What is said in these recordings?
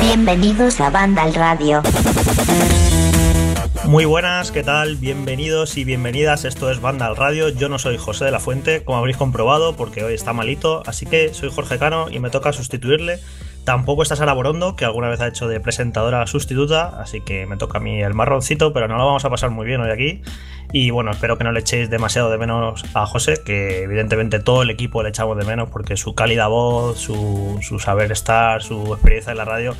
Bienvenidos a Banda al Radio. Muy buenas, ¿qué tal? Bienvenidos y bienvenidas. Esto es Banda al Radio. Yo no soy José de la Fuente, como habréis comprobado, porque hoy está malito. Así que soy Jorge Cano y me toca sustituirle Tampoco está Sara Borondo, que alguna vez ha hecho de presentadora sustituta, así que me toca a mí el marroncito, pero no lo vamos a pasar muy bien hoy aquí. Y bueno, espero que no le echéis demasiado de menos a José, que evidentemente todo el equipo le echamos de menos porque su cálida voz, su, saber estar, su experiencia en la radio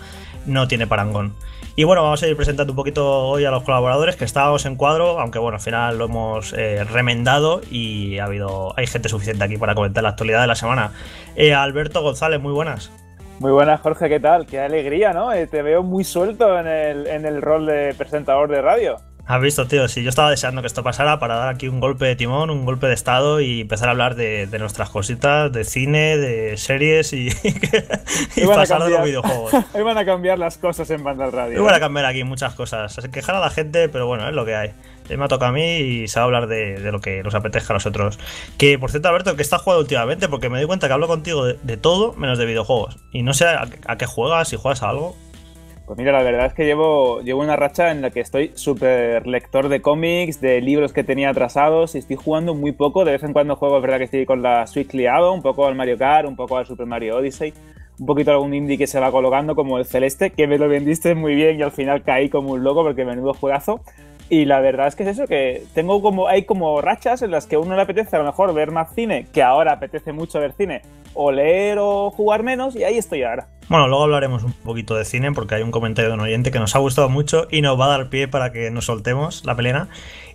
no tiene parangón. Y bueno, vamos a ir presentando un poquito hoy a los colaboradores que estábamos en cuadro, aunque bueno, al final lo hemos eh, remendado y ha habido, hay gente suficiente aquí para comentar la actualidad de la semana. Eh, Alberto González, muy buenas. Muy buenas, Jorge, ¿qué tal? Qué alegría, ¿no? Eh, te veo muy suelto en el, rol de presentador de radio. Has visto, tío, sí, yo estaba deseando que esto pasara para dar aquí un golpe de timón, un golpe de estado y empezar a hablar de, nuestras cositas, de cine, de series y, y, pasar de los videojuegos. Hoy van a cambiar las cosas en Banda Radio. Hoy van a ¿eh? cambiar aquí muchas cosas. quejar a la gente, pero bueno, es lo que hay. Eh, me ha tocado a mí y se va a hablar de, lo que nos apetezca a nosotros. Que por cierto, Alberto, ¿qué estás jugando últimamente? Porque me doy cuenta que hablo contigo de, todo menos de videojuegos. Y no sé a, qué juegas, si juegas a algo. Pues mira, la verdad es que llevo, llevo una racha en la que estoy súper lector de cómics, de libros que tenía atrasados y estoy jugando muy poco. De vez en cuando juego, es verdad que estoy con la Switch liado, un poco al Mario Kart, un poco al Super Mario Odyssey un poquito algún indie que se va colocando, como el Celeste, que me lo vendiste muy bien y al final caí como un loco porque menudo juegazo. Y la verdad es que es eso, que tengo como, hay como rachas en las que a uno le apetece a lo mejor ver más cine, que ahora apetece mucho ver cine, o leer o jugar menos, y ahí estoy ahora. Bueno, luego hablaremos un poquito de cine, porque hay un comentario de un oyente que nos ha gustado mucho y nos va a dar pie para que nos soltemos la pelena.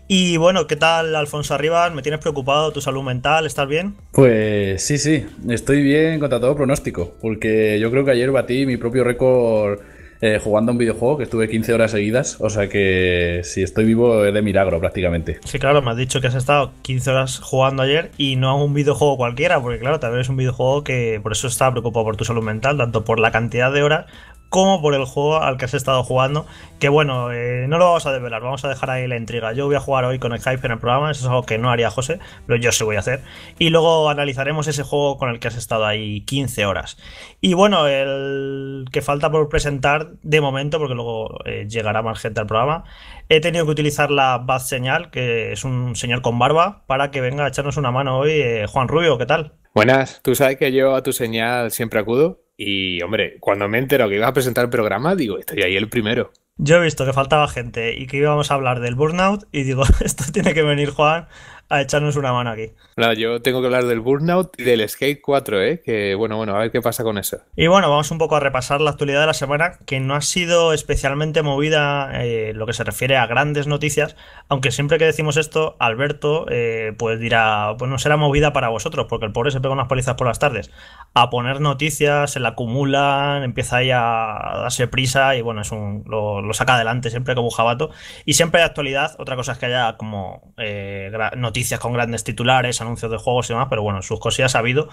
Y bueno, ¿qué tal, Alfonso Arribas? ¿Me tienes preocupado tu salud mental? ¿Estás bien? Pues sí, sí, estoy bien contra todo pronóstico, porque yo creo que ayer batí mi propio récord eh, jugando a un videojuego que estuve 15 horas seguidas, o sea que si estoy vivo es de milagro prácticamente. Sí, claro, me has dicho que has estado 15 horas jugando ayer y no a un videojuego cualquiera, porque claro, también es un videojuego que por eso estaba preocupado por tu salud mental, tanto por la cantidad de horas como por el juego al que has estado jugando. Que bueno, eh, no lo vamos a desvelar, vamos a dejar ahí la intriga. Yo voy a jugar hoy con el hype en el programa, eso es algo que no haría José, pero yo sí voy a hacer. Y luego analizaremos ese juego con el que has estado ahí 15 horas. Y bueno, el que falta por presentar de momento, porque luego eh, llegará más gente al programa, he tenido que utilizar la Bad Señal, que es un señor con barba, para que venga a echarnos una mano hoy. Eh, Juan Rubio, ¿qué tal? Buenas, tú sabes que yo a tu señal siempre acudo y, hombre, cuando me entero que ibas a presentar el programa, digo, estoy ahí el primero. Yo he visto que faltaba gente y que íbamos a hablar del burnout y digo, esto tiene que venir Juan a echarnos una mano aquí. yo tengo que hablar del Burnout y del Skate 4, ¿eh? Que bueno, bueno, a ver qué pasa con eso. Y bueno, vamos un poco a repasar la actualidad de la semana, que no ha sido especialmente movida eh, lo que se refiere a grandes noticias, aunque siempre que decimos esto, Alberto eh, pues dirá, pues no será movida para vosotros, porque el pobre se pega unas palizas por las tardes. A poner noticias, se la acumulan, empieza ahí a darse prisa y bueno, es un, lo, saca adelante siempre como un jabato. Y siempre hay actualidad, otra cosa es que haya como eh, noticias con grandes titulares, anuncios de juegos y demás, pero bueno, sus cosas ha sabido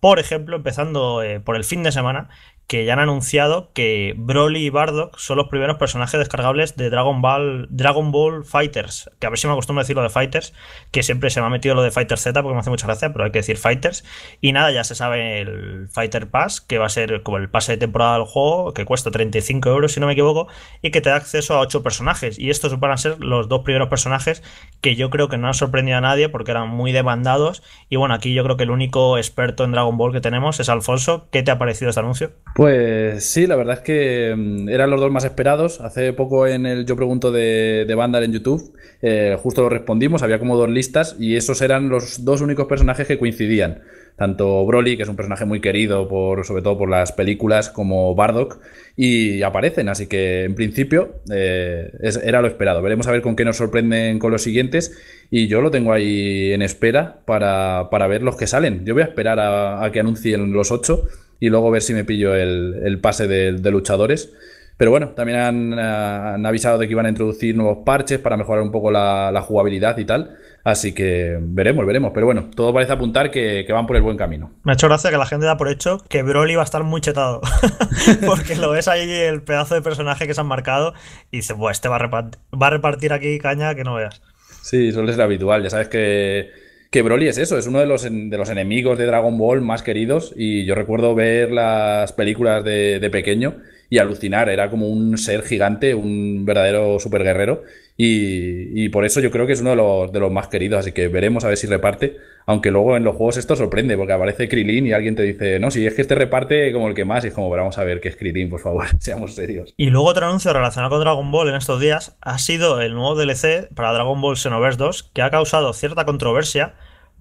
Por ejemplo, empezando eh, por el fin de semana, que ya han anunciado que Broly y Bardock son los primeros personajes descargables de Dragon Ball, Dragon Ball Fighters, que a ver si me acostumbro a decir lo de Fighters, que siempre se me ha metido lo de Fighter Z porque me hace mucha gracia, pero hay que decir Fighters. Y nada, ya se sabe el Fighter Pass, que va a ser como el pase de temporada del juego, que cuesta 35 euros si no me equivoco, y que te da acceso a 8 personajes. Y estos van a ser los dos primeros personajes que yo creo que no han sorprendido a nadie porque eran muy demandados. Y bueno, aquí yo creo que el único experto en Dragon Ball que tenemos es Alfonso. ¿Qué te ha parecido este anuncio? Pues sí, la verdad es que mm, eran los dos más esperados. Hace poco en el Yo Pregunto de, de Vandal en YouTube, eh, justo lo respondimos, había como dos listas y esos eran los dos únicos personajes que coincidían. Tanto Broly, que es un personaje muy querido por, sobre todo por las películas, como Bardock, y aparecen. Así que en principio eh, era lo esperado. Veremos a ver con qué nos sorprenden con los siguientes. Y yo lo tengo ahí en espera para, ver los que salen. Yo voy a esperar a que anuncien los ocho y luego ver si me pillo el, pase de, luchadores. Pero bueno, también ah, han, avisado de que iban a introducir nuevos parches para mejorar un poco la, jugabilidad y tal. Así que veremos, veremos. Pero bueno, todo parece apuntar que, van por el buen camino. Me ha hecho gracia que la gente da por hecho que Broly va a estar muy chetado. Porque lo ves ahí el pedazo de personaje que se han marcado y dices, pues este va va a repartir aquí caña que no veas. Sí, suele ser habitual. Ya sabes que que Broly es eso, es uno de los, de los enemigos de Dragon Ball más queridos y yo recuerdo ver las películas de, de pequeño y alucinar, era como un ser gigante, un verdadero guerrero. Y, por eso yo creo que es uno de los, de más queridos, así que veremos a ver si reparte. Aunque luego en los juegos esto sorprende, porque aparece Krilin y alguien te dice, no, si es que este reparte como el que más, y es como, vamos a ver qué es Krillin por favor, seamos serios. Y luego otro anuncio relacionado con Dragon Ball en estos días ha sido el nuevo DLC para Dragon Ball Xenoverse 2, que ha causado cierta controversia,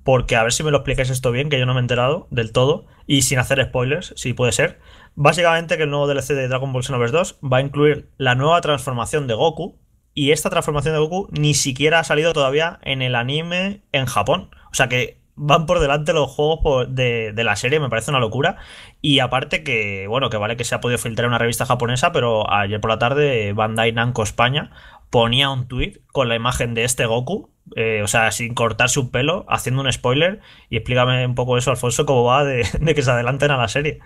porque a ver si me lo explicáis esto bien, que yo no me he enterado del todo, y sin hacer spoilers, si puede ser. Básicamente que el nuevo DLC de Dragon Ball Xenoverse 2 va a incluir la nueva transformación de Goku, y esta transformación de Goku ni siquiera ha salido todavía en el anime en Japón. O sea que van por delante los juegos de, la serie, me parece una locura. Y aparte que, bueno, que vale que se ha podido filtrar una revista japonesa, pero ayer por la tarde Bandai Namco España ponía un tweet con la imagen de este Goku, eh, o sea, sin cortarse un pelo, haciendo un spoiler. Y explícame un poco eso, Alfonso, cómo va de que se adelanten a la serie.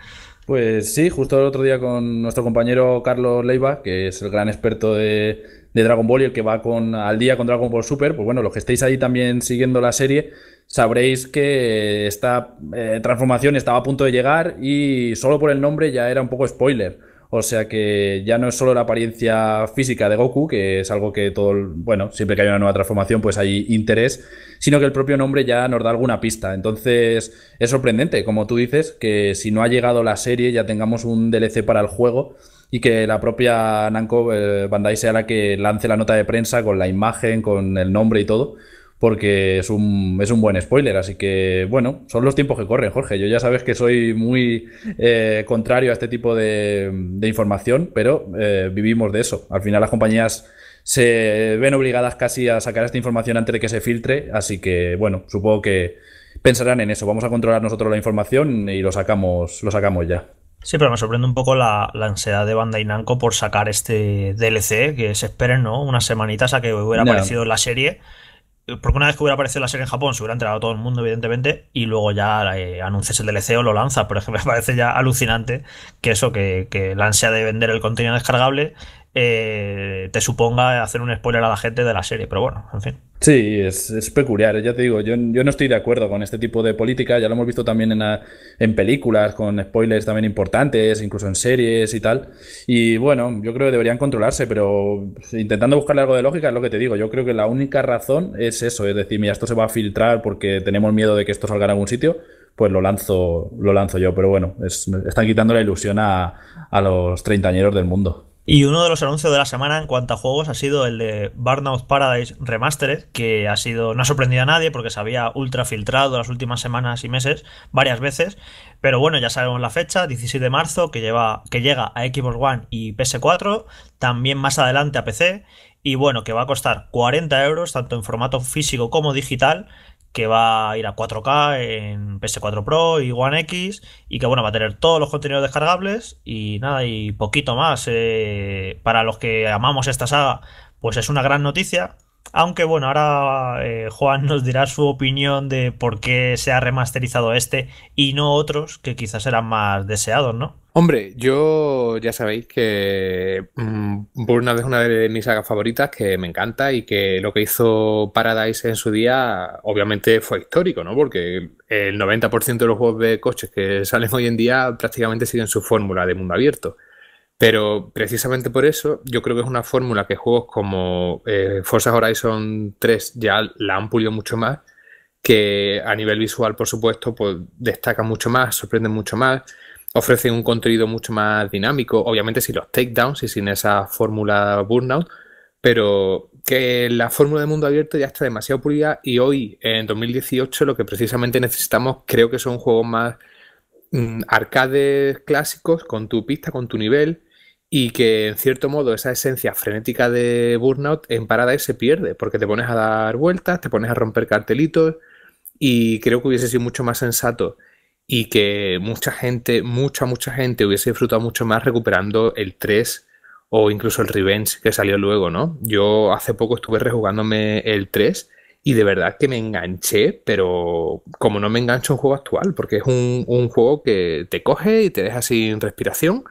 Pues sí, justo el otro día con nuestro compañero Carlos Leiva, que es el gran experto de de Dragon Ball y el que va con, al día con Dragon Ball Super, pues bueno, los que estéis ahí también siguiendo la serie, sabréis que esta eh, transformación estaba a punto de llegar y solo por el nombre ya era un poco spoiler. O sea que ya no es solo la apariencia física de Goku, que es algo que todo, bueno, siempre que hay una nueva transformación pues hay interés, sino que el propio nombre ya nos da alguna pista. Entonces es sorprendente, como tú dices, que si no ha llegado la serie ya tengamos un DLC para el juego y que la propia Namco eh, Bandai sea la que lance la nota de prensa con la imagen, con el nombre y todo, porque es un, es un buen spoiler. Así que, bueno, son los tiempos que corren, Jorge. Yo ya sabes que soy muy eh, contrario a este tipo de, información, pero eh, vivimos de eso. Al final las compañías se ven obligadas casi a sacar esta información antes de que se filtre, así que, bueno, supongo que pensarán en eso. Vamos a controlar nosotros la información y lo sacamos, lo sacamos ya. Sí, pero me sorprende un poco la, ansiedad de Bandai Namco por sacar este DLC, que se esperen, ¿no? Unas semanitas a que hubiera aparecido la serie. Porque una vez que hubiera aparecido la serie en Japón, se hubiera enterado todo el mundo, evidentemente, y luego ya eh, anuncias el DLC o lo lanzas. Pero ejemplo, me parece ya alucinante que eso, que, que la ansia de vender el contenido descargable eh, te suponga hacer un spoiler a la gente de la serie, pero bueno, en fin. Sí, es, peculiar, ya te digo, yo, no estoy de acuerdo con este tipo de política, ya lo hemos visto también en, películas, con spoilers también importantes, incluso en series y tal, y bueno, yo creo que deberían controlarse, pero intentando buscarle algo de lógica es lo que te digo, yo creo que la única razón es eso, es decir, mira, esto se va a filtrar porque tenemos miedo de que esto salga en algún sitio, pues lo lanzo, lo lanzo yo. Pero bueno, están quitando la ilusión a, a los treintañeros del mundo. Y uno de los anuncios de la semana en cuanto a juegos ha sido el de Burnout Paradise Remastered, que ha sido, no ha sorprendido a nadie porque se había ultra filtrado las últimas semanas y meses, varias veces. Pero bueno, ya sabemos la fecha, 16 de marzo, que, lleva, que llega a Xbox One y PS4, también más adelante a PC. Y bueno, que va a costar 40 euros, tanto en formato físico como digital, que va a ir a 4K en PS4 Pro y One X y que bueno va a tener todos los contenidos descargables y nada y poquito más eh, para los que amamos esta saga pues es una gran noticia aunque bueno, ahora eh, Juan nos dirá su opinión de por qué se ha remasterizado este y no otros que quizás eran más deseados, ¿no? Hombre, yo ya sabéis que mm, Burnout es una de mis sagas favoritas que me encanta y que lo que hizo Paradise en su día obviamente fue histórico, ¿no? Porque el 90% de los juegos de coches que salen hoy en día prácticamente siguen su fórmula de mundo abierto. Pero precisamente por eso yo creo que es una fórmula que juegos como eh, Forza Horizon 3 ya la han pulido mucho más, que a nivel visual, por supuesto, pues destaca mucho más, sorprende mucho más, ofrece un contenido mucho más dinámico, obviamente sin los takedowns y sin esa fórmula burnout, pero que la fórmula de mundo abierto ya está demasiado pulida y hoy, en 2018, lo que precisamente necesitamos creo que son juegos más mm, arcades clásicos, con tu pista, con tu nivel, y que en cierto modo esa esencia frenética de Burnout en parada se pierde, porque te pones a dar vueltas, te pones a romper cartelitos y creo que hubiese sido mucho más sensato y que mucha gente, mucha, mucha gente hubiese disfrutado mucho más recuperando el 3 o incluso el Revenge que salió luego, ¿no? Yo hace poco estuve rejugándome el 3 y de verdad que me enganché, pero como no me engancho a un juego actual, porque es un, un juego que te coge y te deja sin respiración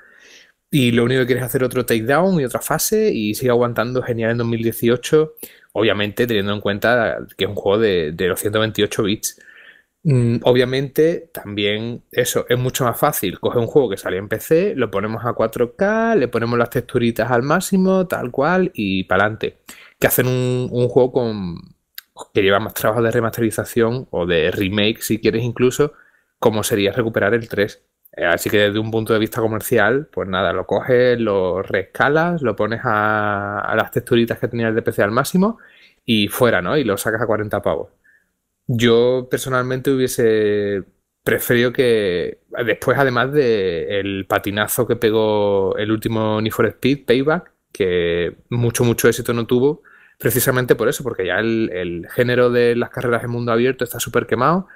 y lo único que quieres es hacer otro takedown y otra fase y sigue aguantando genial en 2018, obviamente teniendo en cuenta que es un juego de, los 128 bits. Mm, obviamente también eso es mucho más fácil. Coge un juego que sale en PC, lo ponemos a 4K, le ponemos las texturitas al máximo, tal cual y para adelante. Que hacen un, juego con, que lleva más trabajo de remasterización o de remake, si quieres incluso, como sería recuperar el 3 eh, así que desde un punto de vista comercial, pues nada, lo coges, lo rescalas, lo pones a, las texturitas que tenía el DPC al máximo y fuera, ¿no? Y lo sacas a 40 pavos. Yo personalmente hubiese preferido que, después además del patinazo que pegó el último Need for Speed, Payback, que mucho, mucho éxito no tuvo, precisamente por eso, porque ya el, el género de las carreras en mundo abierto está súper quemado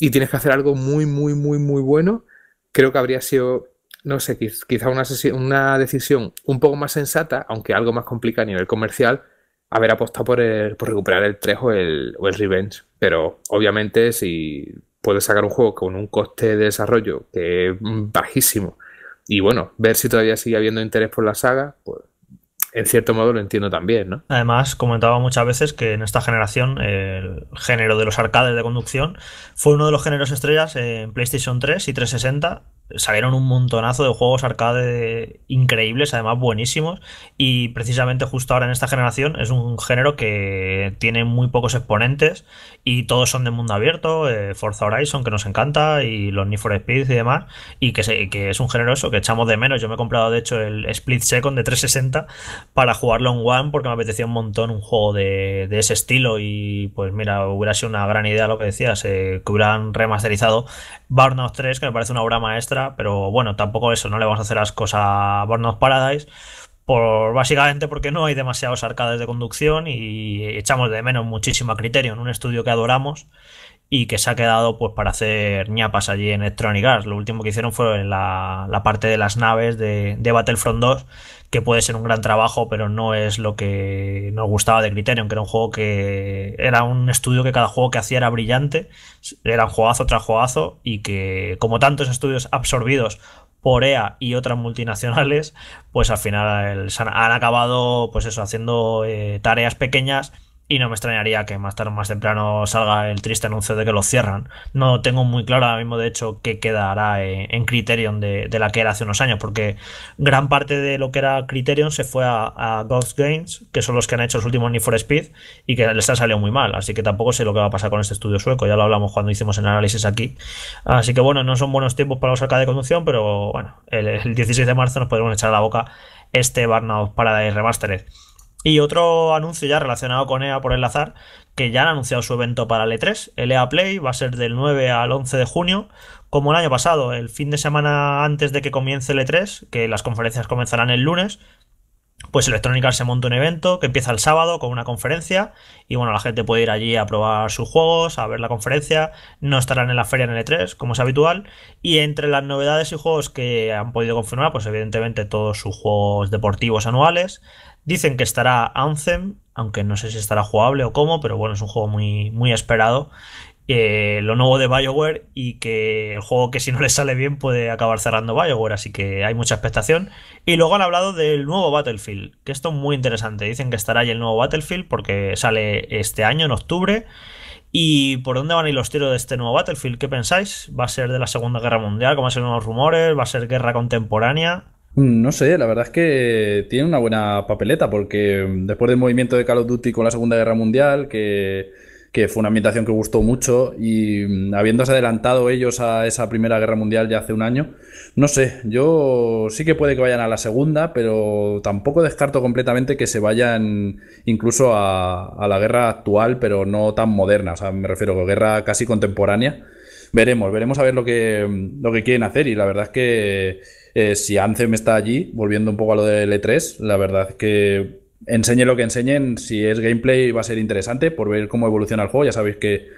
y tienes que hacer algo muy, muy, muy, muy bueno creo que habría sido, no sé, quizá una, una decisión un poco más sensata, aunque algo más complicada a nivel comercial, haber apostado por, por recuperar el 3 o el, o el Revenge. Pero obviamente si puedes sacar un juego con un coste de desarrollo que es bajísimo y bueno, ver si todavía sigue habiendo interés por la saga, pues en cierto modo lo entiendo también, ¿no? Además, comentaba muchas veces que en esta generación el género de los arcades de conducción fue uno de los géneros estrellas en PlayStation 3 y 360 salieron un montonazo de juegos arcade increíbles, además buenísimos, y precisamente justo ahora en esta generación es un género que tiene muy pocos exponentes y todos son de mundo abierto, eh, Forza Horizon que nos encanta y los Need for Speed y demás, y que, es un género eso, que echamos de menos. Yo me he comprado de hecho el Split Second de 360 para jugarlo en One porque me apetecía un montón un juego de, ese estilo y pues mira, hubiera sido una gran idea lo que decías, eh, que hubieran remasterizado Burnout 3 que me parece una obra maestra pero bueno, tampoco eso, no le vamos a hacer ascos a of Paradise. Por, básicamente porque no hay demasiados arcades de conducción y echamos de menos muchísimo a criterio en un estudio que adoramos y que se ha quedado pues para hacer ñapas allí en Electronic Arts. Lo último que hicieron fue la, la parte de las naves de Battlefront 2 que puede ser un gran trabajo, pero no es lo que nos gustaba de Criterion, que era un juego que era un estudio que cada juego que hacía era brillante, era juegazo tras juegazo, y que como tantos estudios absorbidos por EA y otras multinacionales, pues al final han acabado pues eso, haciendo eh, tareas pequeñas y no me extrañaría que más tarde o más temprano salga el triste anuncio de que lo cierran. No tengo muy claro ahora mismo, de hecho, qué quedará eh, en Criterion de, la que era hace unos años, porque gran parte de lo que era Criterion se fue a, Ghost Games, que son los que han hecho los últimos Need for Speed, y que les ha salido muy mal. Así que tampoco sé lo que va a pasar con este estudio sueco, ya lo hablamos cuando hicimos el análisis aquí. Así que bueno, no son buenos tiempos para los arcades de conducción, pero bueno, el, 16 de marzo nos podemos echar a la boca este Burnout Paradise Remastered. Y otro anuncio ya relacionado con EA por el azar, que ya han anunciado su evento para el E3, el EA Play, va a ser del 9 al 11 de junio, como el año pasado, el fin de semana antes de que comience el E3, que las conferencias comenzarán el lunes, pues Electronic Arts se monta un evento que empieza el sábado con una conferencia y bueno, la gente puede ir allí a probar sus juegos, a ver la conferencia, no estarán en la feria en el E3 como es habitual y entre las novedades y juegos que han podido confirmar, pues evidentemente todos sus juegos deportivos anuales, Dicen que estará Anthem, aunque no sé si estará jugable o cómo, pero bueno, es un juego muy, muy esperado. Eh, lo nuevo de Bioware y que el juego que si no le sale bien puede acabar cerrando Bioware, así que hay mucha expectación. Y luego han hablado del nuevo Battlefield, que esto es muy interesante. Dicen que estará ahí el nuevo Battlefield porque sale este año, en octubre. ¿Y por dónde van a ir los tiros de este nuevo Battlefield? ¿Qué pensáis? ¿Va a ser de la Segunda Guerra Mundial? ¿Cómo hacen a rumores? ¿Va a ser guerra contemporánea? No sé, la verdad es que tiene una buena papeleta porque después del movimiento de Call of Duty con la Segunda Guerra Mundial, que, que fue una ambientación que gustó mucho y habiéndose adelantado ellos a esa Primera Guerra Mundial ya hace un año, no sé, yo sí que puede que vayan a la segunda, pero tampoco descarto completamente que se vayan incluso a, la guerra actual, pero no tan moderna, o sea, me refiero a guerra casi contemporánea veremos, veremos a ver lo que quieren hacer. Y la verdad es que eh, si Anthem está allí, volviendo un poco a lo del E3, la verdad que enseñe lo que enseñen, si es gameplay va a ser interesante por ver cómo evoluciona el juego. Ya sabéis que,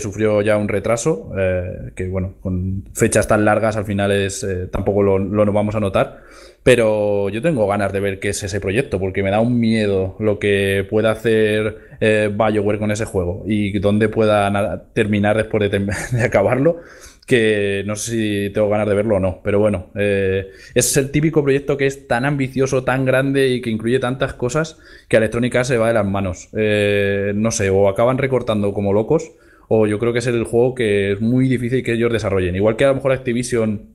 sufrió ya un retraso, eh, que bueno, con fechas tan largas al final eh, tampoco lo, lo, vamos a notar. Pero yo tengo ganas de ver qué es ese proyecto, porque me da un miedo lo que pueda hacer eh, Bioware con ese juego y dónde pueda terminar después de acabarlo que no sé si tengo ganas de verlo o no, pero bueno, eh, es el típico proyecto que es tan ambicioso, tan grande y que incluye tantas cosas que a Electrónica se va de las manos. Eh, no sé, o acaban recortando como locos, o yo creo que es el juego que es muy difícil que ellos desarrollen. Igual que a lo mejor Activision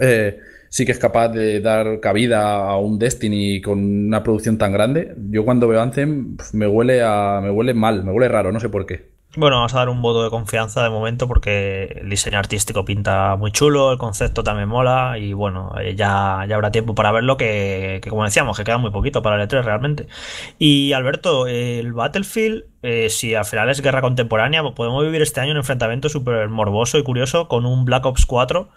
eh, sí que es capaz de dar cabida a un Destiny con una producción tan grande, yo cuando veo Anthem me huele, a, me huele mal, me huele raro, no sé por qué. Bueno, vamos a dar un voto de confianza de momento porque el diseño artístico pinta muy chulo, el concepto también mola y bueno, eh, ya, ya habrá tiempo para verlo que, como decíamos, que queda muy poquito para el E3 realmente. Y Alberto, el Battlefield, eh, si al final es guerra contemporánea, podemos vivir este año un enfrentamiento súper morboso y curioso con un Black Ops 4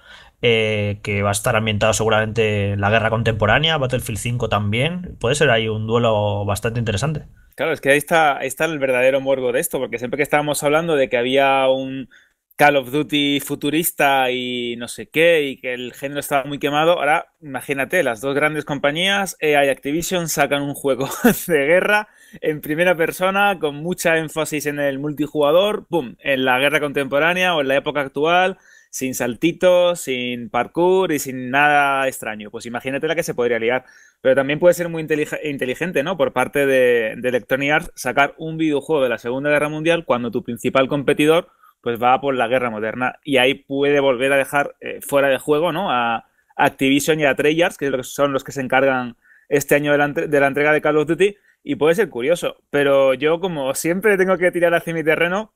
eh, que va a estar ambientado seguramente en la guerra contemporánea, Battlefield 5 también. Puede ser ahí un duelo bastante interesante. Claro, es que ahí está, el verdadero morbo de esto, porque siempre que estábamos hablando de que había un Call of Duty futurista y no sé qué, y que el género estaba muy quemado, ahora imagínate, las dos grandes compañías, EA y Activision, sacan un juego de guerra en primera persona, con mucha énfasis en el multijugador, ¡pum!, en la guerra contemporánea o en la época actual, sin saltitos, sin parkour y sin nada extraño. Pues imagínate la que se podría liar. Pero también puede ser muy inteligente, ¿no? Por parte de, de Electronic Arts sacar un videojuego de la Segunda Guerra Mundial cuando tu principal competidor pues va por la guerra moderna y ahí puede volver a dejar eh, fuera de juego, ¿no? A Activision y a Treyarch, que son los que se encargan este año de la, de la entrega de Call of Duty y puede ser curioso, pero yo como siempre tengo que tirar hacia mi terreno,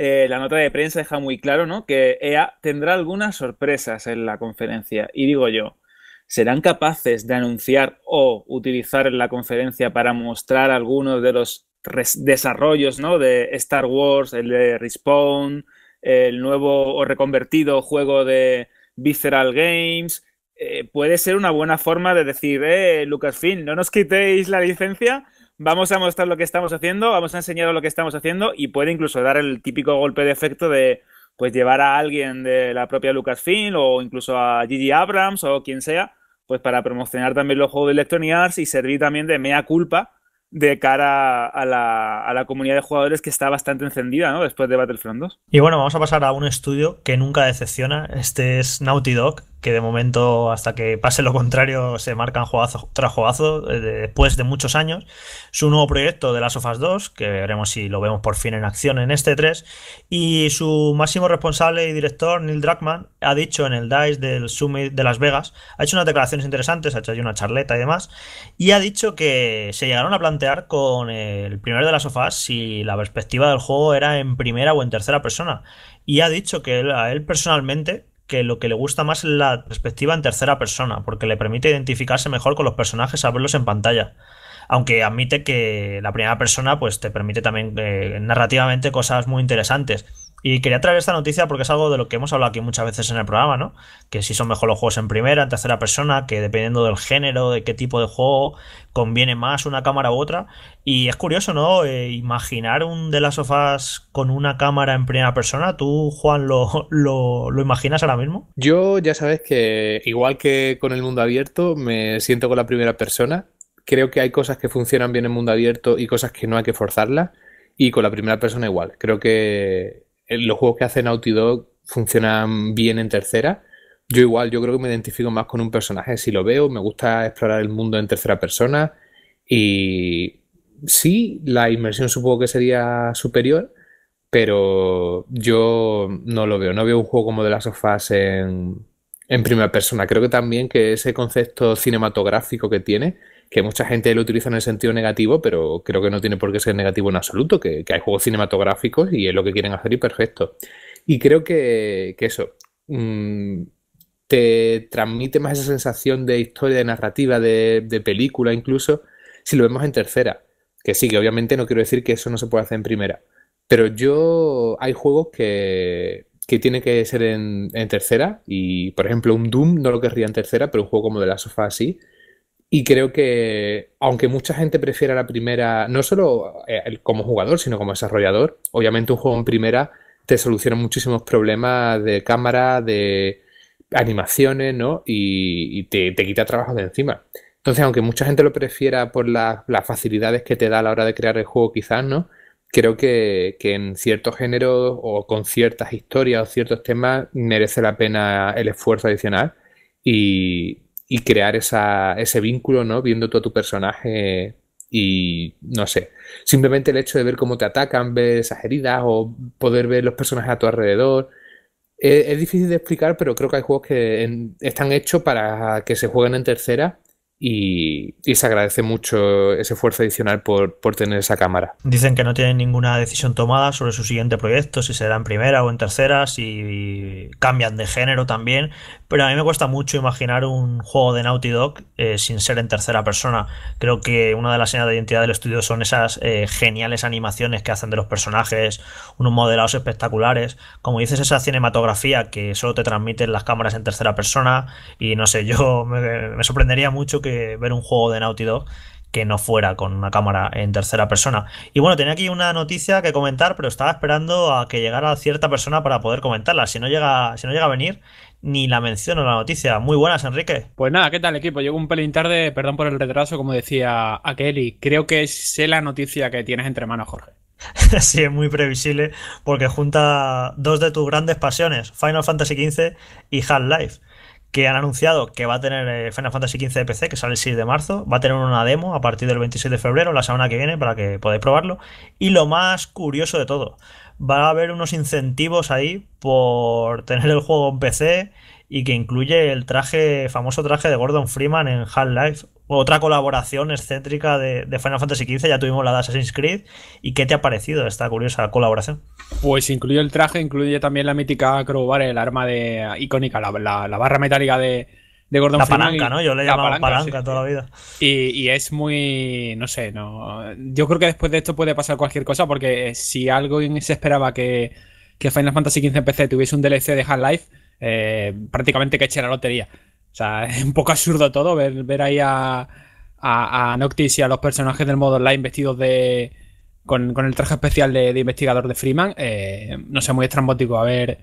eh, la nota de prensa deja muy claro, ¿no? Que EA tendrá algunas sorpresas en la conferencia. Y digo yo, ¿serán capaces de anunciar o utilizar la conferencia para mostrar algunos de los desarrollos, ¿no? De Star Wars, el de Respawn, el nuevo o reconvertido juego de Visceral Games. Eh, puede ser una buena forma de decir, eh, Lucasfilm, no nos quitéis la licencia vamos a mostrar lo que estamos haciendo, vamos a enseñar lo que estamos haciendo y puede incluso dar el típico golpe de efecto de pues llevar a alguien de la propia Lucasfilm o incluso a Gigi Abrams o quien sea, pues para promocionar también los juegos de Electronic Arts y servir también de mea culpa de cara a la, a la, comunidad de jugadores que está bastante encendida, ¿no? Después de Battlefront 2. Y bueno, vamos a pasar a un estudio que nunca decepciona. Este es Naughty Dog, que de momento, hasta que pase lo contrario, se marcan jugazo tras jugazo eh, después de muchos años. Su nuevo proyecto de las OFAS 2, que veremos si lo vemos por fin en acción en este 3. Y su máximo responsable y director, Neil Druckmann, ha dicho en el DICE del Summit de Las Vegas, ha hecho unas declaraciones interesantes, ha hecho ahí una charleta y demás, y ha dicho que se llegaron a plantear con el primero de las OFAS si la perspectiva del juego era en primera o en tercera persona. Y ha dicho que a él personalmente que lo que le gusta más es la perspectiva en tercera persona, porque le permite identificarse mejor con los personajes a verlos en pantalla. Aunque admite que la primera persona pues, te permite también eh, narrativamente cosas muy interesantes y quería traer esta noticia porque es algo de lo que hemos hablado aquí muchas veces en el programa, ¿no? Que si son mejor los juegos en primera, en tercera persona, que dependiendo del género, de qué tipo de juego, conviene más una cámara u otra. Y es curioso, ¿no? Eh, imaginar un de las sofás con una cámara en primera persona. ¿Tú, Juan, lo, lo imaginas ahora mismo? Yo ya sabes que, igual que con el mundo abierto, me siento con la primera persona. Creo que hay cosas que funcionan bien en mundo abierto y cosas que no hay que forzarlas. Y con la primera persona igual. Creo que eh, los juegos que hace Naughty Dog funcionan bien en tercera. Yo igual, yo creo que me identifico más con un personaje. Si lo veo, me gusta explorar el mundo en tercera persona. Y sí, la inmersión supongo que sería superior, pero yo no lo veo. No veo un juego como The Last of Us en, en primera persona. Creo que también que ese concepto cinematográfico que tiene que mucha gente lo utiliza en el sentido negativo, pero creo que no tiene por qué ser negativo en absoluto, que, hay juegos cinematográficos y es lo que quieren hacer y perfecto. Y creo que, eso mm, te transmite más esa sensación de historia, de narrativa, de, película incluso, si lo vemos en tercera. Que sí, que obviamente no quiero decir que eso no se puede hacer en primera. Pero yo hay juegos que, que tiene que ser en, en, tercera y, por ejemplo, un Doom no lo querría en tercera, pero un juego como de la sofá así, y creo que, aunque mucha gente prefiera la primera, no solo eh, como jugador, sino como desarrollador, obviamente un juego en primera te soluciona muchísimos problemas de cámara, de animaciones, ¿no? Y, te, quita trabajo de encima. Entonces, aunque mucha gente lo prefiera por las facilidades que te da a la hora de crear el juego, quizás, ¿no? Creo que, que en ciertos géneros o con ciertas historias o ciertos temas merece la pena el esfuerzo adicional. Y, y crear esa, ese vínculo, ¿no? Viendo todo tu personaje y no sé, simplemente el hecho de ver cómo te atacan, ver esas heridas o poder ver los personajes a tu alrededor. E, es, difícil de explicar, pero creo que hay juegos que están hechos para que se jueguen en tercera y, y, se agradece mucho ese esfuerzo adicional por, por, tener esa cámara. Dicen que no tienen ninguna decisión tomada sobre su siguiente proyecto, si será en primera o en tercera, si cambian de género también, pero a mí me cuesta mucho imaginar un juego de Naughty Dog eh, sin ser en tercera persona. Creo que una de las señas de identidad del estudio son esas eh, geniales animaciones que hacen de los personajes, unos modelados espectaculares, como dices, esa cinematografía que solo te transmiten las cámaras en tercera persona y no sé, yo me, me sorprendería mucho que ver un juego de Naughty Dog que no fuera con una cámara en tercera persona. Y bueno, tenía aquí una noticia que comentar, pero estaba esperando a que llegara cierta persona para poder comentarla. Si no llega, si no llega a venir, ni la menciono la noticia. Muy buenas, Enrique. Pues nada, ¿qué tal, equipo? Llego un pelín tarde, perdón por el retraso, como decía aquel, y creo que sé la noticia que tienes entre manos, Jorge. sí, es muy previsible, porque junta dos de tus grandes pasiones, Final Fantasy XV y Half-Life que han anunciado que va a tener eh, Final Fantasy XV de PC, que sale el 6 de marzo, va a tener una demo a partir del 26 de febrero, la semana que viene, para que podáis probarlo. Y lo más curioso de todo, va a haber unos incentivos ahí por tener el juego en PC y que incluye el traje, famoso traje de Gordon Freeman en Half-Life. Otra colaboración excéntrica de, Final Fantasy XV, ya tuvimos la de Assassin's Creed. ¿Y qué te ha parecido esta curiosa colaboración? Pues incluye el traje, incluye también la mítica crowbar, el arma de icónica, la barra metálica de, de Gordon palanca, ¿no? Yo le he llamado palanca, toda la vida. Y, es muy. No sé, no. Yo creo que después de esto puede pasar cualquier cosa, porque eh, si algo se esperaba que, Final Fantasy XV en PC tuviese un DLC de Half-Life, eh, prácticamente que eche la lotería. O sea, es un poco absurdo todo ver, ahí a, a Noctis y a los personajes del modo online vestidos de con, con el traje especial de, investigador de Freeman, eh, no sé, muy estrambótico, a ver,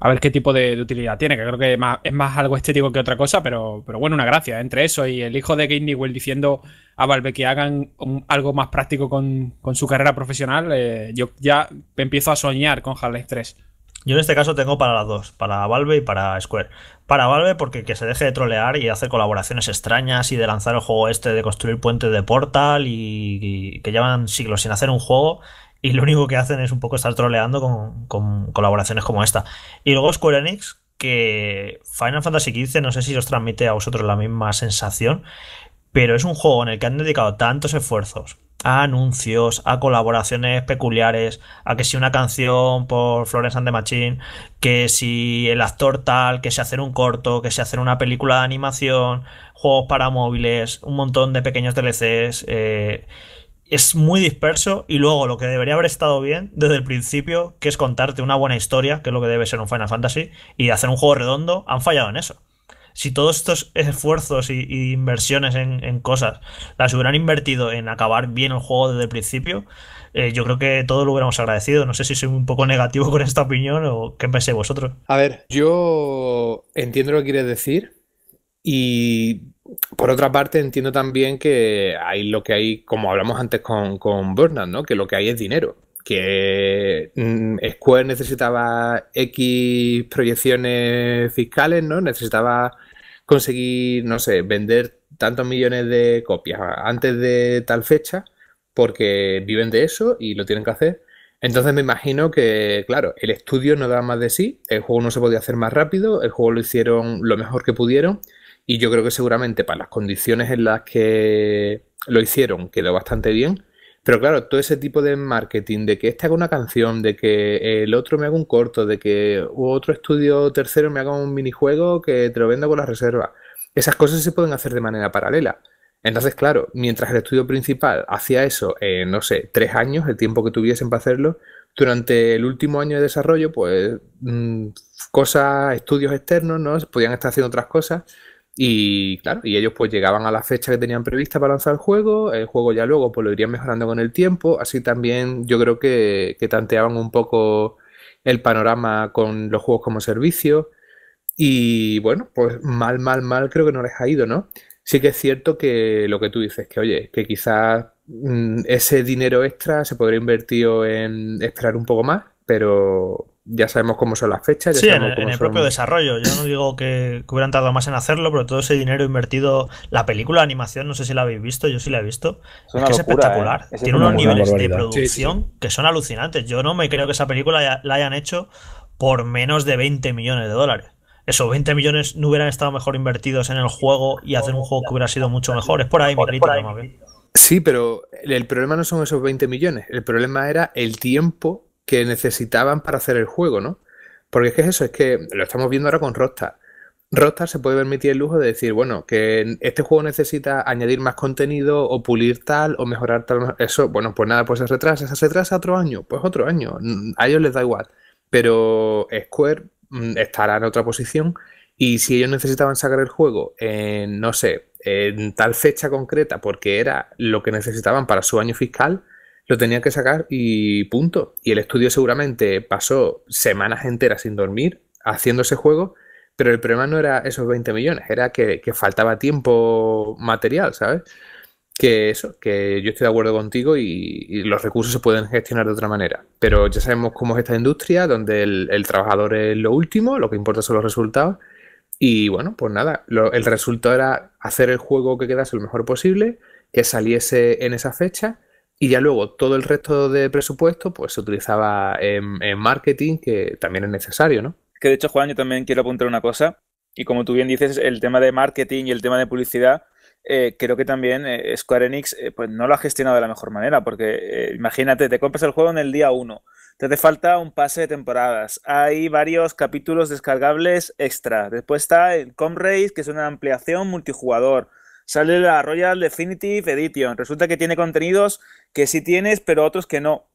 a ver qué tipo de, utilidad tiene, que creo que es más algo estético que otra cosa, pero, pero bueno, una gracia. Entre eso y el hijo de Gainey Will diciendo a Valve que hagan algo más práctico con, con su carrera profesional, eh, yo ya empiezo a soñar con Half-Life yo en este caso tengo para las dos, para Valve y para Square. Para Valve porque que se deje de trolear y hacer colaboraciones extrañas y de lanzar el juego este de construir puentes de Portal y, que llevan siglos sin hacer un juego y lo único que hacen es un poco estar troleando con, con colaboraciones como esta. Y luego Square Enix que Final Fantasy XV, no sé si os transmite a vosotros la misma sensación, pero es un juego en el que han dedicado tantos esfuerzos a anuncios, a colaboraciones peculiares, a que si una canción por Florence and the Machine, que si el actor tal, que si hacer un corto, que si hacer una película de animación, juegos para móviles, un montón de pequeños DLCs. Eh, es muy disperso y luego lo que debería haber estado bien desde el principio, que es contarte una buena historia, que es lo que debe ser un Final Fantasy, y hacer un juego redondo, han fallado en eso si todos estos esfuerzos y, inversiones en, cosas las hubieran invertido en acabar bien el juego desde el principio, eh, yo creo que todos lo hubiéramos agradecido. No sé si soy un poco negativo con esta opinión o qué pensáis vosotros. A ver, yo entiendo lo que quieres decir y por otra parte, entiendo también que hay lo que hay, como hablamos antes con, con Bernard, ¿no? Que lo que hay es dinero. Que mm, Square necesitaba X proyecciones fiscales, ¿no? Necesitaba conseguir, no sé, vender tantos millones de copias antes de tal fecha porque viven de eso y lo tienen que hacer. Entonces me imagino que, claro, el estudio no da más de sí, el juego no se podía hacer más rápido, el juego lo hicieron lo mejor que pudieron y yo creo que seguramente para las condiciones en las que lo hicieron quedó bastante bien pero claro, todo ese tipo de marketing, de que este haga una canción, de que el otro me haga un corto, de que otro estudio tercero me haga un minijuego que te lo venda con la reserva. Esas cosas se pueden hacer de manera paralela. Entonces, claro, mientras el estudio principal hacía eso, no sé, tres años, el tiempo que tuviesen para hacerlo, durante el último año de desarrollo, pues mm, cosas, estudios externos, ¿no? Podían estar haciendo otras cosas y claro, y ellos pues llegaban a la fecha que tenían prevista para lanzar el juego, el juego ya luego pues lo irían mejorando con el tiempo, así también yo creo que, que tanteaban un poco el panorama con los juegos como servicio y bueno, pues mal, mal, mal creo que no les ha ido, ¿no? Sí que es cierto que lo que tú dices, que oye, que quizás mm, ese dinero extra se podría invertir en esperar un poco más, pero ya sabemos cómo son las fechas. sí, en, el propio desarrollo. Yo no digo que, hubieran tardado más en hacerlo, pero todo ese dinero invertido. La película, la animación, no sé si la habéis visto, yo sí la he visto. Es, que es espectacular. ¿eh? Tiene unos niveles de producción que son alucinantes. Yo no me creo que esa película la hayan hecho por menos de 20 millones de dólares. Esos 20 millones no hubieran estado mejor invertidos en el juego y hacer un juego que hubiera sido mucho mejor. Es por ahí mi Sí, pero el problema no son esos 20 millones. El problema era el tiempo que necesitaban para hacer el juego, ¿no? Porque es que es eso, es que lo estamos viendo ahora con Rockstar. Rockstar se puede permitir el lujo de decir, bueno, que este juego necesita añadir más contenido o pulir tal o mejorar tal. Eso, bueno, pues nada, pues se retrasa, se retrasa otro año, pues otro año. A ellos les da igual. Pero Square mm, estará en otra posición y si ellos necesitaban sacar el juego en, no sé, en tal fecha concreta porque era lo que necesitaban para su año fiscal, lo tenía que sacar y punto. Y el estudio seguramente pasó semanas enteras sin dormir haciendo ese juego, pero el problema no era esos 20 millones, era que, faltaba tiempo material, ¿sabes? Que eso, que yo estoy de acuerdo contigo y, los recursos se pueden gestionar de otra manera. Pero ya sabemos cómo es esta industria, donde el, trabajador es lo último, lo que importa son los resultados. Y bueno, pues nada, el resultado era hacer el juego que quedase lo mejor posible, que saliese en esa fecha y ya luego todo el resto de presupuesto pues se utilizaba en, marketing, que también es necesario, ¿no? Que de hecho, Juan, yo también quiero apuntar una cosa. Y como tú bien dices, el tema de marketing y el tema de publicidad, eh, creo que también eh, Square Enix eh, pues no lo ha gestionado de la mejor manera, porque imagínate, te compras el juego en el día 1, te hace falta un pase de temporadas, hay varios capítulos descargables extra, después está el Comrades que es una ampliación multijugador, sale la Royal Definitive Edition, resulta que tiene contenidos que sí tienes, pero otros que no.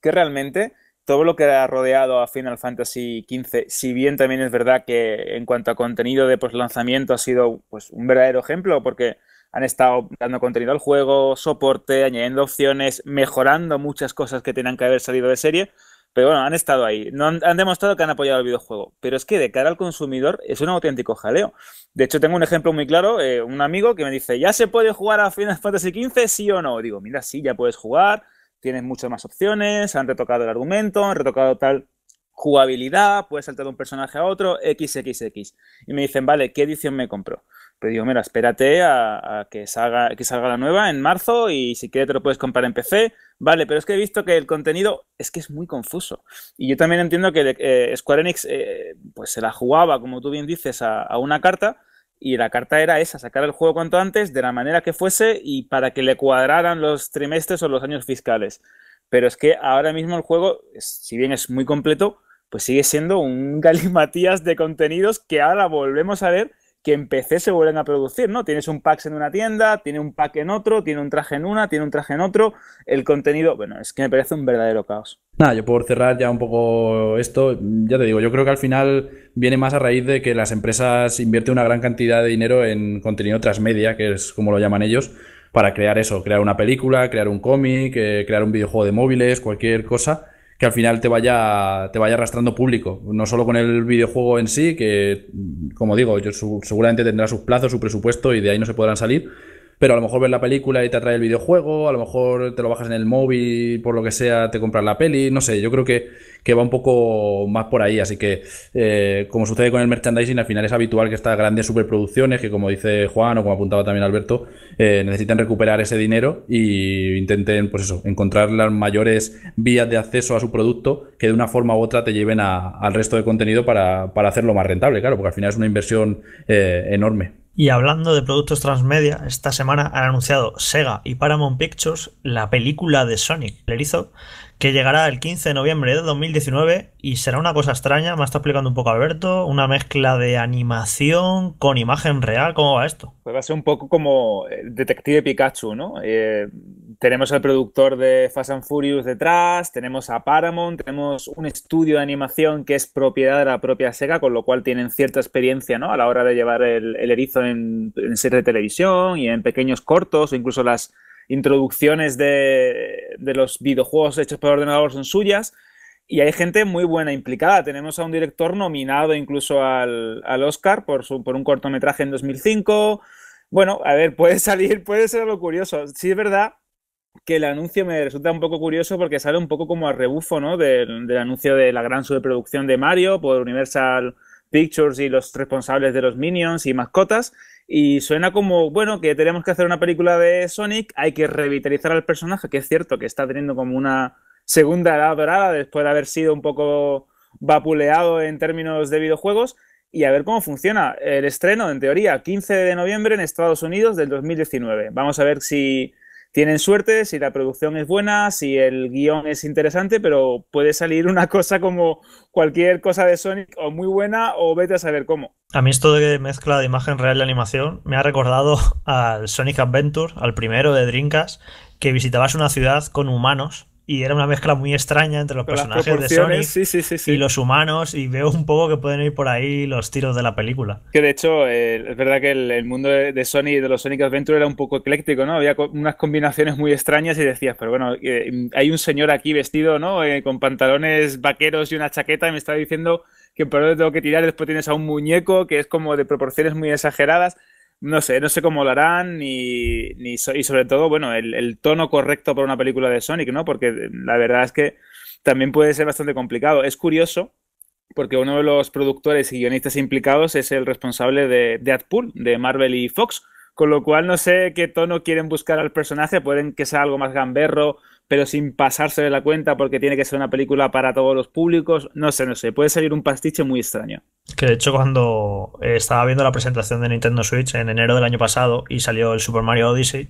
Que realmente todo lo que ha rodeado a Final Fantasy XV, si bien también es verdad que en cuanto a contenido de lanzamiento ha sido pues, un verdadero ejemplo, porque han estado dando contenido al juego, soporte, añadiendo opciones, mejorando muchas cosas que tenían que haber salido de serie, pero bueno, han estado ahí, han, demostrado que han apoyado el videojuego. Pero es que de cara al consumidor es un auténtico jaleo. De hecho, tengo un ejemplo muy claro, eh, un amigo que me dice, ¿ya se puede jugar a Final Fantasy XV, sí o no? Digo, mira, sí, ya puedes jugar, tienes muchas más opciones, han retocado el argumento, han retocado tal jugabilidad, puedes saltar de un personaje a otro, XXX. Y me dicen, vale, ¿qué edición me compro? Pero pues digo, mira, espérate a, que, salga, que salga la nueva en marzo y si quieres te lo puedes comprar en PC. Vale, pero es que he visto que el contenido es que es muy confuso. Y yo también entiendo que eh, Square Enix eh, pues se la jugaba, como tú bien dices, a, a una carta y la carta era esa, sacar el juego cuanto antes, de la manera que fuese y para que le cuadraran los trimestres o los años fiscales. Pero es que ahora mismo el juego, si bien es muy completo, pues sigue siendo un galimatías de contenidos que ahora volvemos a ver que en PC se vuelven a producir, ¿no? Tienes un pack en una tienda, tiene un pack en otro, tiene un traje en una, tiene un traje en otro. El contenido, bueno, es que me parece un verdadero caos. Nada, yo por cerrar ya un poco esto, ya te digo, yo creo que al final viene más a raíz de que las empresas invierten una gran cantidad de dinero en contenido transmedia, que es como lo llaman ellos, para crear eso, crear una película, crear un cómic, eh, crear un videojuego de móviles, cualquier cosa que al final te vaya, te vaya arrastrando público, no solo con el videojuego en sí, que como digo, yo, seguramente tendrá sus plazos, su presupuesto y de ahí no se podrán salir, pero a lo mejor ves la película y te atrae el videojuego, a lo mejor te lo bajas en el móvil, por lo que sea, te compras la peli, no sé, yo creo que, que va un poco más por ahí, así que eh, como sucede con el merchandising, al final es habitual que estas grandes superproducciones, que como dice Juan o como apuntaba también Alberto, eh, necesitan recuperar ese dinero y intenten, pues eso, encontrar las mayores vías de acceso a su producto que de una forma u otra te lleven al resto de contenido para, para hacerlo más rentable, claro, porque al final es una inversión eh, enorme. Y hablando de productos transmedia, esta semana han anunciado Sega y Paramount Pictures la película de Sonic, el erizo, que llegará el 15 de noviembre de 2019 y será una cosa extraña, me está explicando un poco Alberto, una mezcla de animación con imagen real, ¿cómo va esto? Pues va a ser un poco como eh, Detective Pikachu, ¿no? Eh, tenemos al productor de Fast and Furious detrás, tenemos a Paramount, tenemos un estudio de animación que es propiedad de la propia Sega, con lo cual tienen cierta experiencia ¿no? a la hora de llevar el, erizo en, en series de televisión y en pequeños cortos incluso las introducciones de, los videojuegos hechos por ordenador son suyas. Y hay gente muy buena implicada. Tenemos a un director nominado incluso al, Oscar por, su, por un cortometraje en 2005. Bueno, a ver, puede salir, puede ser algo curioso. Sí es verdad que el anuncio me resulta un poco curioso porque sale un poco como a rebufo, ¿no? Del, anuncio de la gran superproducción de Mario por Universal Pictures y los responsables de los Minions y mascotas. Y suena como, bueno, que tenemos que hacer una película de Sonic, hay que revitalizar al personaje, que es cierto que está teniendo como una segunda edad dorada después de haber sido un poco vapuleado en términos de videojuegos y a ver cómo funciona. El estreno, en teoría, 15 de noviembre en Estados Unidos del 2019. Vamos a ver si tienen suerte, si la producción es buena, si el guión es interesante, pero puede salir una cosa como cualquier cosa de Sonic o muy buena o vete a saber cómo. A mí esto de mezcla de imagen real y animación me ha recordado al Sonic Adventure, al primero de Dreamcast, que visitabas una ciudad con humanos y era una mezcla muy extraña entre los personajes de Sonic y los humanos y veo un poco que pueden ir por ahí los tiros de la película. Que de hecho eh, es verdad que el, mundo de, de, Sonic de los Sonic Adventure era un poco ecléctico, ¿no? Había unas combinaciones muy extrañas y decías, pero bueno, eh, hay un señor aquí vestido, ¿no? Eh, con pantalones vaqueros y una chaqueta y me estaba diciendo que por dónde tengo que tirar, después tienes a un muñeco que es como de proporciones muy exageradas no sé, no sé cómo lo harán ni, ni y sobre todo, bueno, el, tono correcto para una película de Sonic, ¿no? Porque la verdad es que también puede ser bastante complicado. Es curioso porque uno de los productores y guionistas implicados es el responsable de Deadpool, de Marvel y Fox, con lo cual no sé qué tono quieren buscar al personaje, pueden que sea algo más gamberro, pero sin pasarse de la cuenta porque tiene que ser una película para todos los públicos, no sé, no sé, puede salir un pastiche muy extraño. Que de hecho cuando eh, estaba viendo la presentación de Nintendo Switch en enero del año pasado y salió el Super Mario Odyssey,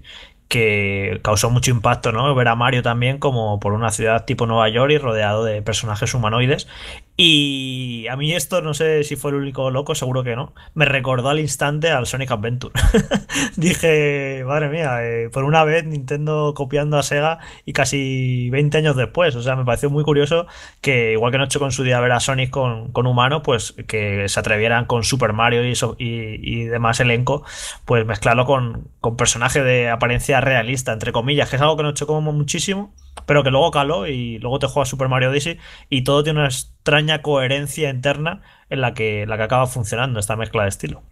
que causó mucho impacto, ¿no? Ver a Mario también como por una ciudad tipo Nueva York y rodeado de personajes humanoides y a mí esto, no sé si fue el único loco, seguro que no. Me recordó al instante al Sonic Adventure. Dije, madre mía, eh, por una vez Nintendo copiando a Sega y casi 20 años después. O sea, me pareció muy curioso que, igual que nos hecho con su día ver a Sonic con, con, humano, pues que se atrevieran con Super Mario y, demás elenco, pues mezclarlo con, con personaje de apariencia realista, entre comillas, que es algo que nos como muchísimo pero que luego caló y luego te juega Super Mario Odyssey y todo tiene una extraña coherencia interna en la que, la que acaba funcionando esta mezcla de estilo.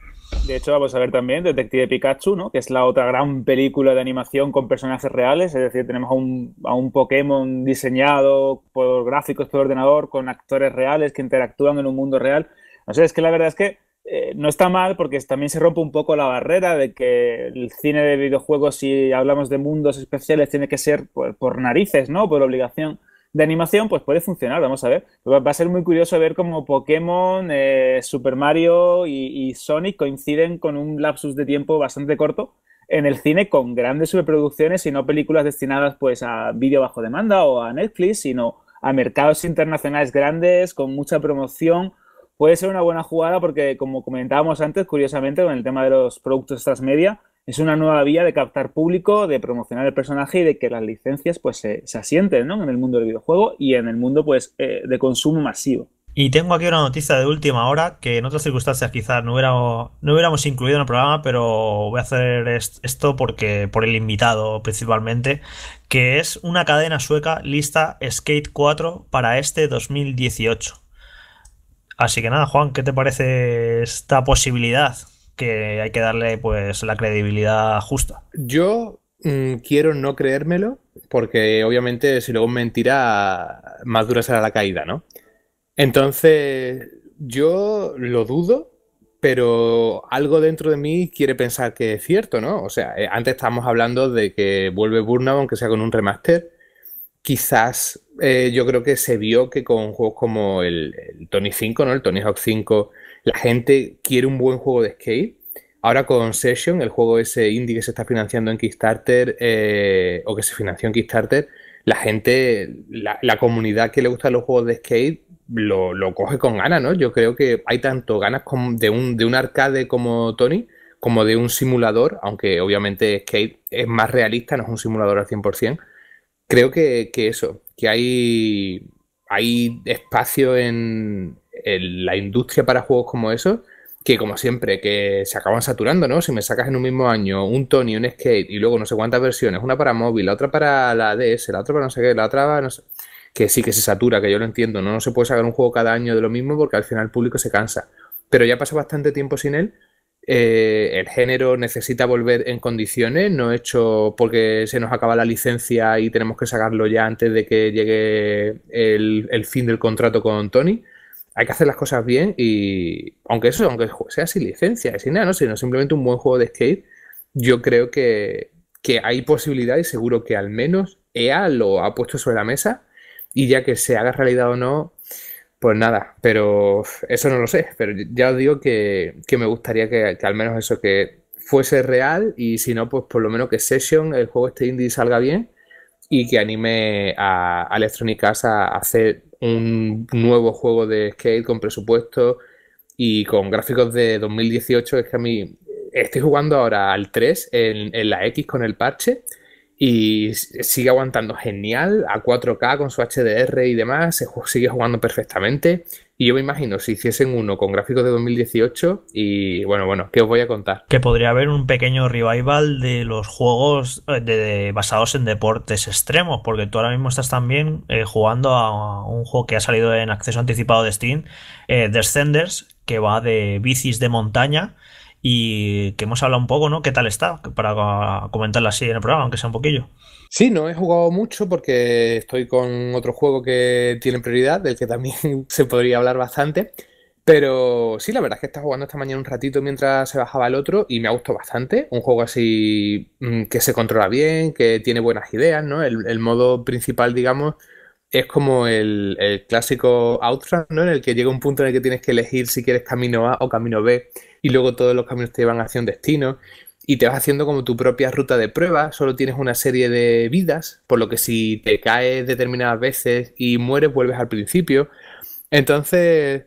De hecho, vamos a ver también Detective Pikachu, ¿no? que es la otra gran película de animación con personajes reales, es decir, tenemos a un, a un Pokémon diseñado por gráficos por ordenador, con actores reales que interactúan en un mundo real. No sé, es que la verdad es que eh, no está mal porque también se rompe un poco la barrera de que el cine de videojuegos, si hablamos de mundos especiales, tiene que ser por, narices, ¿no? Por obligación de animación, pues puede funcionar, vamos a ver. Va a ser muy curioso ver cómo Pokémon, eh, Super Mario y, y, Sonic coinciden con un lapsus de tiempo bastante corto en el cine con grandes superproducciones y no películas destinadas pues a vídeo bajo demanda o a Netflix, sino a mercados internacionales grandes con mucha promoción puede ser una buena jugada porque, como comentábamos antes, curiosamente, con el tema de los productos transmedia, es una nueva vía de captar público, de promocionar el personaje y de que las licencias pues se, asienten ¿no? en el mundo del videojuego y en el mundo pues eh, de consumo masivo. Y tengo aquí una noticia de última hora que en otras circunstancias quizás no, hubiéramos incluido en el programa, pero voy a hacer esto porque por el invitado principalmente, que es una cadena sueca lista Skate 4 para este 2018. Así que nada, Juan, ¿qué te parece esta posibilidad? Que hay que darle pues la credibilidad justa. Yo mm, quiero no creérmelo, porque obviamente si luego mentira, más dura será la caída, ¿no? Entonces, yo lo dudo, pero algo dentro de mí quiere pensar que es cierto, ¿no? O sea, eh, antes estábamos hablando de que vuelve Burnout, aunque sea con un remaster. Quizás eh, yo creo que se vio que con juegos como el, Tony 5, ¿no? El Tony Hawk 5, la gente quiere un buen juego de skate. Ahora con Session, el juego ese indie que se está financiando en Kickstarter, eh, o que se financió en Kickstarter, la gente, la, comunidad que le gusta los juegos de skate lo, coge con ganas, ¿no? Yo creo que hay tanto ganas de, un, de un arcade como Tony como de un simulador, aunque obviamente skate es más realista, no es un simulador al 100%, Creo que, que eso, que hay, hay espacio en, en, la industria para juegos como esos, que como siempre, que se acaban saturando, ¿no? Si me sacas en un mismo año un Tony, un Skate y luego no sé cuántas versiones, una para móvil, la otra para la DS, la otra para no sé qué, la otra no sé... Que sí, que se satura, que yo lo entiendo, ¿no? No se puede sacar un juego cada año de lo mismo porque al final el público se cansa. Pero ya pasa bastante tiempo sin él eh, el género necesita volver en condiciones, no hecho porque se nos acaba la licencia y tenemos que sacarlo ya antes de que llegue el, fin del contrato con Tony. Hay que hacer las cosas bien y aunque eso, aunque sea sin licencia, sin nada, no, sino simplemente un buen juego de skate, yo creo que, que hay posibilidad y seguro que al menos EA lo ha puesto sobre la mesa y ya que se haga realidad o no, pues nada, pero eso no lo sé, pero ya os digo que, que me gustaría que, al menos eso que fuese real y si no, pues por lo menos que Session, el juego este indie, salga bien y que anime a, Electronic Arts a hacer un nuevo juego de skate con presupuesto y con gráficos de 2018. Es que a mí estoy jugando ahora al 3 en, en la X con el parche y sigue aguantando genial a 4K con su HDR y demás, se sigue jugando perfectamente. Y yo me imagino si hiciesen uno con gráficos de 2018 y bueno, bueno, ¿qué os voy a contar? Que podría haber un pequeño revival de los juegos eh, basados en deportes extremos, porque tú ahora mismo estás también eh, jugando a un juego que ha salido en acceso anticipado de Steam, eh, Descenders, que va de bicis de montaña y que hemos hablado un poco, ¿no? ¿Qué tal está? Para comentarla así en el programa, aunque sea un poquillo. Sí, no he jugado mucho porque estoy con otro juego que tiene prioridad, del que también se podría hablar bastante. Pero sí, la verdad es que estaba jugando esta mañana un ratito mientras se bajaba el otro y me ha gustado bastante. Un juego así mm, que se controla bien, que tiene buenas ideas, ¿no? El, modo principal, digamos, es como el, clásico Outrun, ¿no? En el que llega un punto en el que tienes que elegir si quieres camino A o camino B y luego todos los caminos te llevan hacia un destino y te vas haciendo como tu propia ruta de prueba, solo tienes una serie de vidas, por lo que si te caes determinadas veces y mueres vuelves al principio. Entonces,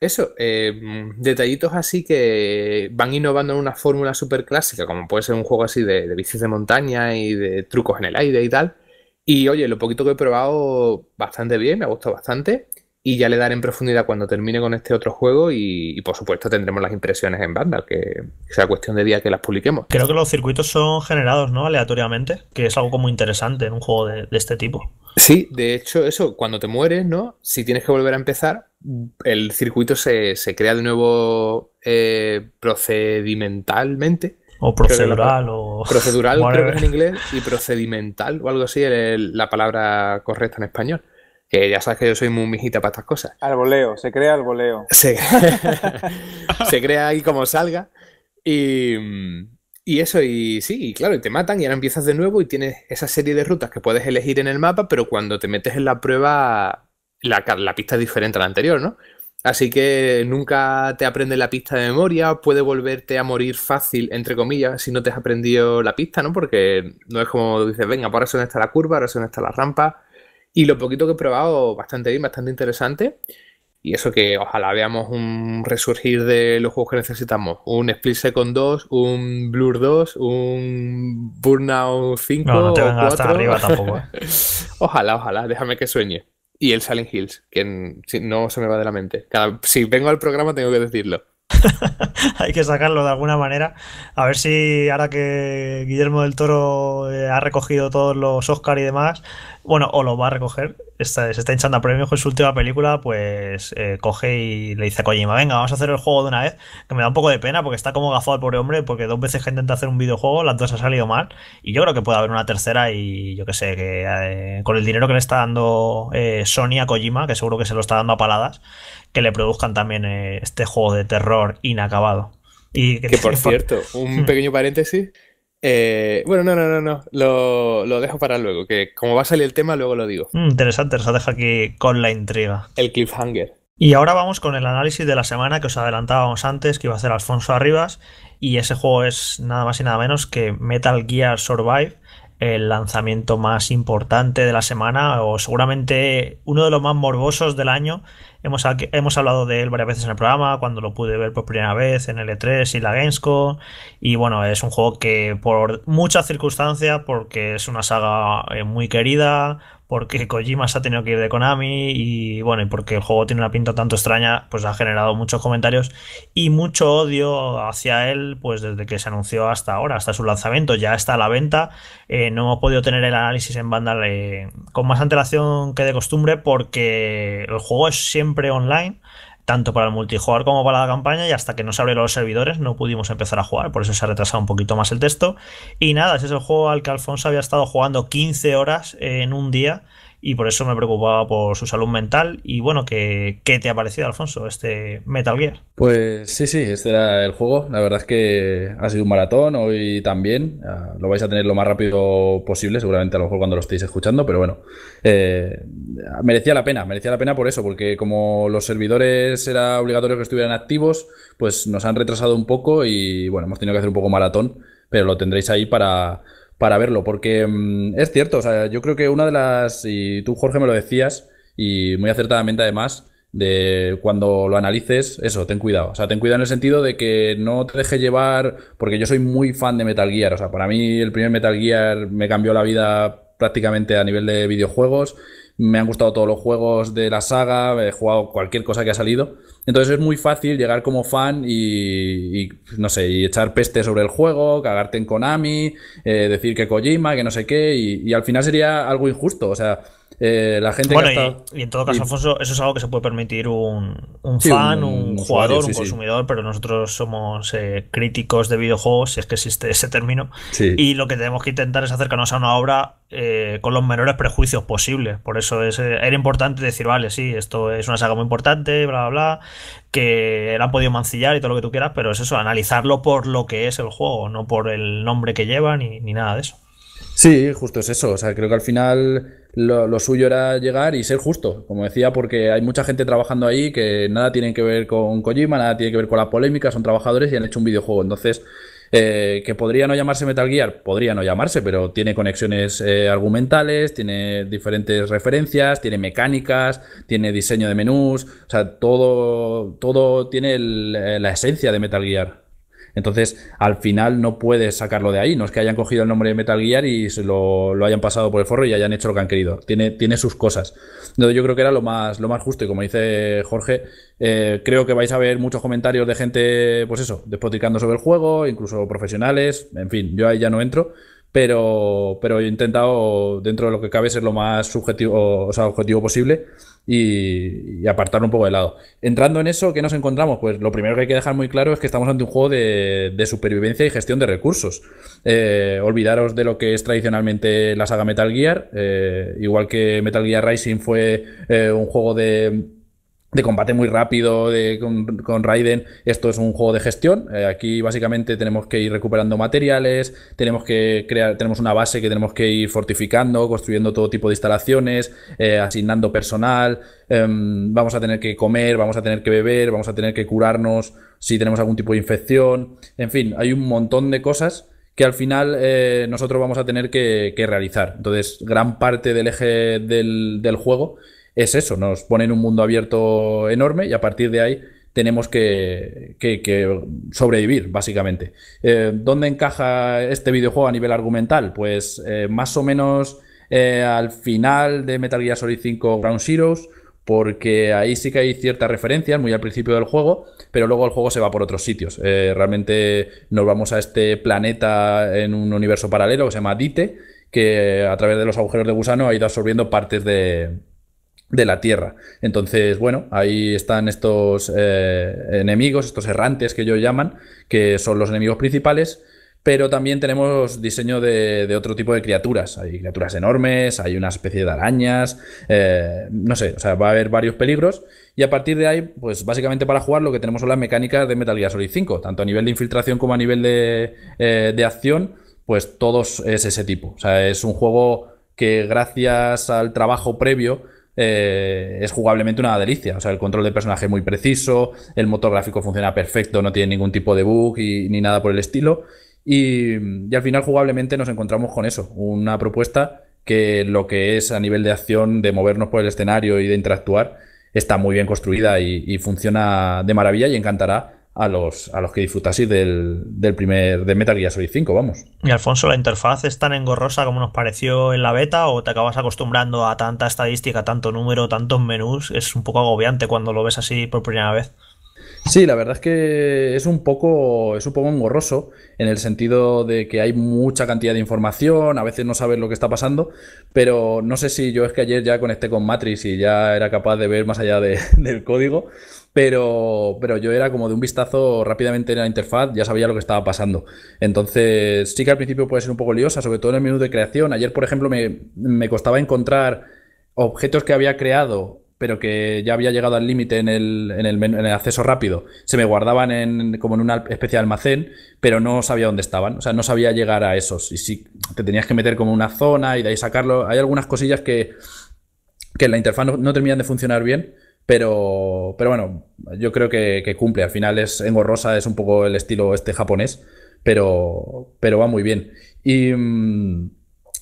eso, eh, detallitos así que van innovando en una fórmula súper clásica, como puede ser un juego así de, de, bicis de montaña y de trucos en el aire y tal. Y oye, lo poquito que he probado, bastante bien, me ha gustado bastante y ya le daré en profundidad cuando termine con este otro juego y, por supuesto tendremos las impresiones en banda, que sea cuestión de día que las publiquemos. Creo que los circuitos son generados, ¿no? Aleatoriamente, que es algo muy interesante en un juego de, este tipo. Sí, de hecho, eso, cuando te mueres, ¿no? Si tienes que volver a empezar, el circuito se, se crea de nuevo eh, procedimentalmente. O procedural, o... Procedural, creo que en inglés, y procedimental, o algo así, es la palabra correcta en español. Que ya sabes que yo soy muy mijita para estas cosas. Al voleo, se crea arboleo. Se, se crea ahí como salga. Y, y eso, y sí, claro, y te matan y ahora empiezas de nuevo y tienes esa serie de rutas que puedes elegir en el mapa, pero cuando te metes en la prueba, la, pista es diferente a la anterior, ¿no? Así que nunca te aprende la pista de memoria, puede volverte a morir fácil, entre comillas, si no te has aprendido la pista, ¿no? Porque no es como dices, venga, por pues ahora eso está la curva, ahora eso está la rampa. Y lo poquito que he probado, bastante bien, bastante interesante. Y eso que ojalá veamos un resurgir de los juegos que necesitamos. Un Split Second 2, un Blur 2, un Burnout 5. No, no te arriba tampoco. Eh. ojalá, ojalá, déjame que sueñe. Y el Silent Hills, que no se me va de la mente. si vengo al programa tengo que decirlo. Hay que sacarlo de alguna manera. A ver si ahora que Guillermo del Toro eh, ha recogido todos los Oscar y demás, bueno, o lo va a recoger, se está hinchando a premios con su última película, pues eh, coge y le dice a Kojima, venga, vamos a hacer el juego de una vez, que me da un poco de pena porque está como gafado el pobre hombre, porque dos veces que intenta hacer un videojuego, las dos ha salido mal, y yo creo que puede haber una tercera y yo que sé, que eh, con el dinero que le está dando eh, Sony a Kojima, que seguro que se lo está dando a paladas, que le produzcan también este juego de terror inacabado. Y que, que por cierto, un hmm. pequeño paréntesis, eh, bueno, no, no, no, no. Lo, lo, dejo para luego, que como va a salir el tema, luego lo digo. Mm, interesante, interesante, lo dejo aquí con la intriga. El cliffhanger. Y ahora vamos con el análisis de la semana que os adelantábamos antes, que iba a hacer Alfonso Arribas. Y ese juego es nada más y nada menos que Metal Gear Survive, el lanzamiento más importante de la semana o seguramente uno de los más morbosos del año. Hemos, hemos hablado de él varias veces en el programa, cuando lo pude ver por primera vez en L3 e y la Gamescom. Y bueno, es un juego que por muchas circunstancias, porque es una saga eh, muy querida, porque Kojima se ha tenido que ir de Konami y bueno, porque el juego tiene una pinta tanto extraña, pues ha generado muchos comentarios y mucho odio hacia él, pues desde que se anunció hasta ahora, hasta su lanzamiento, ya está a la venta. Eh, no hemos podido tener el análisis en banda eh, con más antelación que de costumbre porque el juego es siempre online tanto para el multijugador como para la campaña y hasta que no se abrieron los servidores no pudimos empezar a jugar, por eso se ha retrasado un poquito más el texto. Y nada, ese es el juego al que Alfonso había estado jugando 15 horas en un día y por eso me preocupaba por su salud mental. Y bueno, ¿qué, qué te ha parecido, Alfonso, este Metal Gear? Pues sí, sí, este era el juego. La verdad es que ha sido un maratón, hoy también. Ah, lo vais a tener lo más rápido posible, seguramente a lo mejor cuando lo estéis escuchando, pero bueno, eh, merecía la pena, merecía la pena por eso, porque como los servidores era obligatorio que estuvieran activos, pues nos han retrasado un poco y bueno, hemos tenido que hacer un poco maratón pero lo tendréis ahí para, para verlo, porque mm, es cierto, o sea, yo creo que una de las, y tú Jorge me lo decías, y muy acertadamente además, de cuando lo analices, eso, ten cuidado. O sea, ten cuidado en el sentido de que no te deje llevar, porque yo soy muy fan de Metal Gear, o sea, para mí el primer Metal Gear me cambió la vida prácticamente a nivel de videojuegos, me han gustado todos los juegos de la saga, he jugado cualquier cosa que ha salido, entonces es muy fácil llegar como fan y, pues, no sé, y echar peste sobre el juego, cagarte en Konami, eh, decir que Kojima, que no sé qué, y, y al final sería algo injusto. O sea, eh, la gente bueno, y, en todo caso, eso es algo que se puede permitir un, fan, un, jugador, un consumidor, pero nosotros somos eh, críticos de videojuegos, si es que existe ese término. Y lo que tenemos que intentar es acercarnos a una obra eh, con los menores prejuicios posibles. Por eso es, era importante decir, vale, sí, esto es una saga muy importante, bla, bla, bla, que la han podido mancillar y todo lo que tú quieras, pero es eso, analizarlo por lo que es el juego, no por el nombre que lleva ni, ni nada de eso. Sí, justo es eso. O sea, creo que al final lo, suyo era llegar y ser justo, como decía, porque hay mucha gente trabajando ahí que nada tiene que ver con Kojima, nada tiene que ver con la polémica, son trabajadores y han hecho un videojuego. Entonces, eh, que podría no llamarse Metal Gear, podría no llamarse, pero tiene conexiones eh, argumentales, tiene diferentes referencias, tiene mecánicas, tiene diseño de menús, o sea, todo, todo tiene eh, la esencia de Metal Gear. Entonces, al final no puedes sacarlo de ahí. No es que hayan cogido el nombre de Metal Gear y se lo, hayan pasado por el forro y hayan hecho lo que han querido. Tiene, tiene sus cosas. Entonces, yo creo que era lo más, lo más justo. Y como dice Jorge, eh, creo que vais a ver muchos comentarios de gente, pues eso, despoticando sobre el juego, incluso profesionales. En fin, yo ahí ya no entro. Pero, pero he intentado, dentro de lo que cabe, ser lo más subjetivo, o sea, objetivo posible y, apartar un poco de lado. Entrando en eso, ¿qué nos encontramos? Pues lo primero que hay que dejar muy claro es que estamos ante un juego de, supervivencia y gestión de recursos. Eh, olvidaros de lo que es tradicionalmente la saga Metal Gear, eh, igual que Metal Gear Rising fue eh, un juego de de combate muy rápido de, con, Raiden. Esto es un juego de gestión. Eh, aquí básicamente tenemos que ir recuperando materiales, tenemos que crear, tenemos una base que tenemos que ir fortificando, construyendo todo tipo de instalaciones, eh, asignando personal. Em, vamos a tener que comer, vamos a tener que beber, vamos a tener que curarnos si tenemos algún tipo de infección. En fin, hay un montón de cosas que al final eh, nosotros vamos a tener que, realizar. Entonces, gran parte del eje del, del juego es eso, nos ponen un mundo abierto enorme y a partir de ahí tenemos que, sobrevivir, básicamente. Eh, ¿Dónde encaja este videojuego a nivel argumental? Pues eh, más o menos eh, al final de Metal Gear Solid 5 Ground Zeroes, porque ahí sí que hay ciertas referencias muy al principio del juego, pero luego el juego se va por otros sitios. realmente nos vamos a este planeta en un universo paralelo que se llama Dite, que a través de los agujeros de gusano ha ido absorbiendo partes de, de la tierra. Entonces, bueno, ahí están estos eh, enemigos, estos errantes que ellos llaman, que son los enemigos principales, pero también tenemos diseño de, otro tipo de criaturas. Hay criaturas enormes, hay una especie de arañas, eh, no sé, o sea, va a haber varios peligros. Y a partir de ahí, pues básicamente para jugar lo que tenemos son las mecánicas de Metal Gear Solid 5, tanto a nivel de infiltración como a nivel de, eh, de acción, pues todos es ese tipo. O sea, es un juego que gracias al trabajo previo eh, es jugablemente una delicia. O sea, el control del personaje es muy preciso, el motor gráfico funciona perfecto, no tiene ningún tipo de bug y, ni nada por el estilo. Y, al final jugablemente nos encontramos con eso, una propuesta que lo que es a nivel de acción, de movernos por el escenario y de interactuar, está muy bien construida y funciona de maravilla y encantará a los, a los que disfrutaseis del, del primer de Metal Gear Solid 5, vamos. Y Alfonso, ¿la interfaz es tan engorrosa como nos pareció en la beta o te acabas acostumbrando a tanta estadística, tanto número, tantos menús? Es un poco agobiante cuando lo ves así por primera vez. Sí, la verdad es que es un poco, es un poco engorroso en el sentido de que hay mucha cantidad de información, a veces no sabes lo que está pasando, pero no sé si yo es que ayer ya conecté con Matrix y ya era capaz de ver más allá del código, pero, pero yo era como de un vistazo rápidamente en la interfaz, ya sabía lo que estaba pasando. Entonces, sí que al principio puede ser un poco liosa, sobre todo en el menú de creación. Ayer, por ejemplo, me, me costaba encontrar objetos que había creado pero que ya había llegado al límite en el, acceso rápido. Se me guardaban como en una especie de almacén, pero no sabía dónde estaban. O sea, no sabía llegar a esos. Y si te tenías que meter como una zona y de ahí sacarlo. Hay algunas cosillas que, que en la interfaz no, terminan de funcionar bien. Pero, pero bueno, yo creo que, cumple. Al final es engorrosa, es un poco el estilo este japonés, pero, pero va muy bien. Y mm,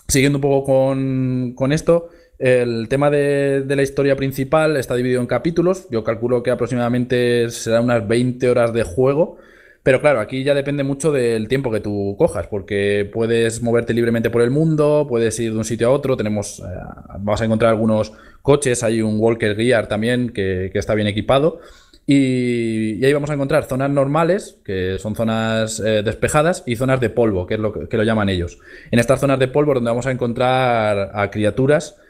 siguiendo un poco con, con esto, el tema de, la historia principal está dividido en capítulos. Yo calculo que aproximadamente serán unas 20 horas de juego. Pero claro, aquí ya depende mucho del tiempo que tú cojas, porque puedes moverte libremente por el mundo, puedes ir de un sitio a otro, tenemos, eh, a encontrar algunos coches, hay un Walker Gear también que, está bien equipado. Y, ahí vamos a encontrar zonas normales, que son zonas eh, despejadas, y zonas de polvo, que es lo que, lo llaman ellos. En estas zonas de polvo donde vamos a encontrar a criaturas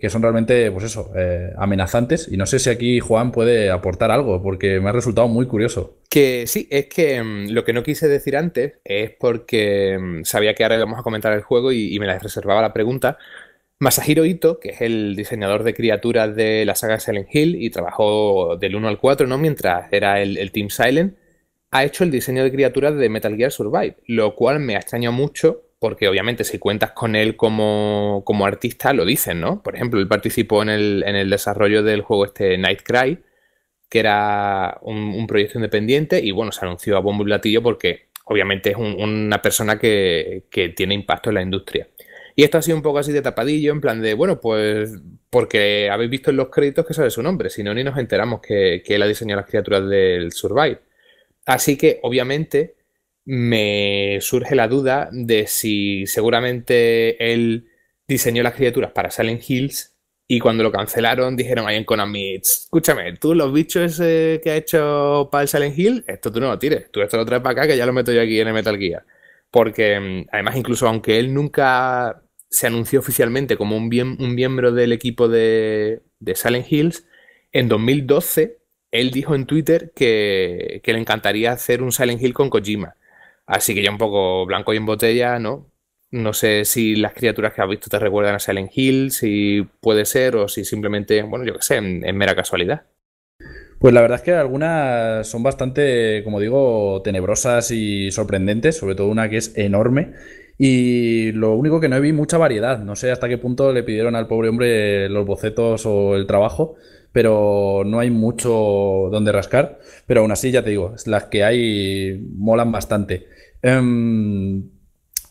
que, son realmente, pues eh, amenazantes. Y no sé si aquí Juan puede aportar algo, porque me ha resultado muy curioso. Que sí, es que mm, lo que no quise decir antes es porque mm, sabía que ahora íbamos a comentar el juego y, me la reservaba la pregunta. Masahiro Ito, que es el diseñador de criaturas de la saga Silent Hill y trabajó del 1 al 4, ¿no? Mientras era el, el Team Silent, ha hecho el diseño de criaturas de Metal Gear Survive, lo cual me ha extrañado mucho porque obviamente si cuentas con él como, artista, lo dicen, ¿no? Por ejemplo, él participó en el, desarrollo del juego este Nightcry, que era un, proyecto independiente, y bueno, se anunció a bombo y latillo porque obviamente es una persona que, tiene impacto en la industria. Y esto ha sido un poco así de tapadillo, en plan de, bueno, pues porque habéis visto en los créditos que sabe su nombre, si no, ni nos enteramos que, que él ha diseñado las criaturas del Survive. Así que, obviamente, me surge la duda de si seguramente él diseñó las criaturas para Silent Hills y cuando lo cancelaron dijeron ahí en Konami, escúchame, tú los bichos que ha hecho para el Silent Hill, esto tú no lo tires, tú esto lo traes para acá que ya lo meto yo aquí en Metal Gear. Porque mm, además incluso aunque él nunca se anunció oficialmente como un, un miembro del equipo de, de Silent Hills, en 2012 él dijo en Twitter que, que le encantaría hacer un Silent Hill con Kojima. Así que ya un poco blanco y en botella, ¿no? No sé si las criaturas que has visto te recuerdan a Silent Hill, si puede ser, o si simplemente, bueno, yo qué sé, en, mera casualidad. Pues la verdad es que algunas son bastante, como digo, tenebrosas y sorprendentes, sobre todo una que es enorme. Y lo único que no he vi mucha variedad, no sé hasta qué punto le pidieron al pobre hombre los bocetos o el trabajo, pero no hay mucho donde rascar. Pero aún así, ya te digo, las que hay molan bastante. Em,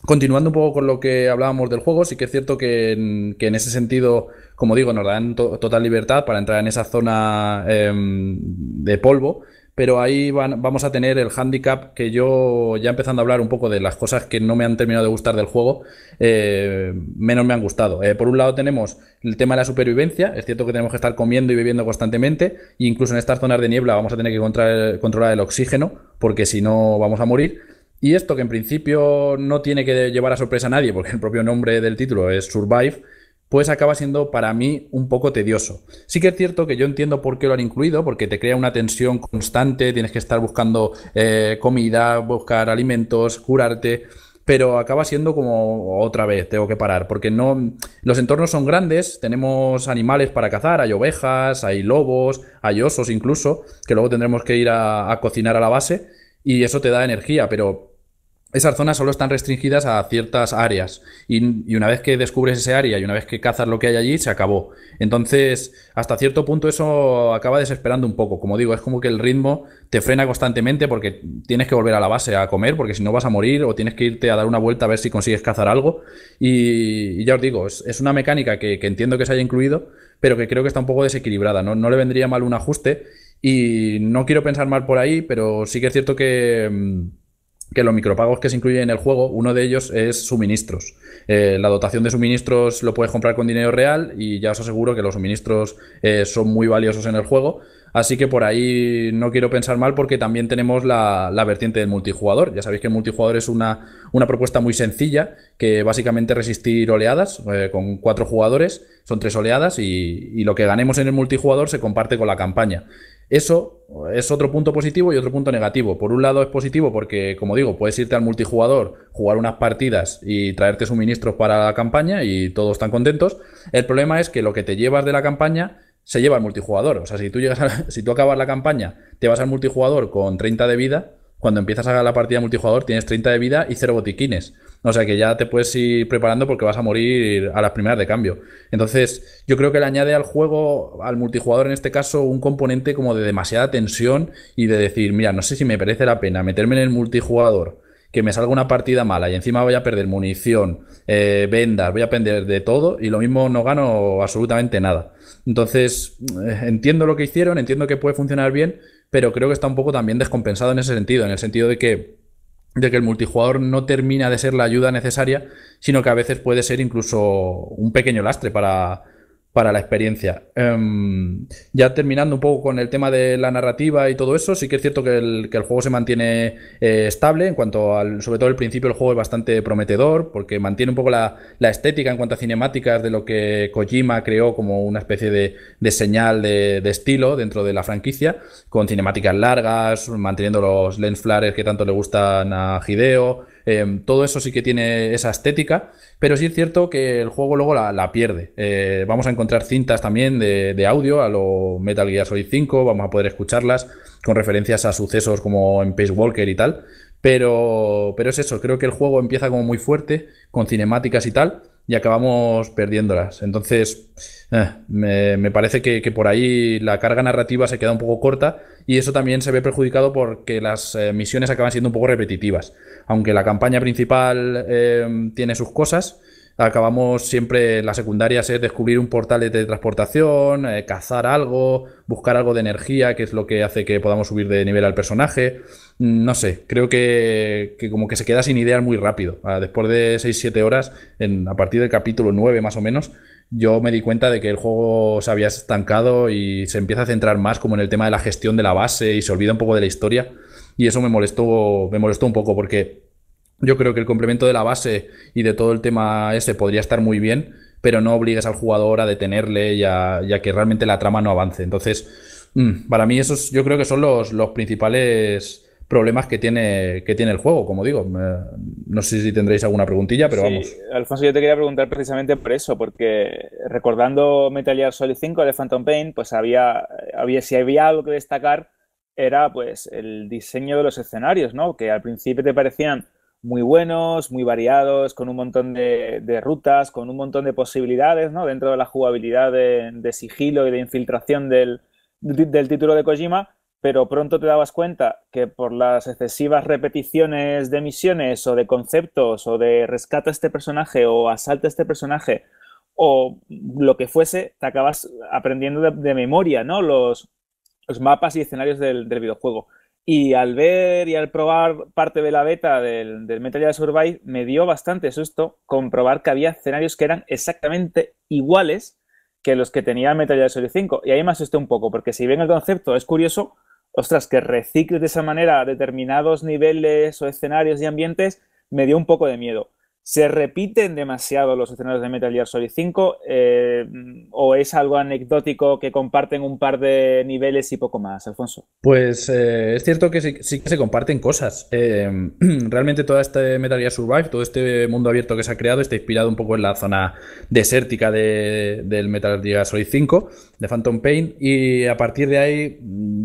continuando un poco con lo que hablábamos del juego, sí que es cierto que en, ese sentido, como digo, nos dan total libertad para entrar en esa zona em, de polvo pero ahí vamos a tener el handicap que yo, ya empezando a hablar un poco de las cosas que no me han terminado de gustar del juego, eh, menos me han gustado. Eh, por un lado tenemos el tema de la supervivencia, es cierto que tenemos que estar comiendo y bebiendo constantemente, e incluso en estas zonas de niebla vamos a tener que controlar el oxígeno, porque si no vamos a morir. Y esto que en principio no tiene que llevar a sorpresa a nadie, porque el propio nombre del título es Survive, pues acaba siendo para mí un poco tedioso. Sí que es cierto que yo entiendo por qué lo han incluido, porque te crea una tensión constante, tienes que estar buscando eh, comida, buscar alimentos, curarte pero acaba siendo como otra vez, tengo que parar, porque no los entornos son grandes, tenemos animales para cazar, hay ovejas, hay lobos, hay osos incluso, que luego tendremos que ir a cocinar a la base y eso te da energía, pero esas zonas solo están restringidas a ciertas áreas. Y, una vez que descubres ese área y una vez que cazas lo que hay allí, se acabó. Entonces, hasta cierto punto eso acaba desesperando un poco. Como digo, es como que el ritmo te frena constantemente porque tienes que volver a la base a comer, porque si no vas a morir, o tienes que irte a dar una vuelta a ver si consigues cazar algo. Y, ya os digo, es, una mecánica que, entiendo que se haya incluido, pero que creo que está un poco desequilibrada. No, no le vendría mal un ajuste. Y no quiero pensar mal por ahí, pero sí que es cierto que mm, que los micropagos que se incluyen en el juego, uno de ellos es suministros. Eh, la dotación de suministros lo puedes comprar con dinero real y ya os aseguro que los suministros eh, son muy valiosos en el juego. Así que por ahí no quiero pensar mal porque también tenemos la, vertiente del multijugador. Ya sabéis que el multijugador es una, una propuesta muy sencilla, que básicamente resistir oleadas eh, con cuatro jugadores, son tres oleadas y, y, lo que ganemos en el multijugador se comparte con la campaña. Eso es otro punto positivo y otro punto negativo. Por un lado es positivo porque, como digo, puedes irte al multijugador, jugar unas partidas y traerte suministros para la campaña y todos están contentos. El problema es que lo que te llevas de la campaña se lleva al multijugador. O sea, si tú, llegas a, si tú acabas la campaña, te vas al multijugador con 30 de vida, cuando empiezas a la partida multijugador tienes 30 de vida y 0 botiquines. O sea que ya te puedes ir preparando porque vas a morir a las primeras de cambio. Entonces, yo creo que le añade al juego, al multijugador en este caso, un componente como de demasiada tensión y de decir, mira, no sé si me parece la pena meterme en el multijugador que me salga una partida mala y encima voy a perder munición, eh, vendas, voy a perder de todo y lo mismo no gano absolutamente nada. Entonces, eh, entiendo lo que hicieron, entiendo que puede funcionar bien, pero creo que está un poco también descompensado en ese sentido, en el sentido de que de que el multijugador no termina de ser la ayuda necesaria, sino que a veces puede ser incluso un pequeño lastre para, para la experiencia. Em, ya terminando un poco con el tema de la narrativa y todo eso, sí que es cierto que el, juego se mantiene eh, estable, en cuanto al, sobre todo el principio el juego es bastante prometedor, porque mantiene un poco la, estética en cuanto a cinemáticas de lo que Kojima creó como una especie de, señal de, de, estilo dentro de la franquicia, con cinemáticas largas, manteniendo los lens flares que tanto le gustan a Hideo, Em, todo eso sí que tiene esa estética, pero sí es cierto que el juego luego la, pierde. Eh, vamos a encontrar cintas también de, audio a lo Metal Gear Solid 5, vamos a poder escucharlas con referencias a sucesos como en Pace Walker y tal, pero, es eso, creo que el juego empieza como muy fuerte, con cinemáticas y tal, y acabamos perdiéndolas. Entonces, eh, me, parece que, que por ahí la carga narrativa se queda un poco corta y eso también se ve perjudicado porque las eh, misiones acaban siendo un poco repetitivas. Aunque la campaña principal em, tiene sus cosas, acabamos siempre la secundaria es descubrir un portal de teletransportación, eh, cazar algo, buscar algo de energía, que es lo que hace que podamos subir de nivel al personaje. Mm, no sé, creo que, como que se queda sin ideas muy rápido. Ah, después de 6-7 horas, en, a partir del capítulo 9 más o menos, yo me di cuenta de que el juego se había estancado y se empieza a centrar más como en el tema de la gestión de la base y se olvida un poco de la historia. Y eso me molestó, me molestó un poco porque yo creo que el complemento de la base y de todo el tema ese podría estar muy bien, pero no obligues al jugador a detenerle ya a, que realmente la trama no avance. Entonces, mm, para mí esos yo creo que son los, los principales problemas que tiene, que tiene el juego, como digo. Eh, no sé si tendréis alguna preguntilla, pero sí, vamos. Alfonso, yo te quería preguntar precisamente por eso, porque recordando Metal Gear Solid 5 de Phantom Pain, pues había, había si había algo que destacar era pues el diseño de los escenarios, ¿no? Que al principio te parecían muy buenos, muy variados, con un montón de, rutas, con un montón de posibilidades, ¿no? Dentro de la jugabilidad de, sigilo y de infiltración del, del título de Kojima, pero pronto te dabas cuenta que por las excesivas repeticiones de misiones o de conceptos o de rescata este personaje o asalta este personaje o lo que fuese, te acabas aprendiendo de, memoria, ¿no? Los, los, mapas y escenarios del, videojuego. Y al ver y al probar parte de la beta del, Metal Gear Survive, me dio bastante susto comprobar que había escenarios que eran exactamente iguales que los que tenía Metal Gear Solid 5. Y ahí me asusté un poco, porque si bien el concepto es curioso, ostras, que recicles de esa manera determinados niveles o escenarios y ambientes, me dio un poco de miedo. ¿Se repiten demasiado los escenarios de Metal Gear Solid 5 eh, o es algo anecdótico que comparten un par de niveles y poco más, Alfonso? Pues eh, es cierto que sí, que se comparten cosas. Em, realmente toda esta Metal Gear Survive, todo este mundo abierto que se ha creado está inspirado un poco en la zona desértica de, del Metal Gear Solid 5, de Phantom Pain. Y a partir de ahí,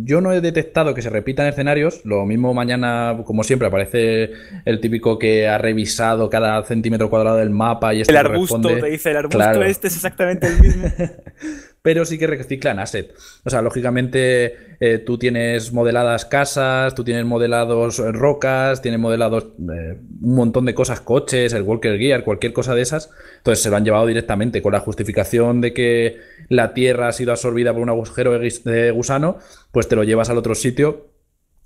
yo no he detectado que se repitan escenarios. Lo mismo mañana, como siempre, aparece el típico que ha revisado cada centímetro cuadrado del mapa y es El arbusto, te dice, el arbusto este es exactamente el mismo. pero sí que reciclan asset. O sea, lógicamente eh, tú tienes modeladas casas, tú tienes modelados rocas, tienes modelados eh, un montón de cosas, coches, el Walker Gear, cualquier cosa de esas. Entonces se lo han llevado directamente con la justificación de que la tierra ha sido absorbida por un agujero de, gusano, pues te lo llevas al otro sitio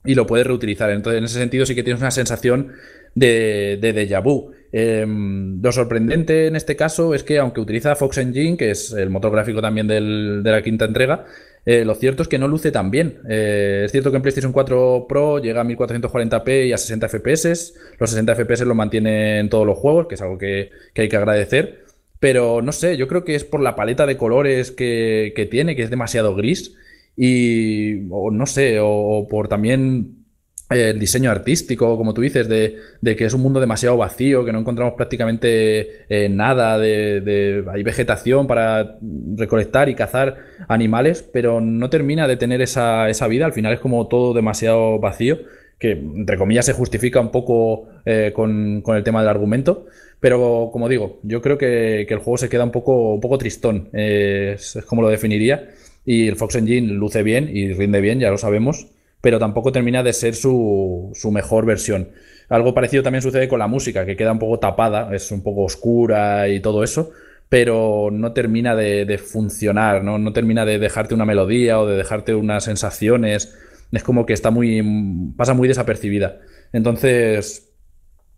y lo puedes reutilizar. Entonces, en ese sentido sí que tienes una sensación de, de déjà vu. Em, lo sorprendente en este caso es que aunque utiliza Fox Engine, que es el motor gráfico también de la quinta entrega, eh, lo cierto es que no luce tan bien. Eh, es cierto que en PlayStation 4 Pro llega a 1440p y a 60 FPS. Los 60 FPS lo mantienen todos los juegos, que es algo que, hay que agradecer. Pero no sé, yo creo que es por la paleta de colores que, tiene, que es demasiado gris. Y o no sé, o por también el diseño artístico, como tú dices, de, que es un mundo demasiado vacío, que no encontramos prácticamente eh, nada, de, hay vegetación para recolectar y cazar animales, pero no termina de tener esa, esa vida, al final es como todo demasiado vacío, que entre comillas se justifica un poco eh, con, el tema del argumento, pero como digo, yo creo que, el juego se queda un poco, un poco tristón, eh, es como lo definiría, y el Fox Engine luce bien y rinde bien, ya lo sabemos pero tampoco termina de ser su, mejor versión. Algo parecido también sucede con la música, que queda un poco tapada, es un poco oscura y todo eso, pero no termina de, funcionar, ¿no? termina de dejarte una melodía o de dejarte unas sensaciones. Es como que está muy. pasa muy desapercibida. Entonces,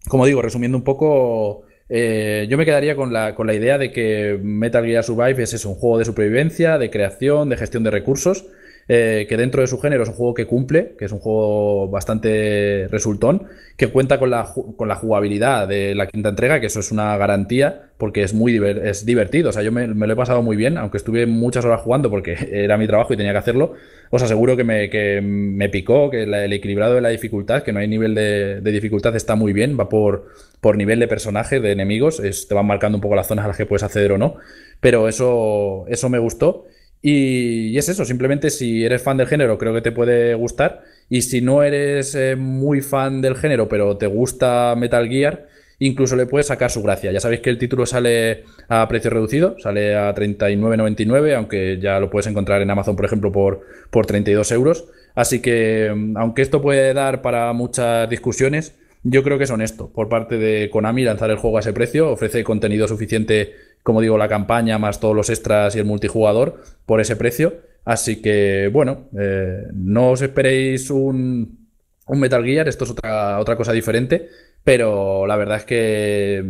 como digo, resumiendo un poco. Eh, yo me quedaría con la, con la idea de que Metal Gear Survive es un juego de supervivencia, de creación, de gestión de recursos eh, que dentro de su género es un juego que cumple, que es un juego bastante resultón, que cuenta con la, con la jugabilidad de la quinta entrega, que eso es una garantía, porque es muy es divertido. O sea, yo me, lo he pasado muy bien, aunque estuve muchas horas jugando porque era mi trabajo y tenía que hacerlo. Os aseguro que me, que me picó, que el equilibrado de la dificultad, que no hay nivel de, dificultad, está muy bien, va por, por nivel de personaje, de enemigos, te van marcando un poco las zonas a las que puedes acceder o no. Pero eso, eso me gustó. Y, es eso, simplemente si eres fan del género creo que te puede gustar. Y si no eres eh, muy fan del género pero te gusta Metal Gear, incluso le puedes sacar su gracia. Ya sabéis que el título sale a precio reducido, sale a 39,99, aunque ya lo puedes encontrar en Amazon, por ejemplo, por, por 32 euros. Así que, mm, aunque esto puede dar para muchas discusiones, yo creo que es honesto por parte de Konami lanzar el juego a ese precio, ofrece contenido suficiente como digo, la campaña más todos los extras y el multijugador por ese precio. Así que, bueno, eh, no os esperéis un, un, Metal Gear, esto es otra, otra cosa diferente, pero la verdad es que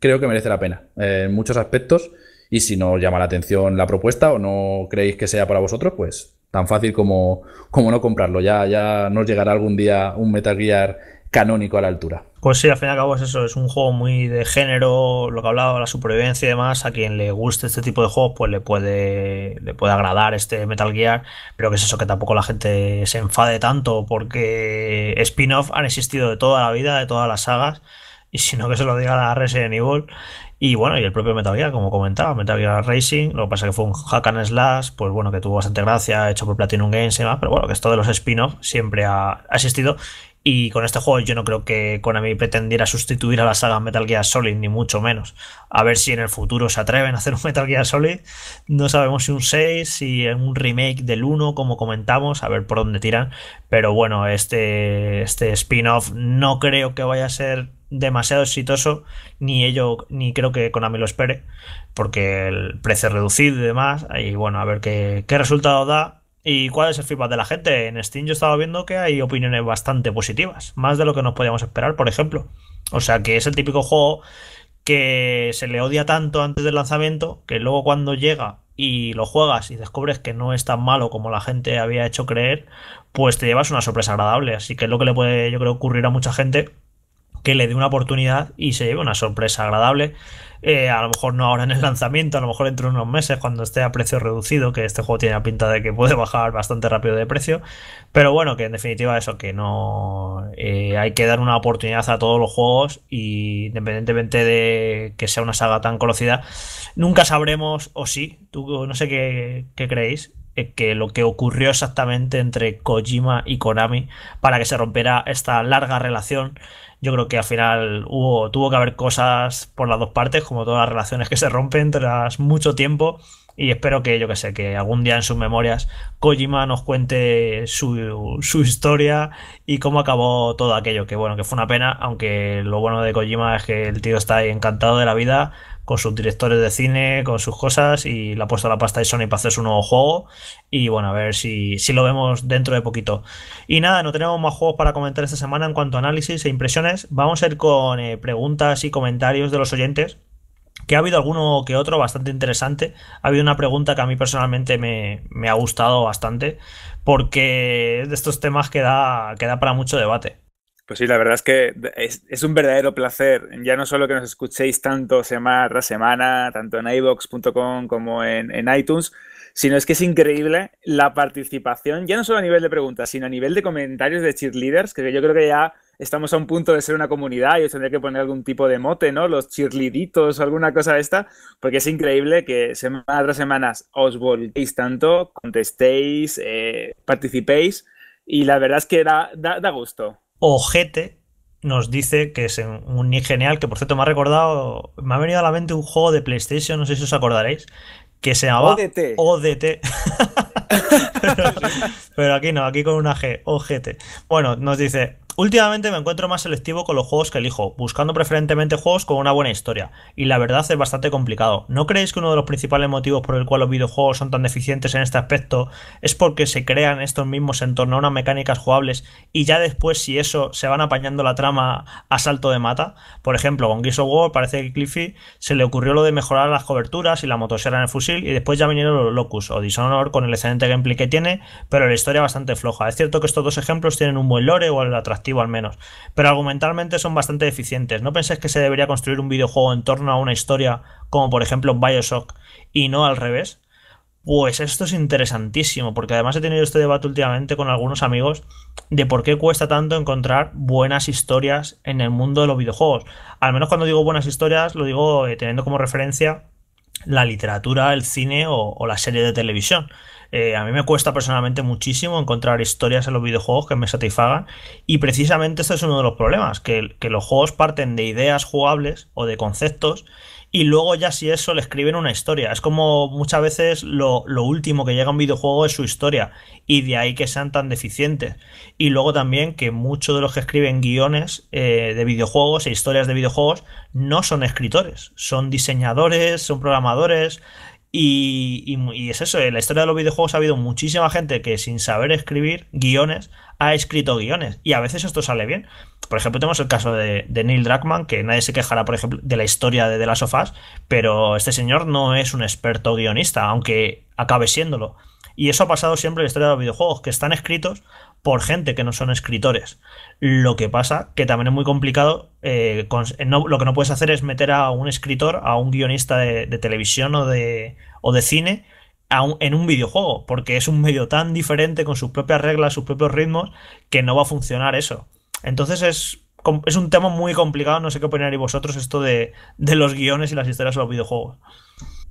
creo que merece la pena eh, en muchos aspectos. Y si no llama la atención la propuesta o no creéis que sea para vosotros, pues tan fácil como, como no comprarlo. Ya, ya nos llegará algún día un Metal Gear canónico a la altura. Pues sí, al fin y al cabo es eso, es un juego muy de género, lo que ha hablado la supervivencia y demás, a quien le guste este tipo de juegos pues le puede, le puede agradar este Metal Gear, pero que es eso, que tampoco la gente se enfade tanto, porque spin-off han existido de toda la vida, de todas las sagas, y si no que se lo diga la Resident Evil, y bueno, y el propio Metal Gear, como comentaba, Metal Gear Racing, lo que pasa que fue un hack and slash, pues bueno, que tuvo bastante gracia, hecho por Platinum Games y demás, pero bueno, que esto de los spin off siempre ha, existido y con este juego yo no creo que Konami pretendiera sustituir a la saga Metal Gear Solid, ni mucho menos. A ver si en el futuro se atreven a hacer un Metal Gear Solid. No sabemos si un 6, si un remake del 1, como comentamos, a ver por dónde tiran. Pero bueno, este, este spin-off no creo que vaya a ser demasiado exitoso, ni ello, ni creo que Konami lo espere, porque el precio es reducido y demás. Y bueno, a ver qué, qué resultado da ¿Y cuál es el feedback de la gente? En Steam yo estaba viendo que hay opiniones bastante positivas, más de lo que nos podíamos esperar, por ejemplo. O sea que es el típico juego que se le odia tanto antes del lanzamiento que luego cuando llega y lo juegas y descubres que no es tan malo como la gente había hecho creer, pues te llevas una sorpresa agradable. Así que es lo que le puede, yo creo, ocurrir a mucha gente que le dé una oportunidad y se lleve una sorpresa agradable eh, a lo mejor no ahora en el lanzamiento, a lo mejor dentro de unos meses cuando esté a precio reducido, que este juego tiene la pinta de que puede bajar bastante rápido de precio. Pero bueno, que en definitiva eso, que no eh, hay que dar una oportunidad a todos los juegos y independientemente de que sea una saga tan conocida, nunca sabremos, o sí, tú no sé qué, qué creéis, eh, que lo que ocurrió exactamente entre Kojima y Konami para que se rompiera esta larga relación yo creo que al final hubo, tuvo que haber cosas por las dos partes, como todas las relaciones que se rompen tras mucho tiempo. Y espero que, yo que sé, que algún día en sus memorias Kojima nos cuente su, su historia y cómo acabó todo aquello. Que bueno, que fue una pena, aunque lo bueno de Kojima es que el tío está ahí encantado de la vida con sus directores de cine, con sus cosas, y le ha puesto la pasta de Sony para hacer su nuevo juego. Y bueno, a ver si, lo vemos dentro de poquito. Y nada, no tenemos más juegos para comentar esta semana en cuanto a análisis e impresiones. Vamos a ir con eh, preguntas y comentarios de los oyentes que ha habido alguno que otro bastante interesante. Ha habido una pregunta que a mí personalmente me, ha gustado bastante, porque de estos temas queda que da para mucho debate. Pues sí, la verdad es que es, un verdadero placer, ya no solo que nos escuchéis tanto semana tras semana, tanto en ibox.com como en, iTunes, sino es que es increíble la participación, ya no solo a nivel de preguntas, sino a nivel de comentarios de cheerleaders, que yo creo que ya estamos a un punto de ser una comunidad y os tendré que poner algún tipo de mote, ¿no? Los cheerleaditos o alguna cosa de esta, porque es increíble que semana tras semana os volvéis tanto, contestéis, eh, participéis y la verdad es que da gusto. Ogt nos dice que es un genial, que por cierto me ha recordado, me ha venido a la mente un juego de PlayStation, no sé si os acordaréis, que se llamaba ODT. ODT. pero, aquí no, aquí con una G, OGT. Bueno, nos dice, Últimamente me encuentro más selectivo con los juegos que elijo, buscando preferentemente juegos con una buena historia, y la verdad es bastante complicado. ¿No creéis que uno de los principales motivos por el cual los videojuegos son tan deficientes en este aspecto es porque se crean estos mismos en torno a unas mecánicas jugables y ya después si eso se van apañando la trama a salto de mata? Por ejemplo, con Gears of War parece que Cliffy se le ocurrió lo de mejorar las coberturas y la motosera en el fusil y después ya vinieron los Locus o Dishonored con el excelente gameplay que tiene, pero la historia bastante floja. Es cierto que estos dos ejemplos tienen un buen lore o el atractivo al menos. Pero argumentalmente son bastante eficientes No penséis que se debería construir un videojuego en torno a una historia como por ejemplo Bioshock y no al revés. Pues esto es interesantísimo, porque además he tenido este debate últimamente con algunos amigos de por qué cuesta tanto encontrar buenas historias en el mundo de los videojuegos. Al menos cuando digo buenas historias, lo digo eh, teniendo como referencia la literatura, el cine o la serie de televisión. Eh, a mí me cuesta personalmente muchísimo encontrar historias en los videojuegos que me satisfagan y precisamente este es uno de los problemas, que, los juegos parten de ideas jugables o de conceptos y luego ya si eso le escriben una historia. Es como muchas veces lo, último que llega a un videojuego es su historia y de ahí que sean tan deficientes. Y luego también que muchos de los que escriben guiones eh, de videojuegos e historias de videojuegos no son escritores, son diseñadores, son programadores, y, y, es eso, en la historia de los videojuegos ha habido muchísima gente que sin saber escribir guiones ha escrito guiones. Y a veces esto sale bien. Por ejemplo, tenemos el caso de, Neil Druckmann, que nadie se quejará, por ejemplo, de la historia de las sofás pero este señor no es un experto guionista, aunque acabe siéndolo. Y eso ha pasado siempre en la historia de los videojuegos, que están escritos por gente que no son escritores. Lo que pasa que también es muy complicado, eh, eh, lo que no puedes hacer es meter a un escritor, a un guionista de, televisión o de, o de cine, en un videojuego, porque es un medio tan diferente con sus propias reglas, sus propios ritmos, que no va a funcionar eso. Entonces es, un tema muy complicado, no sé qué opinaréis vosotros esto de, de los guiones y las historias de los videojuegos.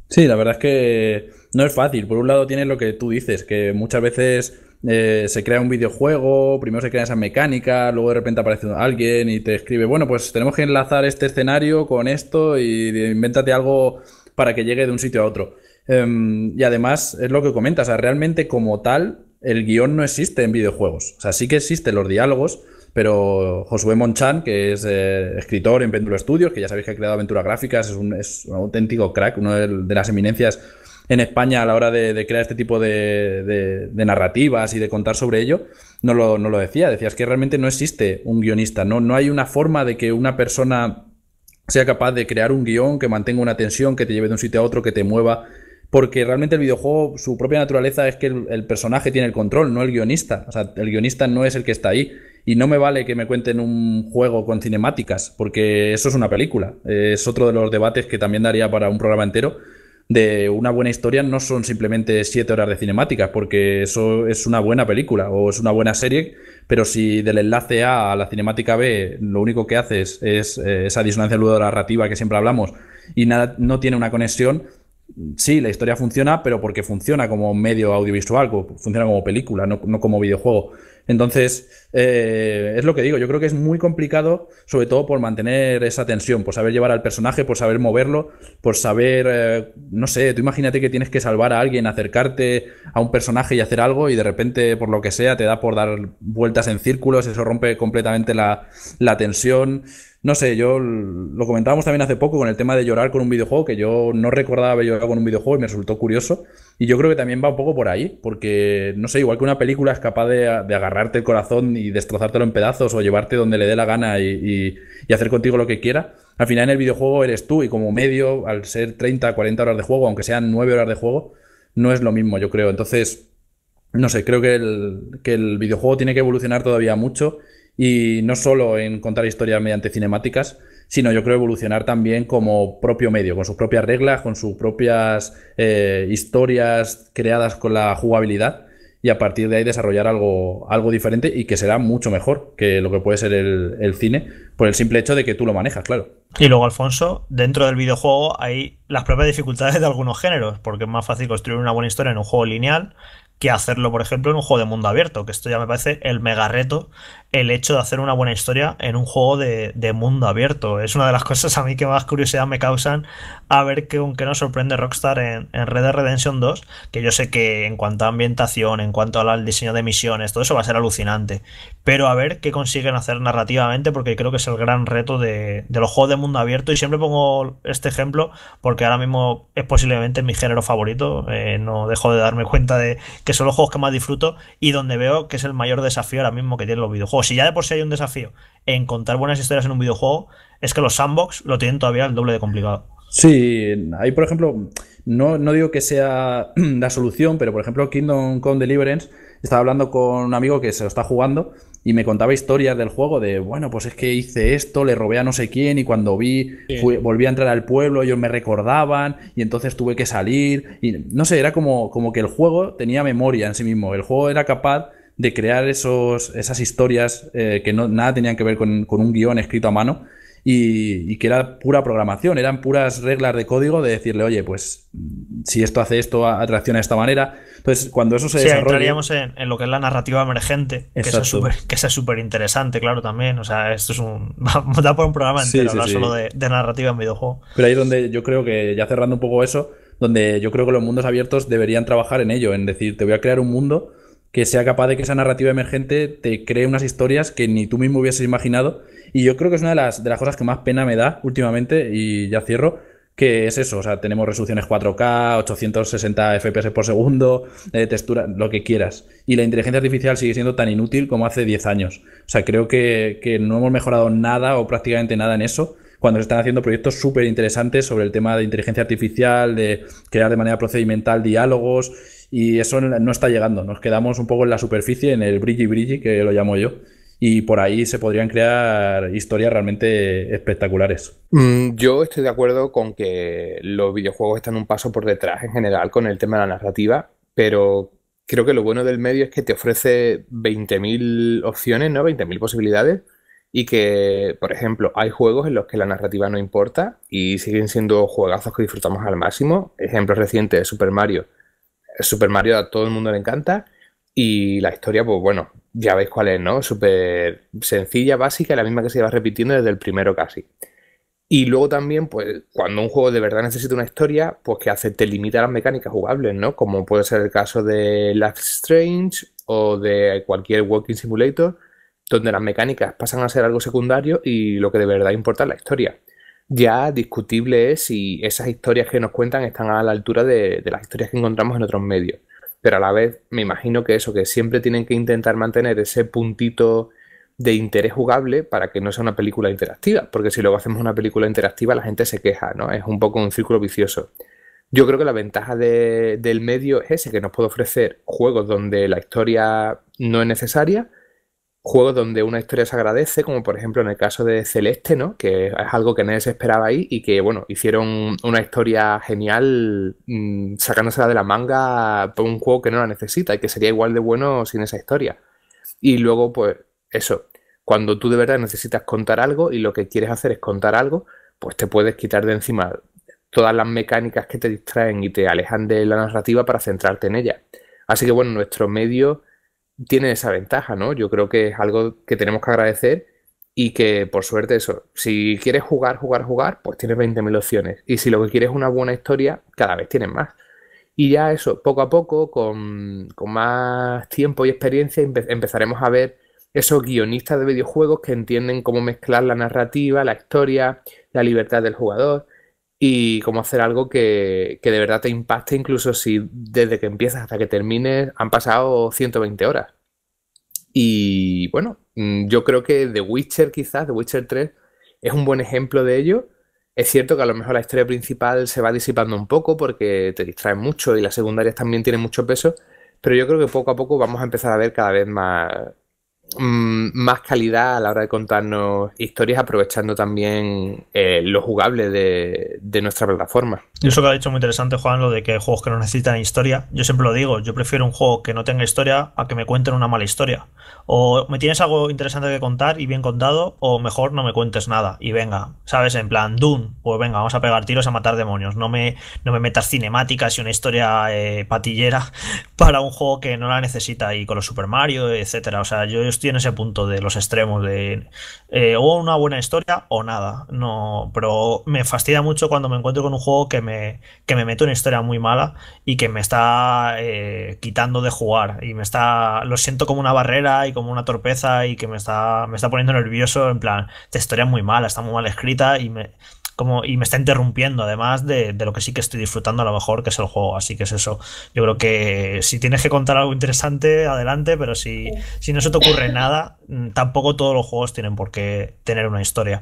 Sí, la verdad es que no es fácil. Por un lado tienes lo que tú dices, que muchas veces eh, se crea un videojuego, primero se crea esa mecánica, luego de repente aparece alguien y te escribe, bueno, pues tenemos que enlazar este escenario con esto y invéntate algo para que llegue de un sitio a otro. Em, y además es lo que comentas, o sea, realmente como tal el guión no existe en videojuegos. O sea, sí que existen los diálogos, pero Josué Monchan, que es eh, escritor en Pendulo Studios, que ya sabéis que ha creado aventuras gráficas, es un, auténtico crack, uno de las eminencias en España a la hora de, crear este tipo de, narrativas y de contar sobre ello, no lo, no decía. Decías que realmente no existe un guionista, no, no hay una forma de que una persona sea capaz de crear un guión que mantenga una tensión, que te lleve de un sitio a otro, que te mueva. Porque realmente el videojuego, su propia naturaleza es que el, personaje tiene el control, no el guionista. O sea, el guionista no es el que está ahí. Y no me vale que me cuenten un juego con cinemáticas, porque eso es una película. Eh, es otro de los debates que también daría para un programa entero de una buena historia no son simplemente siete horas de cinemática, porque eso es una buena película o es una buena serie, pero si del enlace A a la cinemática B lo único que haces es eh, esa disonancia narrativa que siempre hablamos y nada, no tiene una conexión, sí, la historia funciona, pero porque funciona como medio audiovisual, funciona como película, no como videojuego. Entonces, eh, es lo que digo, yo creo que es muy complicado, sobre todo por mantener esa tensión, por saber llevar al personaje, por saber moverlo, por saber, eh, no sé, tú imagínate que tienes que salvar a alguien, acercarte a un personaje y hacer algo y de repente, por lo que sea, te da por dar vueltas en círculos, eso rompe completamente la, la tensión. No sé, yo lo comentábamos también hace poco con el tema de llorar con un videojuego, que yo no recordaba haber llorado con un videojuego y me resultó curioso. Y yo creo que también va un poco por ahí, porque, no sé, igual que una película es capaz de, agarrarte el corazón y destrozártelo en pedazos o llevarte donde le dé la gana y, hacer contigo lo que quiera, al final en el videojuego eres tú y como medio, al ser 30, 40 horas de juego, aunque sean 9 horas de juego, no es lo mismo, yo creo. Entonces, no sé, creo que el, que el videojuego tiene que evolucionar todavía mucho y no solo en contar historias mediante cinemáticas, sino yo creo evolucionar también como propio medio, con sus propias reglas, con sus propias eh, historias creadas con la jugabilidad y a partir de ahí desarrollar algo, algo diferente y que será mucho mejor que lo que puede ser el cine por el simple hecho de que tú lo manejas, claro. Y luego, Alfonso, dentro del videojuego hay las propias dificultades de algunos géneros, porque es más fácil construir una buena historia en un juego lineal que hacerlo, por ejemplo, en un juego de mundo abierto, que esto ya me parece el mega reto el hecho de hacer una buena historia en un juego de, mundo abierto. Es una de las cosas a mí que más curiosidad me causan a ver que, aunque nos sorprende Rockstar en, Red Dead Redemption 2, que yo sé que en cuanto a ambientación, en cuanto al diseño de misiones, todo eso va a ser alucinante. Pero a ver qué consiguen hacer narrativamente, porque creo que es el gran reto de, los juegos de mundo abierto. Y siempre pongo este ejemplo porque ahora mismo es posiblemente mi género favorito. Eh, no dejo de darme cuenta de que son los juegos que más disfruto y donde veo que es el mayor desafío ahora mismo que tienen los videojuegos o pues si ya de por sí hay un desafío en contar buenas historias en un videojuego, es que los sandbox lo tienen todavía el doble de complicado. Sí, ahí por ejemplo, no, no digo que sea la solución, pero por ejemplo Kingdom Come Deliverance, estaba hablando con un amigo que se lo está jugando y me contaba historias del juego de, bueno, pues es que hice esto, le robé a no sé quién y cuando vi, volví a entrar al pueblo, ellos me recordaban y entonces tuve que salir y no sé, era como, como que el juego tenía memoria en sí mismo, el juego era capaz de crear esos, esas historias eh, que no, nada tenían que ver con, un guión escrito a mano y, que era pura programación, eran puras reglas de código de decirle, oye, pues si esto hace esto, atracciona de esta manera. Entonces, cuando eso se sí, desarrolla... entraríamos en, lo que es la narrativa emergente, que es súper interesante, claro, también. O sea, esto es un... da por un programa entero sí, solo de, de narrativa en videojuego. Pero ahí es donde yo creo que, ya cerrando un poco eso, donde yo creo que los mundos abiertos deberían trabajar en ello, en decir, te voy a crear un mundo que sea capaz de que esa narrativa emergente te cree unas historias que ni tú mismo hubieses imaginado. Y yo creo que es una de las, de las cosas que más pena me da últimamente, y ya cierro, que es eso, o sea, tenemos resoluciones 4K, 860 FPS por segundo, eh, textura, lo que quieras. Y la inteligencia artificial sigue siendo tan inútil como hace 10 años. O sea, creo que, que no hemos mejorado nada o prácticamente nada en eso cuando se están haciendo proyectos súper interesantes sobre el tema de inteligencia artificial, de crear de manera procedimental diálogos y eso no está llegando. Nos quedamos un poco en la superficie, en el brilli brilli, que lo llamo yo. Y por ahí se podrían crear historias realmente espectaculares. Mm, yo estoy de acuerdo con que los videojuegos están un paso por detrás en general con el tema de la narrativa, pero creo que lo bueno del medio es que te ofrece 20.000 opciones, ¿no? 20.000 posibilidades y que, por ejemplo, hay juegos en los que la narrativa no importa y siguen siendo juegazos que disfrutamos al máximo. Ejemplo reciente de Super Mario Super Mario a todo el mundo le encanta. Y la historia, pues bueno, ya veis cuál es, ¿no? Súper sencilla, básica, la misma que se va repitiendo desde el primero casi. Y luego también, pues, cuando un juego de verdad necesita una historia, pues que hace, te limita las mecánicas jugables, ¿no? Como puede ser el caso de Life Strange o de cualquier Walking Simulator, donde las mecánicas pasan a ser algo secundario y lo que de verdad importa es la historia ya discutible es si esas historias que nos cuentan están a la altura de, las historias que encontramos en otros medios. Pero a la vez me imagino que eso, que siempre tienen que intentar mantener ese puntito de interés jugable para que no sea una película interactiva, porque si luego hacemos una película interactiva la gente se queja, ¿no? Es un poco un círculo vicioso. Yo creo que la ventaja del medio es ese, que nos puede ofrecer juegos donde la historia no es necesaria, juegos donde una historia se agradece, como por ejemplo en el caso de Celeste, ¿no? Que es algo que nadie se esperaba ahí y que, bueno, hicieron una historia genial mm, sacándosela de la manga por un juego que no la necesita y que sería igual de bueno sin esa historia. Y luego, pues, eso, cuando tú de verdad necesitas contar algo y lo que quieres hacer es contar algo, pues te puedes quitar de encima todas las mecánicas que te distraen y te alejan de la narrativa para centrarte en ella. Así que, bueno, nuestro medio tiene esa ventaja, ¿no? Yo creo que es algo que tenemos que agradecer y que por suerte eso, si quieres jugar, jugar, jugar, pues tienes 20.000 opciones. Y si lo que quieres es una buena historia, cada vez tienes más. Y ya eso, poco a poco, con, más tiempo y experiencia, empezaremos a ver esos guionistas de videojuegos que entienden cómo mezclar la narrativa, la historia, la libertad del jugador y cómo hacer algo que, de verdad te impacte, incluso si desde que empiezas hasta que termines han pasado 120 horas. Y bueno, mm, yo creo que The Witcher quizás, The Witcher 3, es un buen ejemplo de ello. Es cierto que a lo mejor la historia principal se va disipando un poco porque te distrae mucho y las secundarias también tienen mucho peso, pero yo creo que poco a poco vamos a empezar a ver cada vez más Mm, más calidad a la hora de contarnos historias, aprovechando también eh, lo jugable de, nuestra plataforma. Eso que ha dicho muy interesante, Juan, lo de que juegos que no necesitan historia. Yo siempre lo digo, yo prefiero un juego que no tenga historia a que me cuenten una mala historia. O me tienes algo interesante que contar y bien contado, o mejor no me cuentes nada y venga, ¿sabes? En plan, Doom, pues venga, vamos a pegar tiros a matar demonios. No me, no me metas cinemáticas y una historia eh, patillera para un juego que no la necesita y con los Super Mario, etcétera. O sea, yo estoy en ese punto de los extremos de eh, o una buena historia o nada. No, pero me fastidia mucho cuando me encuentro con un juego que me, que me mete una historia muy mala y que me está eh, quitando de jugar y me está lo siento como una barrera y como una torpeza y que me está me está poniendo nervioso en plan, esta historia es muy mala, está muy mal escrita y me y me está interrumpiendo, además de, lo que sí que estoy disfrutando a lo mejor, que es el juego. Así que es eso. Yo creo que si tienes que contar algo interesante, adelante, pero si, si no se te ocurre nada, mm, tampoco todos los juegos tienen por qué tener una historia.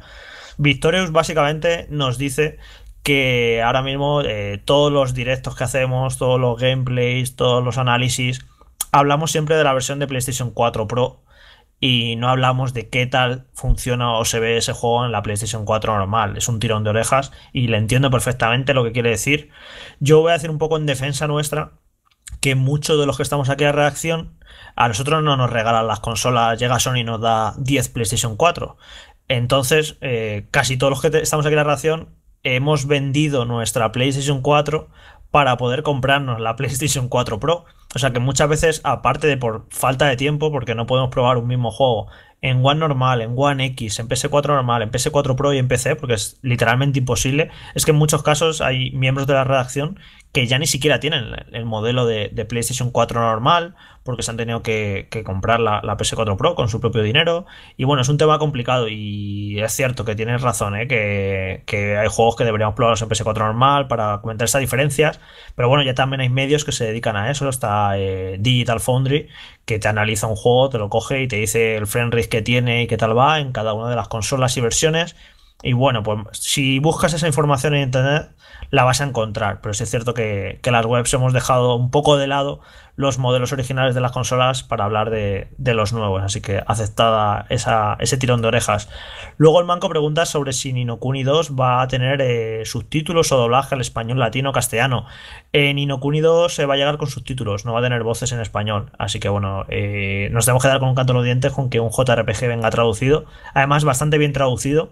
Victorious básicamente nos dice que ahora mismo eh, todos los directos que hacemos, todos los gameplays, todos los análisis, hablamos siempre de la versión de PlayStation 4 Pro y no hablamos de qué tal funciona o se ve ese juego en la PlayStation 4 normal. Es un tirón de orejas y le entiendo perfectamente lo que quiere decir. Yo voy a hacer un poco en defensa nuestra que muchos de los que estamos aquí a reacción a nosotros no nos regalan las consolas, llega Sony y nos da 10 PlayStation 4. Entonces, eh, casi todos los que estamos aquí en la redacción hemos vendido nuestra PlayStation 4 para poder comprarnos la PlayStation 4 Pro. O sea que muchas veces, aparte de por falta de tiempo, porque no podemos probar un mismo juego en One normal, en One X, en PS4 normal, en PS4 Pro y en PC, porque es literalmente imposible, es que en muchos casos hay miembros de la redacción que ya ni siquiera tienen el modelo de, PlayStation 4 normal, porque se han tenido que, comprar la, PS4 Pro con su propio dinero. Y bueno, es un tema complicado y es cierto que tienes razón, ¿eh? que, hay juegos que deberíamos probarlos en PS4 normal para comentar esas diferencias, pero bueno, ya también hay medios que se dedican a eso, está eh, Digital Foundry, que te analiza un juego, te lo coge y te dice el frame rate que tiene y qué tal va en cada una de las consolas y versiones, y bueno, pues si buscas esa información en internet, la vas a encontrar. Pero sí es cierto que, las webs hemos dejado un poco de lado los modelos originales de las consolas para hablar de, los nuevos. Así que aceptada ese tirón de orejas. Luego el manco pregunta sobre si Ninokuni 2 va a tener eh, subtítulos o doblaje al español latino castellano. en eh, Ninokuni 2 se eh, va a llegar con subtítulos, no va a tener voces en español. Así que bueno, nos tenemos que dar con un canto de los dientes con que un JRPG venga traducido. Además, bastante bien traducido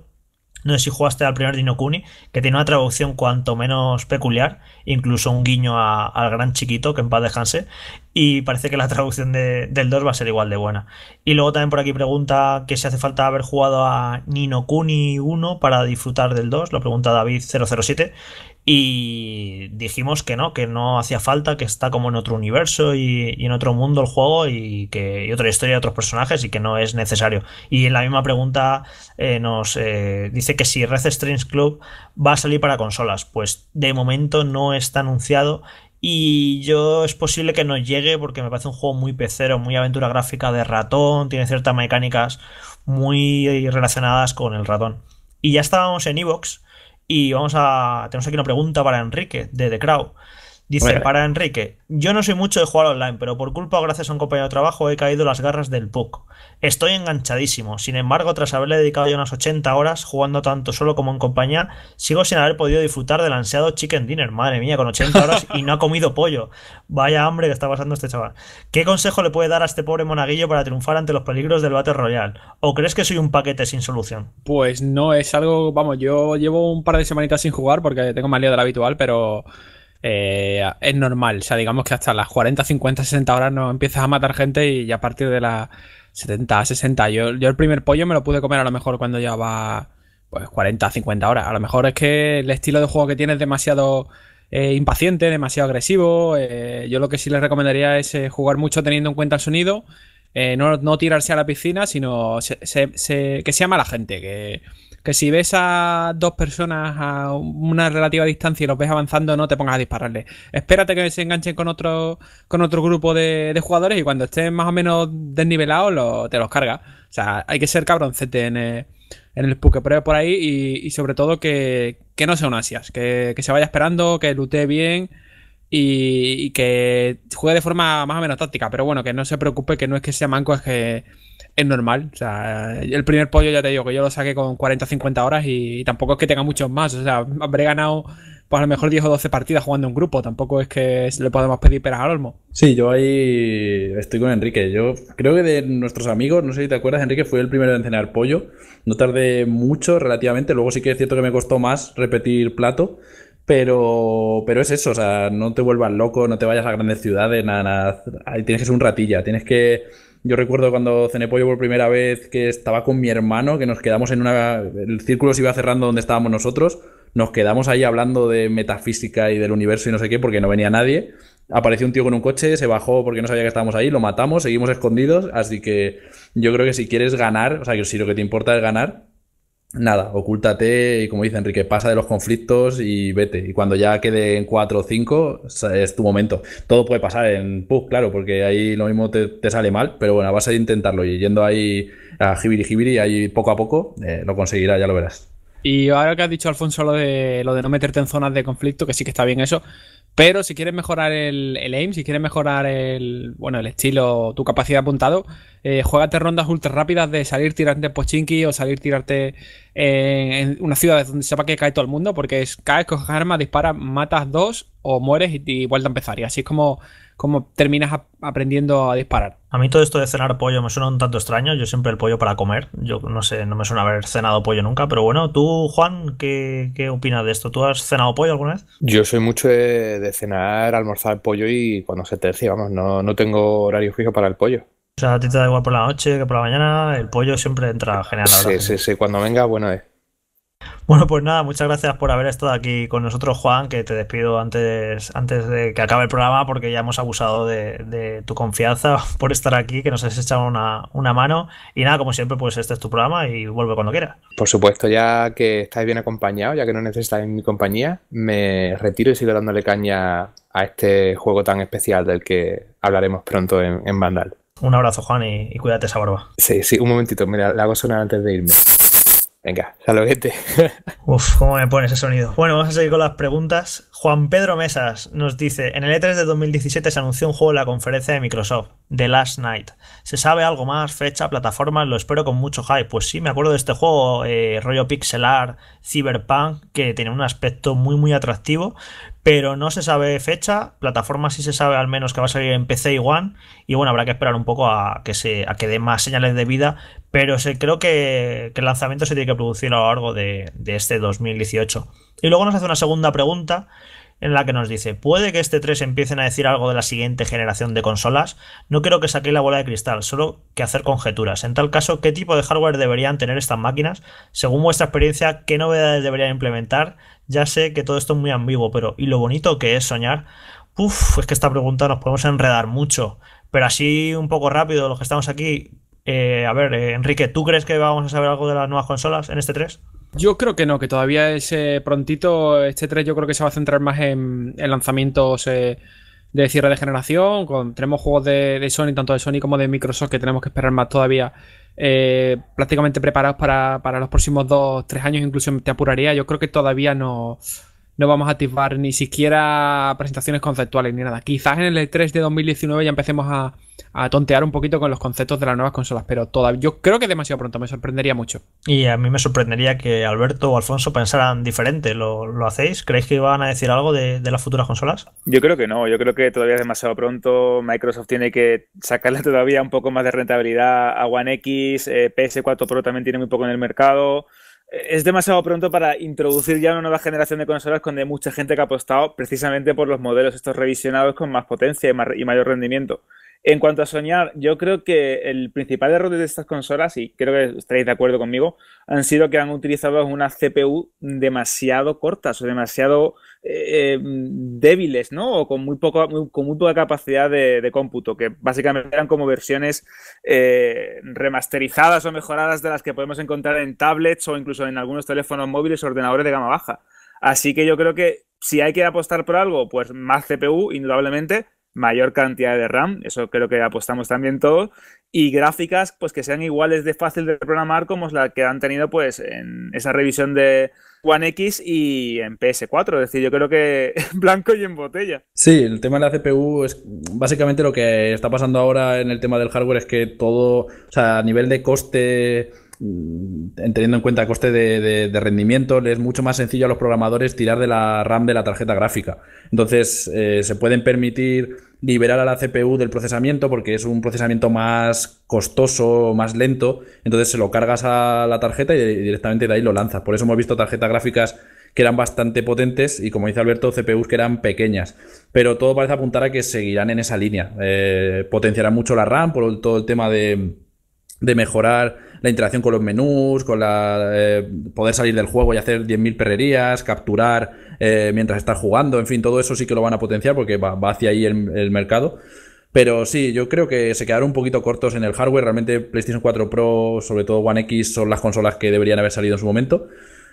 no sé si jugaste al primer Dino Kuni, que tiene una traducción cuanto menos peculiar, incluso un guiño al gran chiquito, que en paz descanse, y parece que la traducción del 2 va a ser igual de buena. Y luego también por aquí pregunta que si hace falta haber jugado a Nino Kuni 1 para disfrutar del 2, lo pregunta David007, y dijimos que no, que no hacía falta, que está como en otro universo y, en otro mundo el juego y que otra historia, de otros personajes y que no es necesario. Y en la misma pregunta eh, nos eh, dice que si Red Strings Club va a salir para consolas, pues de momento no está anunciado y yo es posible que no llegue porque me parece un juego muy pecero, muy aventura gráfica de ratón, tiene ciertas mecánicas muy relacionadas con el ratón. Y ya estábamos en Evox y vamos a. Tenemos aquí una pregunta para Enrique de The Crow. Dice, para Enrique, yo no soy mucho de jugar online, pero por culpa o gracias a un compañero de trabajo he caído las garras del PUC. Estoy enganchadísimo, sin embargo, tras haberle dedicado ya unas 80 horas jugando tanto solo como en compañía, sigo sin haber podido disfrutar del ansiado chicken dinner. Madre mía, con 80 horas y no ha comido pollo. Vaya hambre que está pasando este chaval. ¿Qué consejo le puede dar a este pobre monaguillo para triunfar ante los peligros del Battle Royale? ¿O crees que soy un paquete sin solución? Pues no, es algo, vamos, yo llevo un par de semanitas sin jugar porque tengo más lío de lo habitual, pero... Eh, es normal. O sea, digamos que hasta las 40, 50, 60 horas no empiezas a matar gente y a partir de las 70, 60. Yo, yo el primer pollo me lo pude comer a lo mejor cuando llevaba pues 40, 50 horas. A lo mejor es que el estilo de juego que tiene es demasiado eh, impaciente, demasiado agresivo. Eh, yo lo que sí les recomendaría es jugar mucho teniendo en cuenta el sonido. no, tirarse a la piscina, sino se, que sea mala gente, que, que si ves a dos personas a una relativa distancia y los ves avanzando, no te pongas a dispararle. Espérate que se enganchen con otro, con otro grupo de, jugadores y cuando estén más o menos desnivelados, te los cargas. O sea, hay que ser cabroncete en, el, en el por ahí y, sobre todo que, no sea un asias, que, se vaya esperando, que lute bien y, que juegue de forma más o menos táctica. Pero bueno, que no se preocupe, que no es que sea manco, es que es normal. O sea, el primer pollo ya te digo que yo lo saqué con 40 o 50 horas y, tampoco es que tenga muchos más. O sea, habré ganado pues a lo mejor 10 o 12 partidas jugando en grupo. Tampoco es que le podemos pedir peras al olmo. Sí, yo ahí estoy con Enrique. Yo creo que de nuestros amigos, no sé si te acuerdas, Enrique fue el primero en cenar pollo. No tardé mucho relativamente. Luego sí que es cierto que me costó más repetir plato. Pero, pero es eso, o sea, no te vuelvas loco, no te vayas a grandes ciudades, nada, nada. Ahí tienes que ser un ratilla, tienes que yo recuerdo cuando cené pollo por primera vez que estaba con mi hermano, que nos quedamos en una... El círculo se iba cerrando donde estábamos nosotros. Nos quedamos ahí hablando de metafísica y del universo y no sé qué porque no venía nadie. Apareció un tío con un coche, se bajó porque no sabía que estábamos ahí, lo matamos, seguimos escondidos. Así que yo creo que si quieres ganar, o sea, que si lo que te importa es ganar, nada, ocúltate y como dice Enrique, pasa de los conflictos y vete. Y cuando ya quede en 4 o 5 es tu momento. Todo puede pasar en PUG, claro, porque ahí lo mismo te, sale mal, pero bueno, vas a intentarlo y yendo ahí a jibiri jibiri, ahí poco a poco, eh, lo conseguirás, ya lo verás. Y ahora que has dicho, Alfonso, lo de, lo de no meterte en zonas de conflicto, que sí que está bien eso, pero si quieres mejorar el, el, aim, si quieres mejorar el, bueno, el estilo, tu capacidad de apuntado, eh, juégate rondas ultra rápidas de salir tirarte pochinki o salir tirarte en, una ciudad donde sepa que cae todo el mundo, porque es, caes, coges armas, disparas, matas dos o mueres y, y vuelta a empezar. Y así es como, como terminas aprendiendo a disparar. A mí todo esto de cenar pollo me suena un tanto extraño. Yo siempre el pollo para comer. Yo no sé, no me suena haber cenado pollo nunca. Pero bueno, tú, Juan, ¿qué, qué opinas de esto? ¿Tú has cenado pollo alguna vez? Yo soy mucho de, cenar, almorzar pollo y cuando se terci, vamos, no, no tengo horario fijo para el pollo. O sea, a ti te da igual por la noche que por la mañana. El pollo siempre entra genial. sí, sí, sí. Cuando venga, bueno es. Eh. Bueno, pues nada, muchas gracias por haber estado aquí con nosotros, Juan, que te despido antes, antes de que acabe el programa porque ya hemos abusado de, tu confianza por estar aquí, que nos has echado una, mano. Y nada, como siempre, pues este es tu programa y vuelve cuando quieras. Por supuesto, ya que estáis bien acompañados, ya que no necesitáis mi compañía, me retiro y sigo dándole caña a este juego tan especial del que hablaremos pronto en, Vandal. Un abrazo, Juan, y, cuídate esa barba. Sí, sí, un momentito, mira, la hago sonar antes de irme. Venga, saludete. Uf, cómo me pone ese sonido. Bueno, vamos a seguir con las preguntas. Juan Pedro Mesas nos dice, en el E3 de 2017 se anunció un juego en la conferencia de Microsoft, The Last Night. ¿Se sabe algo más? Fecha, plataforma, lo espero con mucho hype. Pues sí, me acuerdo de este juego, eh, rollo pixelar, cyberpunk, que tiene un aspecto muy muy atractivo, pero no se sabe fecha, plataforma sí se sabe al menos que va a salir en PC y One, y bueno, habrá que esperar un poco a que se a que dé más señales de vida, pero creo que, el lanzamiento se tiene que producir a lo largo de, este 2018. Y luego nos hace una segunda pregunta en la que nos dice, ¿puede que este 3 empiecen a decir algo de la siguiente generación de consolas? No quiero que saquéis la bola de cristal, solo que hacer conjeturas. En tal caso, ¿qué tipo de hardware deberían tener estas máquinas? Según vuestra experiencia, ¿qué novedades deberían implementar? Ya sé que todo esto es muy ambiguo, pero ¿y lo bonito que es soñar? Uf, es que esta pregunta nos podemos enredar mucho. Pero así un poco rápido, los que estamos aquí, eh, a ver, eh, Enrique, ¿tú crees que vamos a saber algo de las nuevas consolas en este 3? Yo creo que no, que todavía es prontito. Este 3 yo creo que se va a centrar más en, lanzamientos eh, de cierre de generación. Con, tenemos juegos de, Sony, tanto de Sony como de Microsoft, que tenemos que esperar más todavía. prácticamente preparados para, para los próximos 2-3 años, incluso te apuraría. Yo creo que todavía no no vamos a activar ni siquiera presentaciones conceptuales ni nada. Quizás en el 3 e de 2019 ya empecemos a, tontear un poquito con los conceptos de las nuevas consolas, pero todavía yo creo que demasiado pronto, me sorprendería mucho. Y a mí me sorprendería que Alberto o Alfonso pensaran diferente. ¿Lo, hacéis? ¿Creéis que van a decir algo de, las futuras consolas? Yo creo que no, yo creo que todavía es demasiado pronto. Microsoft tiene que sacarle todavía un poco más de rentabilidad a One X, eh, PS4 Pro también tiene muy poco en el mercado es demasiado pronto para introducir ya una nueva generación de consolas con hay mucha gente que ha apostado precisamente por los modelos estos revisionados con más potencia y mayor rendimiento. En cuanto a soñar, yo creo que el principal error de estas consolas, y creo que estaréis de acuerdo conmigo, han sido que han utilizado unas CPU demasiado cortas o demasiado eh, eh, débiles, ¿no? O con muy, poco, con muy poca capacidad de, cómputo, que básicamente eran como versiones eh, remasterizadas o mejoradas de las que podemos encontrar en tablets o incluso en algunos teléfonos móviles o ordenadores de gama baja. Así que yo creo que si hay que apostar por algo, pues más CPU, indudablemente, mayor cantidad de RAM, eso creo que apostamos también todo, y gráficas pues que sean iguales de fácil de programar como la que han tenido pues en esa revisión de One X y en PS4, es decir, yo creo que blanco y en botella. Sí, el tema de la CPU es básicamente lo que está pasando ahora en el tema del hardware es que todo, o sea, a nivel de coste Mm, teniendo en cuenta el coste de, rendimiento, es mucho más sencillo a los programadores tirar de la RAM de la tarjeta gráfica. Entonces, eh, se pueden permitir liberar a la CPU del procesamiento porque es un procesamiento más costoso, más lento. Entonces, se lo cargas a la tarjeta y directamente de ahí lo lanzas. Por eso hemos visto tarjetas gráficas que eran bastante potentes y, como dice Alberto, CPUs que eran pequeñas. Pero todo parece apuntar a que seguirán en esa línea. Eh, potenciarán mucho la RAM por todo el tema de mejorar la interacción con los menús, con la eh, poder salir del juego y hacer 10.000 perrerías, capturar eh, mientras estás jugando, en fin, todo eso sí que lo van a potenciar porque va, hacia ahí el, el mercado. Pero sí, yo creo que se quedaron un poquito cortos en el hardware. Realmente PlayStation 4 Pro, sobre todo One X, son las consolas que deberían haber salido en su momento.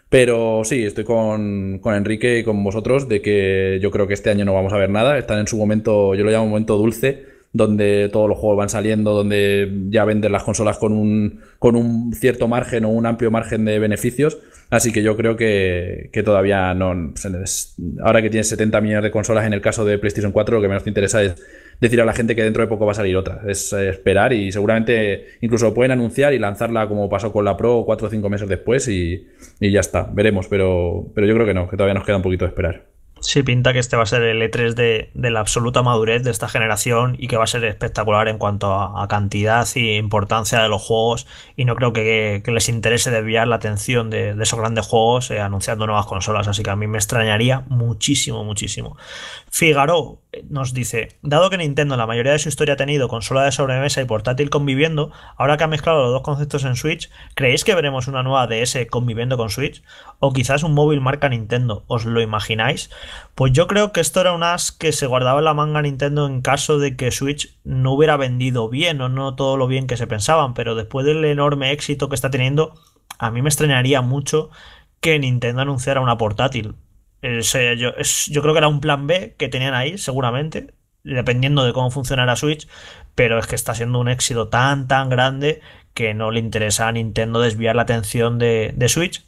Pero sí, estoy con, con, Enrique y con vosotros de que yo creo que este año no vamos a ver nada. Están en su momento, yo lo llamo momento dulce, donde todos los juegos van saliendo, donde ya venden las consolas con un, con un cierto margen o un amplio margen de beneficios. Así que yo creo que, todavía no. ahora que tienes 70 millones de consolas, en el caso de PlayStation 4, lo que menos te interesa es decir a la gente que dentro de poco va a salir otra. Es eh, esperar y seguramente incluso pueden anunciar y lanzarla como pasó con la Pro cuatro o cinco meses después y, y ya está. Veremos, pero, pero yo creo que no, que todavía nos queda un poquito de esperar. Sí, pinta que este va a ser el E3 de, de, la absoluta madurez de esta generación y que va a ser espectacular en cuanto a, cantidad y importancia de los juegos. Y no creo que, les interese desviar la atención de, esos grandes juegos eh, anunciando nuevas consolas. Así que a mí me extrañaría muchísimo, muchísimo. Figaro, nos dice, dado que Nintendo la mayoría de su historia ha tenido consola de sobremesa y portátil conviviendo, ahora que ha mezclado los dos conceptos en Switch, ¿creéis que veremos una nueva DS conviviendo con Switch? ¿O quizás un móvil marca Nintendo? ¿Os lo imagináis? Pues yo creo que esto era un as que se guardaba en la manga Nintendo en caso de que Switch no hubiera vendido bien o no todo lo bien que se pensaban, pero después del enorme éxito que está teniendo, a mí me extrañaría mucho que Nintendo anunciara una portátil eh, yo, yo creo que era un plan B que tenían ahí, seguramente, dependiendo de cómo funcionara Switch, pero es que está siendo un éxito tan, tan grande que no le interesa a Nintendo desviar la atención de, de Switch,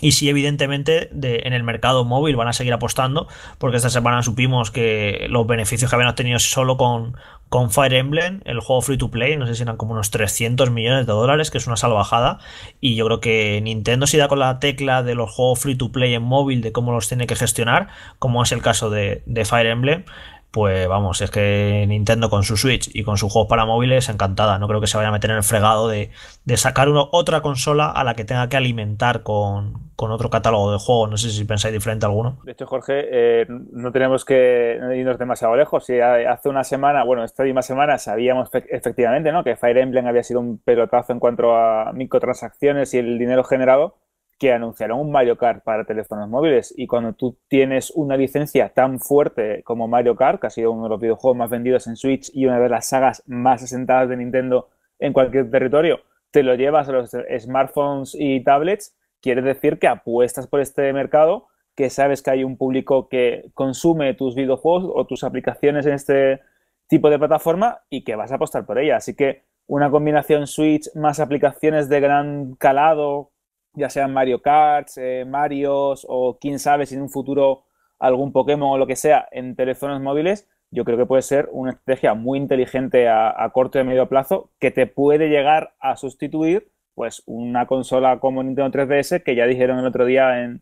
y sí, evidentemente, en el mercado móvil van a seguir apostando, porque esta semana supimos que los beneficios que habían obtenido solo con, con Fire Emblem, el juego free to play, no sé si eran como unos 300 millones de dólares, que es una salvajada. Y yo creo que Nintendo si da con la tecla de los juegos free to play en móvil, de cómo los tiene que gestionar, como es el caso de Fire Emblem, pues vamos, es que Nintendo con su Switch y con sus juegos para móviles, encantada. No creo que se vaya a meter en el fregado de, sacar uno, otra consola a la que tenga que alimentar con, otro catálogo de juegos. No sé si pensáis diferente alguno. De hecho, Jorge, eh, no tenemos que irnos demasiado lejos. Si hace una semana, bueno, esta misma semana sabíamos efectivamente ¿no? que Fire Emblem había sido un pelotazo en cuanto a microtransacciones y el dinero generado que anunciaron un Mario Kart para teléfonos móviles. Y cuando tú tienes una licencia tan fuerte como Mario Kart, que ha sido uno de los videojuegos más vendidos en Switch y una de las sagas más asentadas de Nintendo en cualquier territorio, te lo llevas a los smartphones y tablets, quiere decir que apuestas por este mercado, que sabes que hay un público que consume tus videojuegos o tus aplicaciones en este tipo de plataforma y que vas a apostar por ella. Así que una combinación Switch más aplicaciones de gran calado ya sean Mario Kart, eh, Marios o quién sabe si en un futuro algún Pokémon o lo que sea en teléfonos móviles, yo creo que puede ser una estrategia muy inteligente a, corto y medio plazo que te puede llegar a sustituir pues una consola como Nintendo 3DS que ya dijeron el otro día en,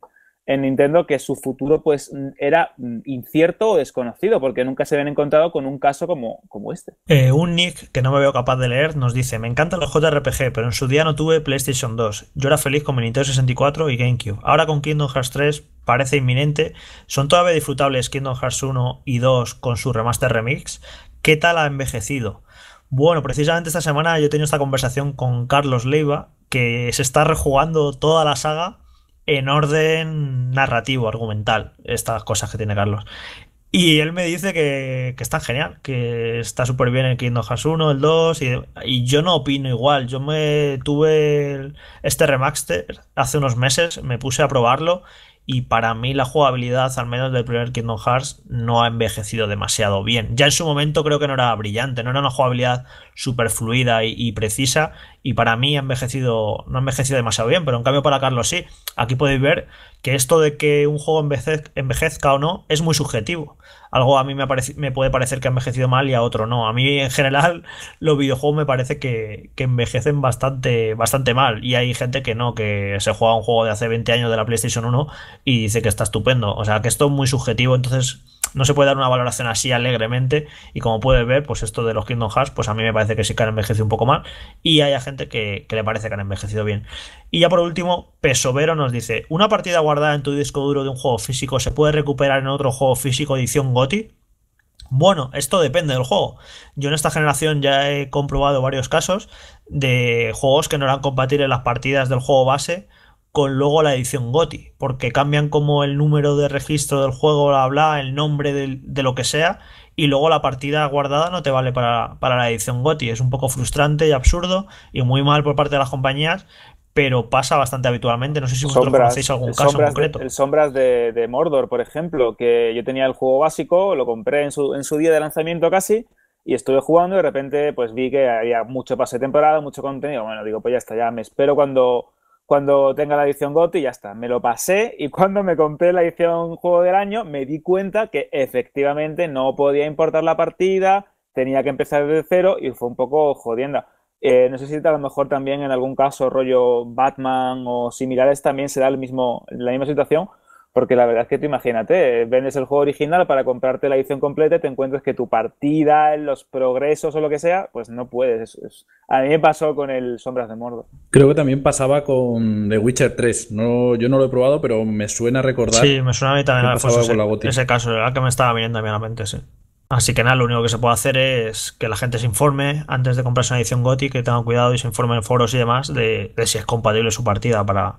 en Nintendo que su futuro pues era mm, incierto o desconocido, porque nunca se habían encontrado con un caso como, como este. Eh, un Nick que no me veo capaz de leer nos dice, me encantan los JRPG, pero en su día no tuve PlayStation 2. Yo era feliz con mi Nintendo 64 y GameCube. Ahora con Kingdom Hearts 3 parece inminente. ¿Son todavía disfrutables Kingdom Hearts 1 y 2 con su remaster remix? ¿Qué tal ha envejecido? Bueno, precisamente esta semana yo he tenido esta conversación con Carlos Leiva, que se está rejugando toda la saga en orden narrativo, argumental, estas cosas que tiene Carlos. Y él me dice que, que está genial, que está súper bien el Kingdom Hearts 1, el 2, y, y, yo no opino igual. Yo me tuve este remaster hace unos meses, me puse a probarlo y para mí la jugabilidad, al menos del primer Kingdom Hearts, no ha envejecido demasiado bien. Ya en su momento creo que no era brillante, no era una jugabilidad super fluida y, precisa, y para mí ha envejecido, no ha envejecido demasiado bien, pero en cambio para Carlos sí. Aquí podéis ver que esto de que un juego envejezca o no es muy subjetivo algo a mí me, parece, me puede parecer que ha envejecido mal y a otro no. A mí en general los videojuegos me parece que, envejecen bastante, bastante mal y hay gente que no, que se juega un juego de hace 20 años de la PlayStation 1 y dice que está estupendo. O sea que esto es muy subjetivo, entonces no se puede dar una valoración así alegremente y como puedes ver, pues esto de los Kingdom Hearts, pues a mí me parece que sí que han envejecido un poco mal y hay gente que, que le parece que han envejecido bien. Y ya por último, Pesovero nos dice, una partida guardada en tu disco duro de un juego físico se puede recuperar en otro juego físico edición GOTI? Bueno, esto depende del juego. Yo en esta generación ya he comprobado varios casos de juegos que no eran compatibles las partidas del juego base con luego la edición GOTI, porque cambian como el número de registro del juego, la, bla, el nombre de, lo que sea, y luego la partida guardada no te vale para, para, la edición GOTI. Es un poco frustrante y absurdo y muy mal por parte de las compañías, pero pasa bastante habitualmente. No sé si vosotros sombras, conocéis algún caso concreto. el Sombras de, de, Mordor, por ejemplo, que yo tenía el juego básico, lo compré en su, en su día de lanzamiento casi, y estuve jugando y de repente pues vi que había mucho pase de temporada, mucho contenido. Bueno, digo, pues ya está, ya me espero cuando, cuando tenga la edición GOT y ya está. Me lo pasé y cuando me compré la edición Juego del Año me di cuenta que efectivamente no podía importar la partida, tenía que empezar desde cero y fue un poco jodienda. Eh, no sé si a lo mejor también en algún caso rollo Batman o similares también será el mismo, la misma situación, porque la verdad es que tú imagínate, vendes el juego original para comprarte la edición completa y te encuentras que tu partida, los progresos o lo que sea, pues no puedes. A mí me pasó con el Sombras de Mordo. Creo que también pasaba con The Witcher 3. No, yo no lo he probado, pero me suena recordar. Sí, me suena a mí también. la Ese caso, era el que me estaba viendo también a la mente, sí. Así que nada, lo único que se puede hacer es que la gente se informe antes de comprarse una edición Gotti, que tengan cuidado y se informen en foros y demás de, si es compatible su partida para,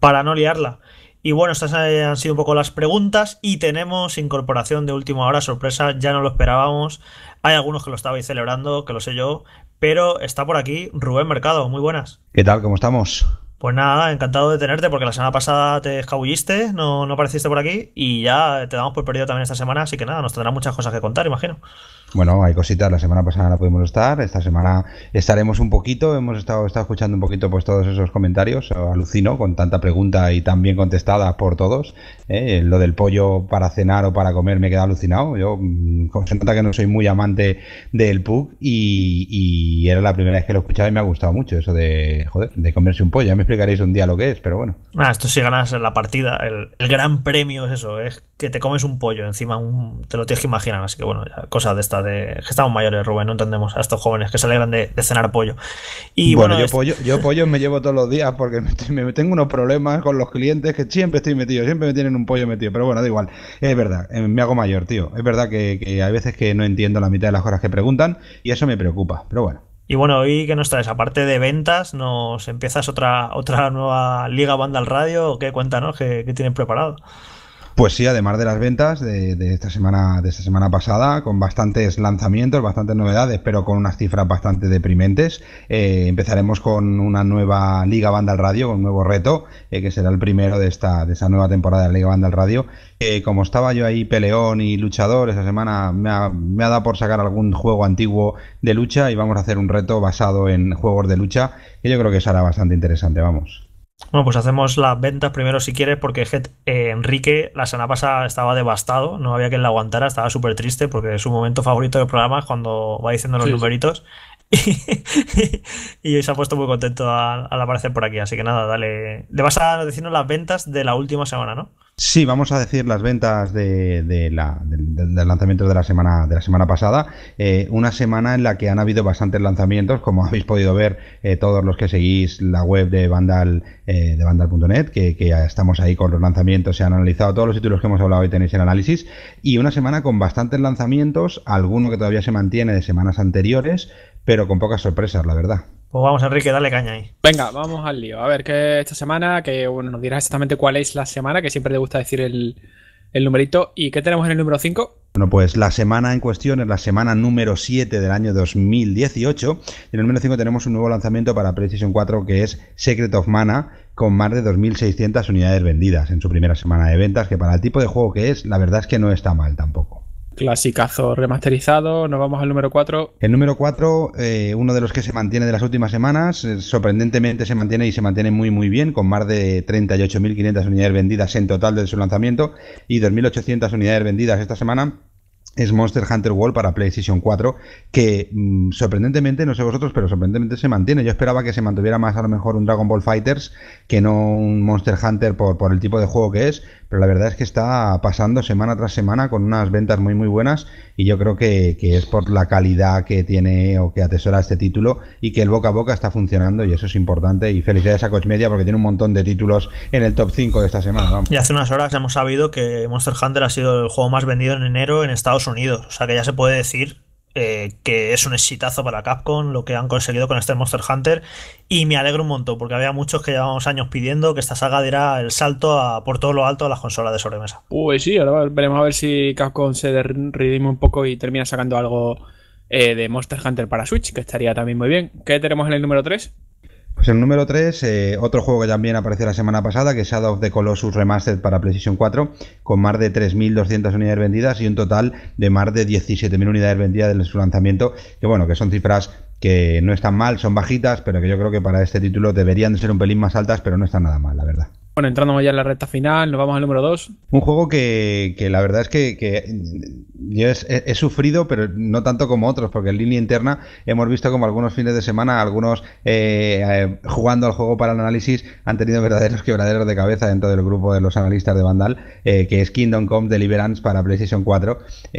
para no liarla. Y bueno, estas han sido un poco las preguntas y tenemos incorporación de última hora, sorpresa, ya no lo esperábamos. Hay algunos que lo estabais celebrando, que lo sé yo, pero está por aquí Rubén Mercado, muy buenas. ¿Qué tal? ¿Cómo estamos? Pues nada, encantado de tenerte porque la semana pasada te escabulliste, no, no apareciste por aquí y ya te damos por perdido también esta semana, así que nada, nos tendrá muchas cosas que contar, imagino. Bueno, hay cositas, la semana pasada no pudimos estar, esta semana estaremos un poquito, hemos estado, escuchando un poquito pues todos esos comentarios, alucino con tanta pregunta y tan bien contestada por todos, ¿eh? lo del pollo para cenar o para comer me queda alucinado, yo mm, se nota que no soy muy amante del pug y, era la primera vez que lo escuchaba y me ha gustado mucho eso de, joder, de comerse un pollo, me explicaréis un día lo que es, pero bueno. Ah, esto si ganas la partida, el, gran premio es eso, es que te comes un pollo, encima te lo tienes que imaginar, así que bueno, cosas de esta de que estamos mayores, Rubén, no entendemos a estos jóvenes que se alegran de, cenar pollo. Y bueno, yo, pollo, yo pollo me llevo todos los días porque me, tengo unos problemas con los clientes que siempre estoy metido, siempre me tienen un pollo metido, pero bueno, da igual, es verdad, eh, me hago mayor, tío, es verdad que hay veces que no entiendo la mitad de las cosas que preguntan y eso me preocupa, pero bueno. Y bueno, hoy que nos traes, aparte de ventas, nos empiezas otra, otra nueva liga banda al radio, ¿qué cuéntanos? ¿Qué, qué tienen preparado? Pues sí, además de las ventas de, esta semana, de esta semana pasada, con bastantes lanzamientos, bastantes novedades, pero con unas cifras bastante deprimentes. Eh, empezaremos con una nueva Liga Banda al Radio, con un nuevo reto, eh, que será el primero de esta, de esa nueva temporada de Liga Banda al Radio. Eh, como estaba yo ahí peleón y luchador, esa semana me ha, me ha dado por sacar algún juego antiguo de lucha y vamos a hacer un reto basado en juegos de lucha, que yo creo que será bastante interesante, vamos. Bueno, pues hacemos las ventas primero si quieres, porque eh, Enrique la semana pasada estaba devastado, no había quien la aguantara, estaba súper triste porque es su momento favorito del programa cuando va diciendo los numeritos. y, se ha puesto muy contento al, aparecer por aquí, así que nada, dale. Le vas a decirnos las ventas de la última semana, ¿no? Sí, vamos a decir las ventas de, de la, del de lanzamiento de la semana, de la semana pasada. Eh, una semana en la que han habido bastantes lanzamientos, como habéis podido ver eh, todos los que seguís la web de Vandal, eh, de Vandal.net, que, que, ya estamos ahí con los lanzamientos, se han analizado todos los títulos que hemos hablado y tenéis el análisis. Y una semana con bastantes lanzamientos, alguno que todavía se mantiene de semanas anteriores, pero con pocas sorpresas, la verdad. Pues vamos, Enrique, dale caña ahí. Venga, vamos al lío. A ver, que esta semana, que bueno, nos dirás exactamente cuál es la semana, que siempre te gusta decir el, numerito. ¿Y qué tenemos en el número 5? Bueno, pues la semana en cuestión es la semana número 7 del año 2018. Y en el número 5 tenemos un nuevo lanzamiento para PlayStation 4 que es Secret of Mana, con más de 2.600 unidades vendidas en su primera semana de ventas, que para el tipo de juego que es, la verdad es que no está mal tampoco clasicazo remasterizado. Nos vamos al número 4. El número 4, eh, uno de los que se mantiene de las últimas semanas, eh, sorprendentemente se mantiene y se mantiene muy muy bien, con más de 38.500 unidades vendidas en total desde su lanzamiento y 2.800 unidades vendidas esta semana es Monster Hunter World para PlayStation 4, que mm, sorprendentemente, no sé vosotros, pero sorprendentemente se mantiene. Yo esperaba que se mantuviera más a lo mejor un Dragon Ball Fighters que no un Monster Hunter por el tipo de juego que es, pero la verdad es que está pasando semana tras semana con unas ventas muy muy buenas y yo creo que, es por la calidad que tiene o que atesora este título y que el boca a boca está funcionando y eso es importante y felicidades a Coach Media porque tiene un montón de títulos en el top 5 de esta semana. Y hace unas horas hemos sabido que Monster Hunter ha sido el juego más vendido en enero en Estados Unidos, o sea que ya se puede decir eh, que es un exitazo para Capcom lo que han conseguido con este Monster Hunter y me alegro un montón porque había muchos que llevamos años pidiendo que esta saga diera el salto por todo lo alto a las consolas de sobremesa. Pues sí, ahora veremos a ver si Capcom se redime un poco y termina sacando algo eh, de Monster Hunter para Switch, que estaría también muy bien. ¿Qué tenemos en el número 3? Pues el número 3, eh, otro juego que también apareció la semana pasada, que es Shadow of the Colossus Remastered para PlayStation 4, con más de 3.200 unidades vendidas y un total de más de 17.000 unidades vendidas desde su lanzamiento, que bueno, que son cifras que no están mal, son bajitas, pero que yo creo que para este título deberían de ser un pelín más altas, pero no están nada mal, la verdad entrando ya en la recta final, nos vamos al número 2. Un juego que, la verdad es que, yo he, sufrido, pero no tanto como otros, porque en línea interna hemos visto como algunos fines de semana, algunos eh, eh, jugando al juego para el análisis, han tenido verdaderos quebraderos de cabeza dentro del grupo de los analistas de Vandal, eh, que es Kingdom Come Deliverance para PlayStation 4,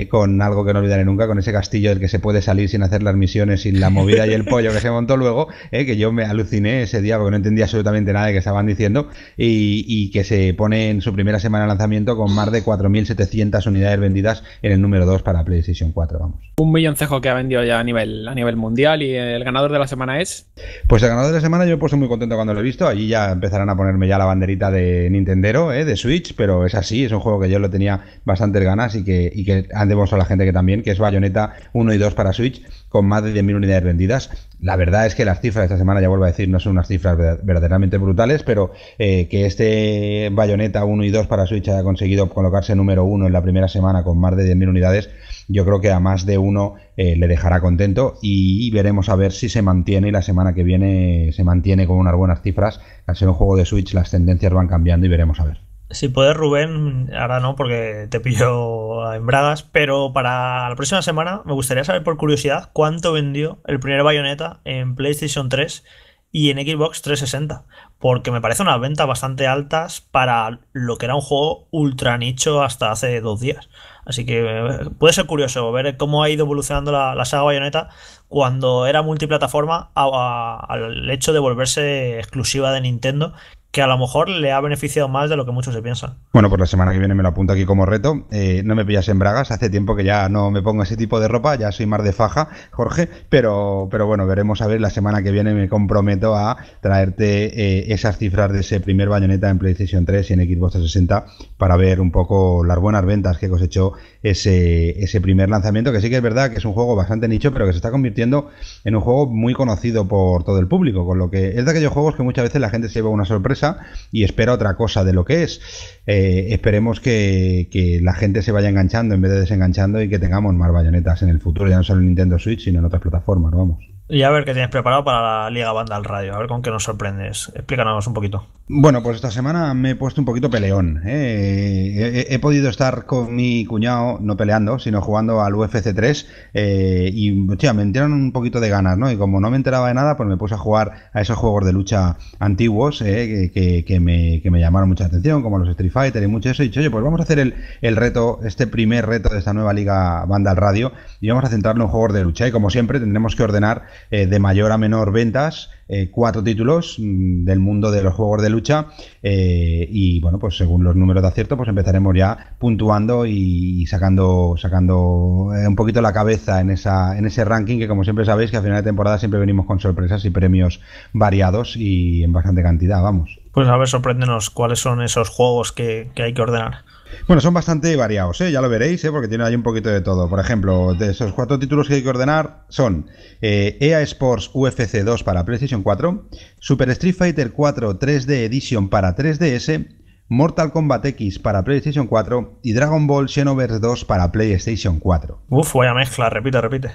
con algo que no olvidaré nunca, con ese castillo del que se puede salir sin hacer las misiones, sin la movida y el pollo que se montó luego, que yo me aluciné ese día porque no entendía absolutamente nada de que estaban diciendo. Y y, que se pone en su primera semana de lanzamiento con más de 4.700 unidades vendidas en el número 2 para PlayStation 4, vamos. Un milloncejo que ha vendido ya a nivel, a nivel mundial y el ganador de la semana es... Pues el ganador de la semana yo me puesto muy contento cuando lo he visto, allí ya empezarán a ponerme ya la banderita de Nintendero, ¿eh? de Switch, pero es así, es un juego que yo lo tenía bastantes ganas y que, y han demostrado a la gente que también, que es Bayonetta 1 y 2 para Switch con más de 10.000 unidades vendidas. La verdad es que las cifras de esta semana, ya vuelvo a decir, no son unas cifras verdaderamente brutales, pero eh, que este Bayonetta 1 y 2 para Switch haya conseguido colocarse número 1 en la primera semana con más de 10.000 unidades, yo creo que a más de uno eh, le dejará contento y, y, veremos a ver si se mantiene y la semana que viene se mantiene con unas buenas cifras. Al ser un juego de Switch las tendencias van cambiando y veremos a ver. Si puedes, Rubén, ahora no, porque te pillo en bragas, pero para la próxima semana me gustaría saber por curiosidad cuánto vendió el primer Bayonetta en PlayStation 3 y en Xbox 360, porque me parece unas ventas bastante altas para lo que era un juego ultra nicho hasta hace dos días. Así que eh, puede ser curioso ver cómo ha ido evolucionando la, saga Bayonetta cuando era multiplataforma al hecho de volverse exclusiva de Nintendo, que a lo mejor le ha beneficiado más de lo que muchos se piensan. Bueno, pues la semana que viene me lo apunto aquí como reto. Eh, no me pillas en bragas, hace tiempo que ya no me pongo ese tipo de ropa, ya soy más de faja, Jorge, pero, pero bueno, veremos a ver, la semana que viene me comprometo a traerte eh, esas cifras de ese primer bayoneta en PlayStation 3 y en Xbox 360 para ver un poco las buenas ventas que cosechó ese, ese primer lanzamiento, que sí que es verdad que es un juego bastante nicho, pero que se está convirtiendo en un juego muy conocido por todo el público, con lo que es de aquellos juegos que muchas veces la gente se lleva una sorpresa y espera otra cosa de lo que es. Eh, esperemos que, la gente se vaya enganchando en vez de desenganchando y que tengamos más bayonetas en el futuro, ya no solo en Nintendo Switch, sino en otras plataformas, vamos. Y a ver qué tienes preparado para la Liga Banda al Radio, a ver con qué nos sorprendes. Explícanos un poquito. Bueno, pues esta semana me he puesto un poquito peleón. ¿eh? he, podido estar con mi cuñado, no peleando, sino jugando al UFC 3. Eh, y, me dieron un poquito de ganas, ¿no? Y como no me enteraba de nada, pues me puse a jugar a esos juegos de lucha antiguos ¿eh? que, que, me, que, me, llamaron mucha atención, como los Street Fighter y mucho eso. Y he dicho, oye, pues vamos a hacer el, reto, este primer reto de esta nueva Liga Banda al Radio, y vamos a centrarnos en juegos de lucha. Y como siempre, tendremos que ordenar eh, de mayor a menor ventas, eh, cuatro títulos mm, del mundo de los juegos de lucha eh, y bueno, pues según los números de acierto, pues empezaremos ya puntuando y sacando, sacando un poquito la cabeza en, esa, en ese ranking que como siempre sabéis que a final de temporada siempre venimos con sorpresas y premios variados y en bastante cantidad, vamos. Pues a ver, sorpréndenos cuáles son esos juegos que hay que ordenar. Bueno, son bastante variados, ¿eh? ya lo veréis, ¿eh? porque tienen ahí un poquito de todo. Por ejemplo, de esos cuatro títulos que hay que ordenar son EA eh, e Sports UFC 2 para PlayStation 4, Super Street Fighter 4 3D Edition para 3DS, Mortal Kombat X para PlayStation 4 y Dragon Ball Xenoverse 2 para PlayStation 4. Uf, vaya mezcla, repite, repite.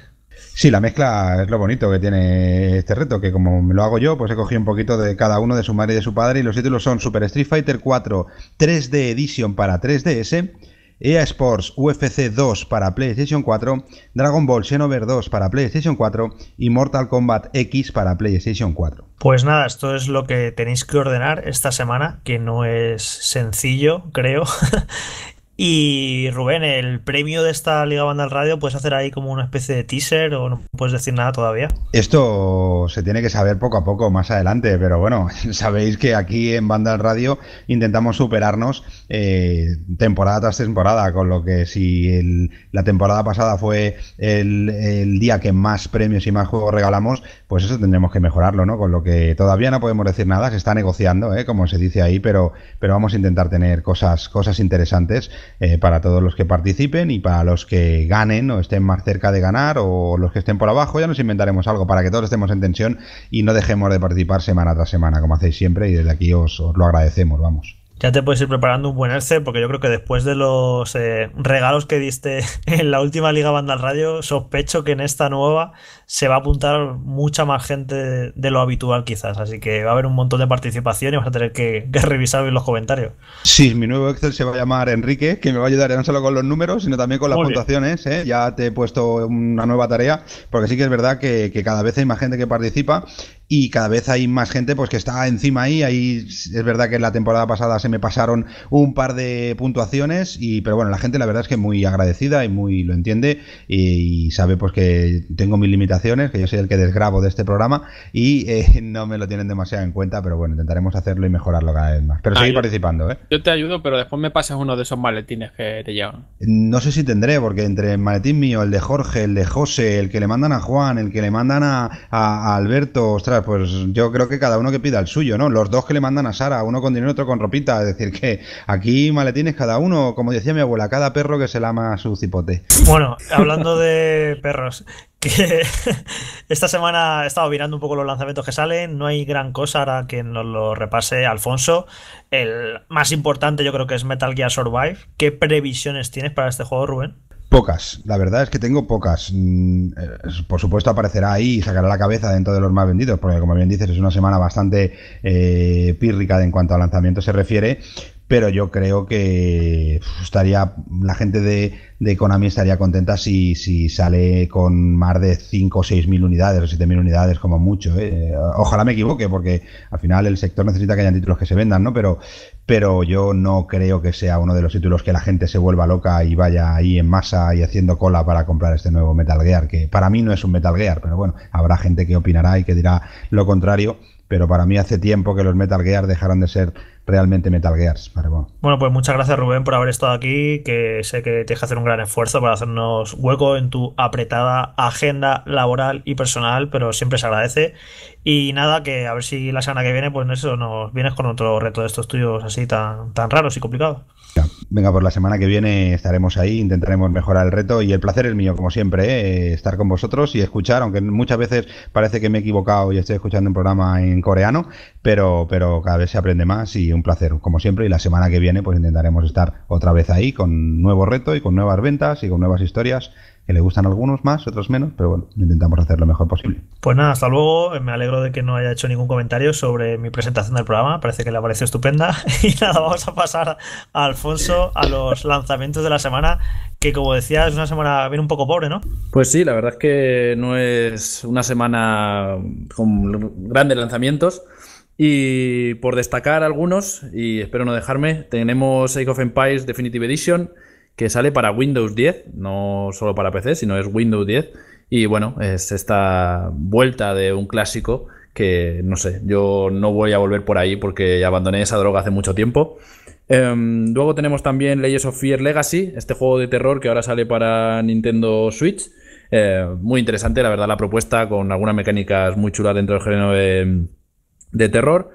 Sí, la mezcla es lo bonito que tiene este reto, que como me lo hago yo, pues he cogido un poquito de cada uno de su madre y de su padre, y los títulos son Super Street Fighter 4 3D Edition para 3DS, EA Sports UFC 2 para PlayStation 4, Dragon Ball Xenover 2 para PlayStation 4 y Mortal Kombat X para PlayStation 4. Pues nada, esto es lo que tenéis que ordenar esta semana, que no es sencillo, creo. Y Rubén, el premio de esta Liga Banda al Radio, ¿puedes hacer ahí como una especie de teaser o no puedes decir nada todavía? Esto se tiene que saber poco a poco más adelante, pero bueno, sabéis que aquí en Banda al Radio intentamos superarnos eh, temporada tras temporada, con lo que si la temporada pasada fue el, día que más premios y más juegos regalamos, pues eso tendremos que mejorarlo, ¿no? Con lo que todavía no podemos decir nada, se está negociando, ¿eh? como se dice ahí, pero, pero vamos a intentar tener cosas, cosas interesantes eh, para todos los que participen y para los que ganen o estén más cerca de ganar o los que estén por abajo, ya nos inventaremos algo para que todos estemos en tensión y no dejemos de participar semana tras semana, como hacéis siempre, y desde aquí os lo agradecemos, vamos. Ya te puedes ir preparando un buen Erce, porque yo creo que después de los eh, regalos que diste en la última Liga Banda Radio, sospecho que en esta nueva se va a apuntar mucha más gente de, lo habitual quizás, así que va a haber un montón de participación y vas a tener que, revisar los comentarios. Sí, mi nuevo Excel se va a llamar Enrique, que me va a ayudar no solo con los números, sino también con las puntuaciones. ¿eh? Ya te he puesto una nueva tarea, porque sí que es verdad que, cada vez hay más gente que participa y cada vez hay más gente pues que está encima ahí ahí es verdad que en la temporada pasada se me pasaron un par de puntuaciones y pero bueno la gente la verdad es que muy agradecida y muy lo entiende y, sabe pues que tengo mis limitaciones que yo soy el que desgrabo de este programa y eh, no me lo tienen demasiado en cuenta, pero bueno, intentaremos hacerlo y mejorarlo cada vez más. Pero ah, seguir participando, ¿eh? Yo te ayudo, pero después me pasas uno de esos maletines que te llevan. No sé si tendré, porque entre el maletín mío, el de Jorge, el de José, el que le mandan a Juan, el que le mandan a, Alberto, ostras, pues yo creo que cada uno que pida el suyo, ¿no? Los dos que le mandan a Sara, uno con dinero, otro con ropita, es decir, que aquí maletines cada uno, como decía mi abuela, cada perro que se lama su cipote. Bueno, hablando de perros, que esta semana he estado mirando un poco los lanzamientos que salen, no hay gran cosa ahora que nos lo repase Alfonso. El más importante yo creo que es Metal Gear Survive. ¿Qué previsiones tienes para este juego, Rubén? Pocas, la verdad es que tengo pocas. Mm, eh, por supuesto aparecerá ahí y sacará la cabeza dentro de los más vendidos, porque como bien dices es una semana bastante eh, pírrica en cuanto a lanzamientos se refiere, pero yo creo que estaría la gente de, de Konami estaría contenta si, sale con más de 5 o 6 mil unidades o 7 mil unidades como mucho. ¿eh? Ojalá me equivoque porque al final el sector necesita que hayan títulos que se vendan, ¿no? Pero, pero yo no creo que sea uno de los títulos que la gente se vuelva loca y vaya ahí en masa y haciendo cola para comprar este nuevo Metal Gear, que para mí no es un Metal Gear, pero bueno, habrá gente que opinará y que dirá lo contrario pero para mí hace tiempo que los Metal Gear dejaron de ser realmente Metal Gears. bueno. pues muchas gracias Rubén por haber estado aquí, que sé que tienes que hacer un gran esfuerzo para hacernos hueco en tu apretada agenda laboral y personal, pero siempre se agradece. Y nada, que a ver si la semana que viene, pues eso nos vienes con otro reto de estos tuyos así tan, tan raros y complicados. Venga, por la semana que viene estaremos ahí, intentaremos mejorar el reto y el placer es mío, como siempre, ¿eh? estar con vosotros y escuchar, aunque muchas veces parece que me he equivocado y estoy escuchando un programa en coreano, pero, pero cada vez se aprende más y un placer, como siempre, y la semana que viene pues intentaremos estar otra vez ahí con nuevo reto y con nuevas ventas y con nuevas historias que le gustan algunos más, otros menos, pero bueno, intentamos hacer lo mejor posible. Pues nada, hasta luego. Me alegro de que no haya hecho ningún comentario sobre mi presentación del programa. Parece que le ha parecido estupenda. Y nada, vamos a pasar a Alfonso a los lanzamientos de la semana, que como decía, es una semana bien un poco pobre, ¿no? Pues sí, la verdad es que no es una semana con grandes lanzamientos. Y por destacar algunos, y espero no dejarme, tenemos Age of Empires Definitive Edition que sale para Windows 10, no solo para PC, sino es Windows 10. Y bueno, es esta vuelta de un clásico que no sé, yo no voy a volver por ahí porque abandoné esa droga hace mucho tiempo. Em, luego tenemos también Legends of Fear Legacy, este juego de terror que ahora sale para Nintendo Switch. Eh, muy interesante, la verdad, la propuesta con algunas mecánicas muy chulas dentro del género de terror.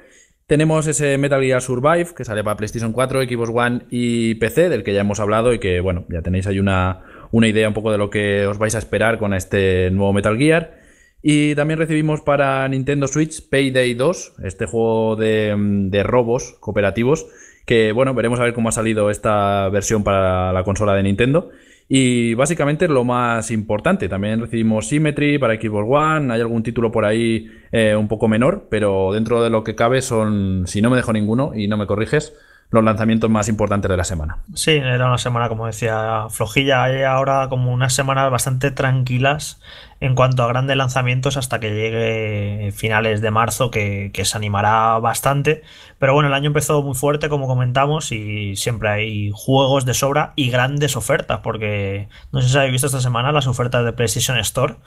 Tenemos ese Metal Gear Survive, que sale para PlayStation 4, Xbox One y PC, del que ya hemos hablado y que, bueno, ya tenéis ahí una, idea un poco de lo que os vais a esperar con este nuevo Metal Gear. Y también recibimos para Nintendo Switch Payday 2, este juego de, de, robos cooperativos, que bueno, veremos a ver cómo ha salido esta versión para la consola de Nintendo. Y básicamente lo más importante, también recibimos Symmetry para Xbox One, hay algún título por ahí eh, un poco menor, pero dentro de lo que cabe son, si no me dejo ninguno y no me corriges, los lanzamientos más importantes de la semana. Sí, era una semana, como decía, flojilla. Hay ahora como unas semanas bastante tranquilas en cuanto a grandes lanzamientos hasta que llegue finales de marzo, que, se animará bastante. Pero bueno, el año empezó muy fuerte, como comentamos, y siempre hay juegos de sobra y grandes ofertas, porque no sé si habéis visto esta semana las ofertas de PlayStation Store.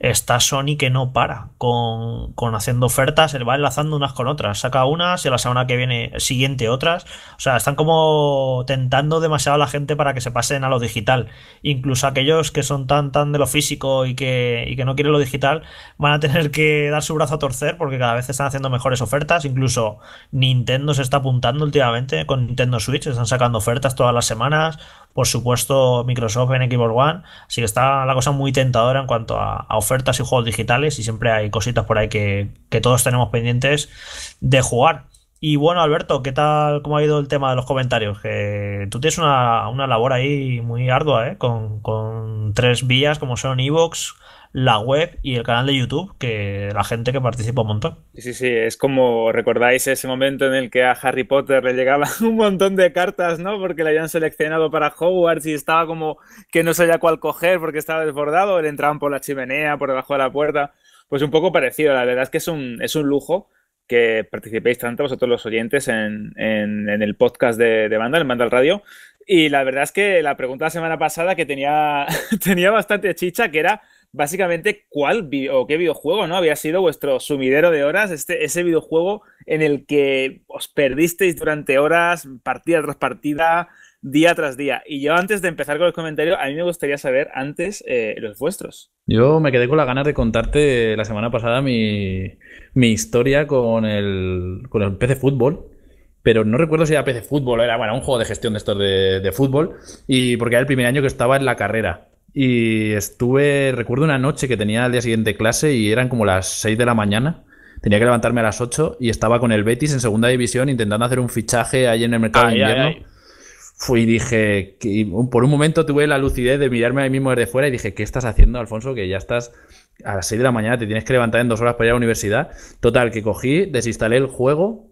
Está Sony que no para con, haciendo ofertas, él va enlazando unas con otras, saca unas y a la semana que viene siguiente otras. O sea, están como tentando demasiado a la gente para que se pasen a lo digital. Incluso aquellos que son tan, tan de lo físico y que y que no quiere lo digital van a tener que dar su brazo a torcer porque cada vez están haciendo mejores ofertas. Incluso Nintendo se está apuntando últimamente con Nintendo Switch, están sacando ofertas todas las semanas. Por supuesto, Microsoft en Xbox One. Así que está la cosa muy tentadora en cuanto a, ofertas y juegos digitales. Y siempre hay cositas por ahí que, que todos tenemos pendientes de jugar. Y bueno, Alberto, ¿qué tal? ¿Cómo ha ido el tema de los comentarios? Que tú tienes una, una labor ahí muy ardua, ¿eh? Con, con tres vías como son Evox, la web y el canal de YouTube, que la gente que participa un montón. Sí, sí, es como recordáis ese momento en el que a Harry Potter le llegaban un montón de cartas, ¿no? Porque le habían seleccionado para Hogwarts y estaba como que no sabía cuál coger porque estaba desbordado, le entraban por la chimenea, por debajo de la puerta. Pues un poco parecido, la verdad es que es un, es un lujo que participéis tanto vosotros los oyentes en, en, el podcast de, de Banda, en Banda Radio. Y la verdad es que la pregunta de la semana pasada que tenía, tenía bastante chicha, que era básicamente cuál o qué videojuego ¿no? había sido vuestro sumidero de horas, este, ese videojuego en el que os perdisteis durante horas, partida tras partida, día tras día. Y yo antes de empezar con los comentarios, a mí me gustaría saber antes eh, los vuestros. Yo me quedé con la ganas de contarte la semana pasada mi, historia con el, con el PC Fútbol pero no recuerdo si era PC Fútbol, era un juego de gestión de estos de, de, fútbol, y porque era el primer año que estaba en la carrera. Y estuve, recuerdo una noche que tenía al día siguiente clase y eran como las 6 de la mañana. Tenía que levantarme a las 8 y estaba con el Betis en segunda división intentando hacer un fichaje ahí en el mercado de invierno. Fui y dije, que, por un momento tuve la lucidez de mirarme a mí mismo desde fuera y dije, ¿qué estás haciendo, Alfonso? Que ya estás a las 6 de la mañana, te tienes que levantar en dos horas para ir a la universidad. Total, que cogí, desinstalé el juego,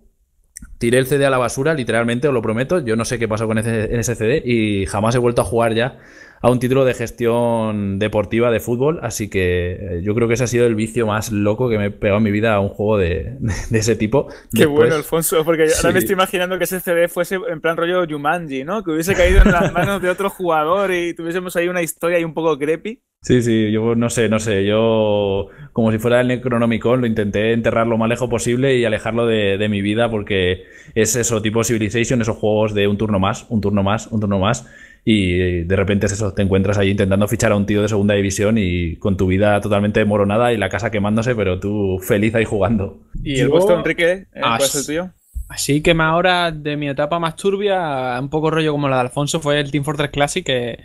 tiré el CD a la basura, literalmente, os lo prometo. Yo no sé qué pasó con ese CD y jamás he vuelto a jugar ya a un título de gestión deportiva de fútbol. Así que eh, yo creo que ese ha sido el vicio más loco que me he pegado en mi vida a un juego de, ese tipo. Qué bueno, Alfonso, porque ahora me estoy imaginando que ese CD fuese en plan rollo Jumanji, ¿no? Que hubiese caído en las manos de otro jugador y tuviésemos ahí una historia y un poco creepy. Sí, sí, yo no sé, no sé. Yo, como si fuera el Necronomicon, lo intenté enterrar lo más lejos posible y alejarlo de, de, mi vida porque es eso, tipo Civilization, esos juegos de un turno más, un turno más, un turno más y eh, de repente eso, te encuentras ahí intentando fichar a un tío de segunda división y con tu vida totalmente moronada y la casa quemándose, pero tú feliz ahí jugando. ¿Y el vuestro, Enrique? ¿Eh, Así que más ahora de mi etapa más turbia, un poco rollo como la de Alfonso, fue el Team Fortress Classic, que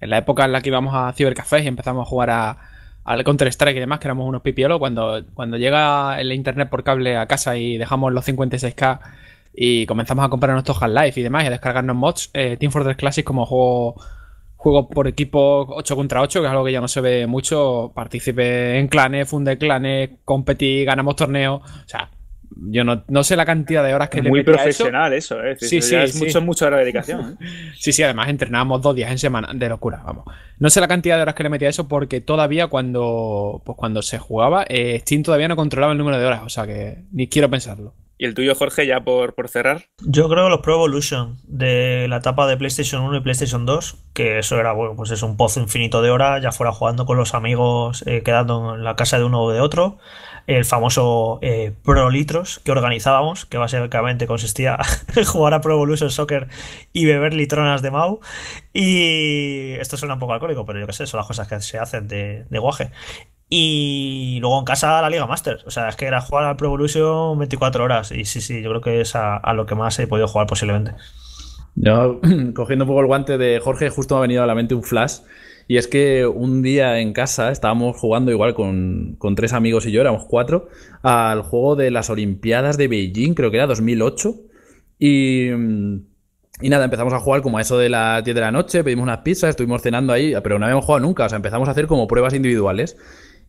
en la época en la que íbamos a cibercafés y empezamos a jugar a, al Counter-Strike y demás, que éramos unos pipiolos, cuando, cuando llega el internet por cable a casa y dejamos los 56k y comenzamos a comprar nuestros Half-Life y demás y a descargarnos mods. Eh, Team Fortress Classic como juego, juego por equipo 8 contra 8, que es algo que ya no se ve mucho. Participe en clanes, funde clanes, competí, ganamos torneos. O sea, yo no, sé la cantidad de horas que le Muy profesional eso, ¿eh? Sí, sí, es mucho, mucho la de dedicación. ¿eh? sí, sí, además entrenábamos dos días en semana, de locura, vamos. No sé la cantidad de horas que le metía a eso porque todavía cuando, pues cuando se jugaba, eh, Steam todavía no controlaba el número de horas, o sea que ni quiero pensarlo. ¿Y el tuyo, Jorge, ya por, por, cerrar? Yo creo los Pro Evolution de la etapa de PlayStation 1 y PlayStation 2, que eso era, bueno, pues es un pozo infinito de horas, ya fuera jugando con los amigos, eh, quedando en la casa de uno o de otro. El famoso eh, Pro Litros que organizábamos, que básicamente consistía en jugar a Pro Evolution Soccer y beber litronas de Mau. Y esto suena un poco alcohólico, pero yo qué sé, son las cosas que se hacen de, de guaje. Y luego en casa la Liga Masters. O sea, es que era jugar al Pro Evolution 24 horas. Y sí, sí, yo creo que es a, lo que más he podido jugar posiblemente. Yo, cogiendo un poco el guante de Jorge, justo me ha venido a la mente un flash. Y es que un día en casa estábamos jugando igual con, con, tres amigos y yo, éramos cuatro, al juego de las Olimpiadas de Beijing, creo que era 2008. Y, y nada, empezamos a jugar como a eso de las 10 de la noche, pedimos unas pizzas, estuvimos cenando ahí, pero no habíamos jugado nunca, o sea, empezamos a hacer como pruebas individuales.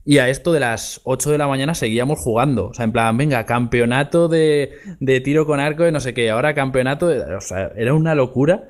Y a esto de las 8 de la mañana seguíamos jugando. O sea, en plan, venga, campeonato de, de tiro con arco y no sé qué, ahora campeonato O sea, era una locura.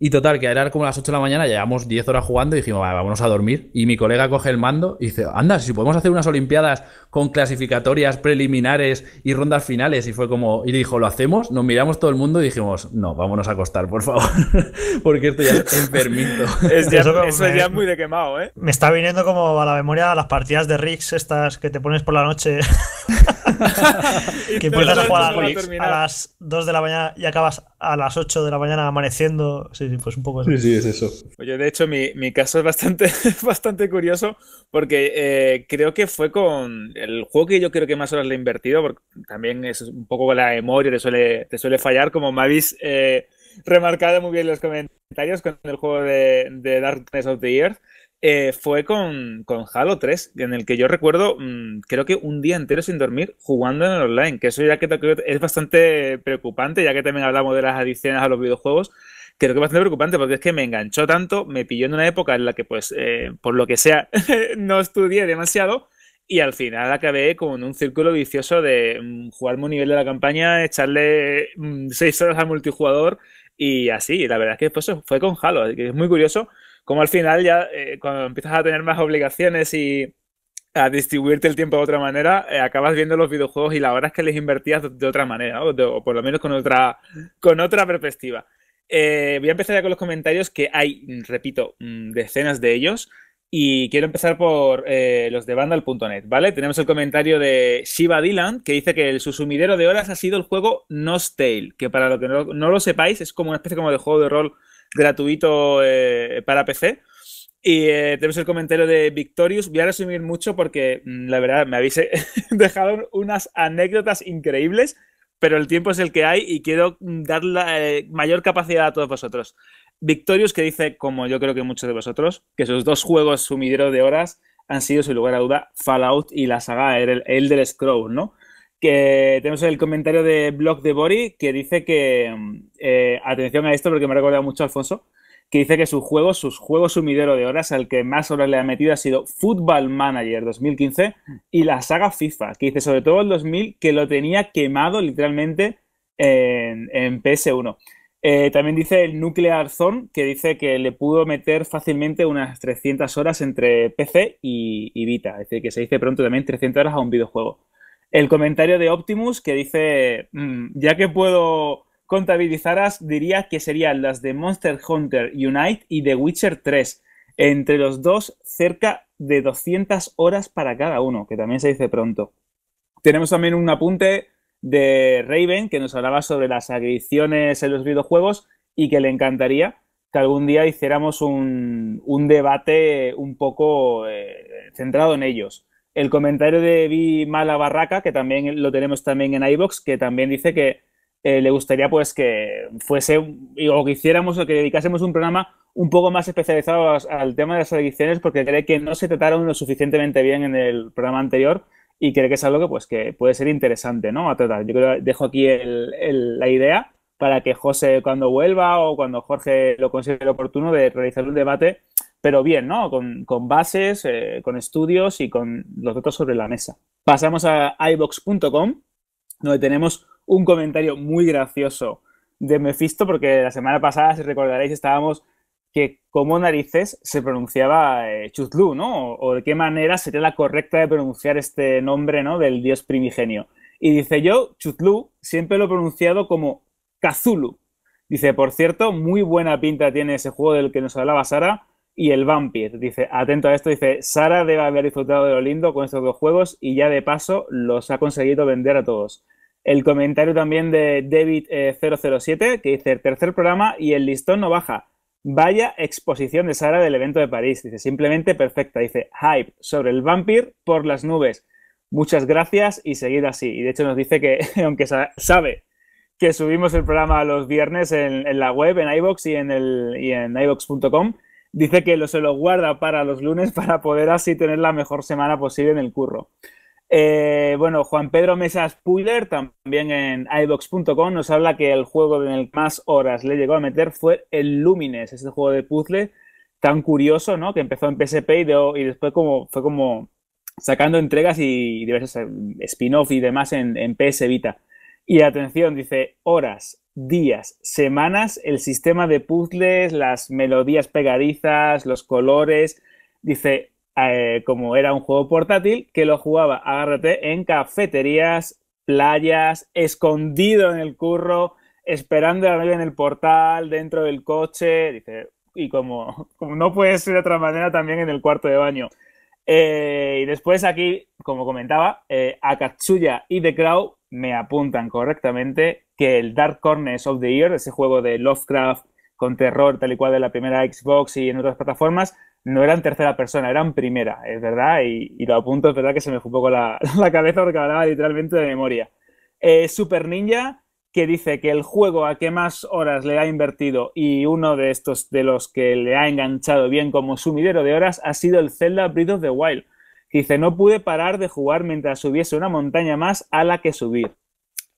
Y total, que era como las 8 de la mañana, llevamos 10 horas jugando y dijimos, vale, vámonos a dormir. Y mi colega coge el mando y dice, anda, si podemos hacer unas Olimpiadas con clasificatorias preliminares y rondas finales. Y fue como, y dijo, ¿lo hacemos? Nos miramos todo el mundo y dijimos, no, vámonos a acostar, por favor, porque esto ya es enfermito. es ya, eso, muy de quemado, ¿eh? Me está viniendo como a la memoria las partidas de Riggs, estas que te pones por la noche que empiezas a jugar a, las 2 de la mañana y acabas a las 8 de la mañana amaneciendo. Sí, pues un poco eso. Sí, es eso. de hecho, mi, mi caso es bastante, bastante curioso porque eh, creo que fue con el juego que yo creo que más horas le he invertido, porque también es un poco la memoria, te suele, te suele fallar, como me habéis eh, remarcado muy bien en los comentarios con el juego de, de Darkness of the Earth eh, fue con, Halo 3, en el que yo recuerdo, mm, creo que un día entero sin dormir jugando en el online, que eso ya que es bastante preocupante, ya que también hablamos de las adicciones a los videojuegos, creo que es bastante preocupante porque es que me enganchó tanto, me pilló en una época en la que, pues, eh, por lo que sea, no estudié demasiado. Y al final acabé con un círculo vicioso de mm, jugarme un nivel de la campaña, echarle mm, seis horas al multijugador y así. la verdad es que pues, fue con Halo, que es muy curioso como al final ya eh, cuando empiezas a tener más obligaciones y a distribuirte el tiempo de otra manera, eh, acabas viendo los videojuegos y la horas es que les invertías de, otra manera, o, por lo menos con otra, con otra perspectiva. Eh, voy a empezar ya con los comentarios, que hay, repito, mm, decenas de ellos. Y quiero empezar por los de Vandal.net, ¿vale? Tenemos el comentario de Shiva Dylan, que dice que el, susumidero de horas ha sido el juego Nostale, que para lo que no, no, lo sepáis, es como una especie como de juego de rol gratuito eh, para PC. Y eh, tenemos el comentario de Victorious. Voy a resumir mucho porque mm, la verdad me habéis dejado unas anécdotas increíbles, pero el tiempo es el que hay y quiero mm, dar eh, mayor capacidad a todos vosotros. Victorious que dice, como yo creo que muchos de vosotros, que sus dos juegos sumidero de horas han sido sin lugar a duda Fallout y la saga el del scroll ¿no? que tenemos el comentario de Blog de Bori que dice que, eh, atención a esto porque me ha recordado mucho a Alfonso, que dice que sus juegos, sus juegos sumidero de horas, al que más horas le ha metido ha sido Football Manager 2015 y la saga FIFA, que dice sobre todo el 2000 que lo tenía quemado literalmente en, PS1. Eh, también dice el Nuclear Zone, que dice que le pudo meter fácilmente unas 300 horas entre PC y, Vita, es decir, que se dice pronto también 300 horas a un videojuego el comentario de Optimus que dice, mm, ya que puedo contabilizarlas, diría que serían las de Monster Hunter Unite y The Witcher 3. Entre los dos, cerca de 200 horas para cada uno, que también se dice pronto. Tenemos también un apunte de Raven que nos hablaba sobre las agresiones en los videojuegos y que le encantaría que algún día hiciéramos un, debate un poco eh, centrado en ellos. El comentario de Vi Mala Barraca, que también lo tenemos también en iBox, que también dice que eh, le gustaría pues que fuese o que hiciéramos o que dedicásemos un programa un poco más especializado al tema de las elecciones porque cree que no se trataron lo suficientemente bien en el programa anterior y cree que es algo que pues que puede ser interesante ¿no? a tratar. Yo creo dejo aquí la idea para que José cuando vuelva o cuando Jorge lo considere oportuno de realizar un debate pero bien, ¿no? Con, bases, eh, con estudios y con los datos sobre la mesa. Pasamos a ibox.com, donde tenemos un comentario muy gracioso de Mephisto, porque la semana pasada, si recordaréis, estábamos que como narices se pronunciaba eh, ¿no? O, de qué manera sería la correcta de pronunciar este nombre, ¿no? Del dios primigenio. Y dice yo, Chuzlu, siempre lo he pronunciado como Kazulu. Dice, por cierto, muy buena pinta tiene ese juego del que nos hablaba Sara, y el Vampir. Dice, atento a esto, dice, Sara debe haber disfrutado de lo lindo con estos dos juegos y ya de paso los ha conseguido vender a todos. El comentario también de David007 eh, que dice, el tercer programa y el listón no baja. Vaya exposición de Sara del evento de París. Dice, simplemente perfecta. Dice, hype sobre el Vampir por las nubes. Muchas gracias y seguid así. Y de hecho nos dice que, aunque sabe que subimos el programa los viernes en, la web, en iBox y en, el, y en iBox.com, dice que lo, se lo guarda para los lunes para poder así tener la mejor semana posible en el curro. Eh, bueno, Juan Pedro Mesas Puider también en iBox.com, nos habla que el juego en el que más horas le llegó a meter fue el Lumines, ese juego de puzzle tan curioso, ¿no? Que empezó en PSP y, y después como, fue como sacando entregas y diversos eh, spin-off y demás en, en PS Vita. Y atención, dice horas, días, semanas, el sistema de puzzles, las melodías pegadizas, los colores. Dice, eh, como era un juego portátil, que lo jugaba, agárrate, en cafeterías, playas, escondido en el curro, esperando a en el portal, dentro del coche. Dice, y como, no puede ser de otra manera, también en el cuarto de baño. Eh, y después aquí, como comentaba, a eh, Akatsuya y The Crow me apuntan correctamente que el Dark Corners of the Year, ese juego de Lovecraft con terror tal y cual de la primera Xbox y en otras plataformas, no eran tercera persona, eran primera, es verdad, y, lo apunto, es verdad que se me fue un poco la, cabeza porque hablaba literalmente de memoria. Eh, Super Ninja, que dice que el juego a que más horas le ha invertido y uno de estos de los que le ha enganchado bien como sumidero de horas ha sido el Zelda Breath of the Wild. Dice, no pude parar de jugar mientras subiese una montaña más a la que subir.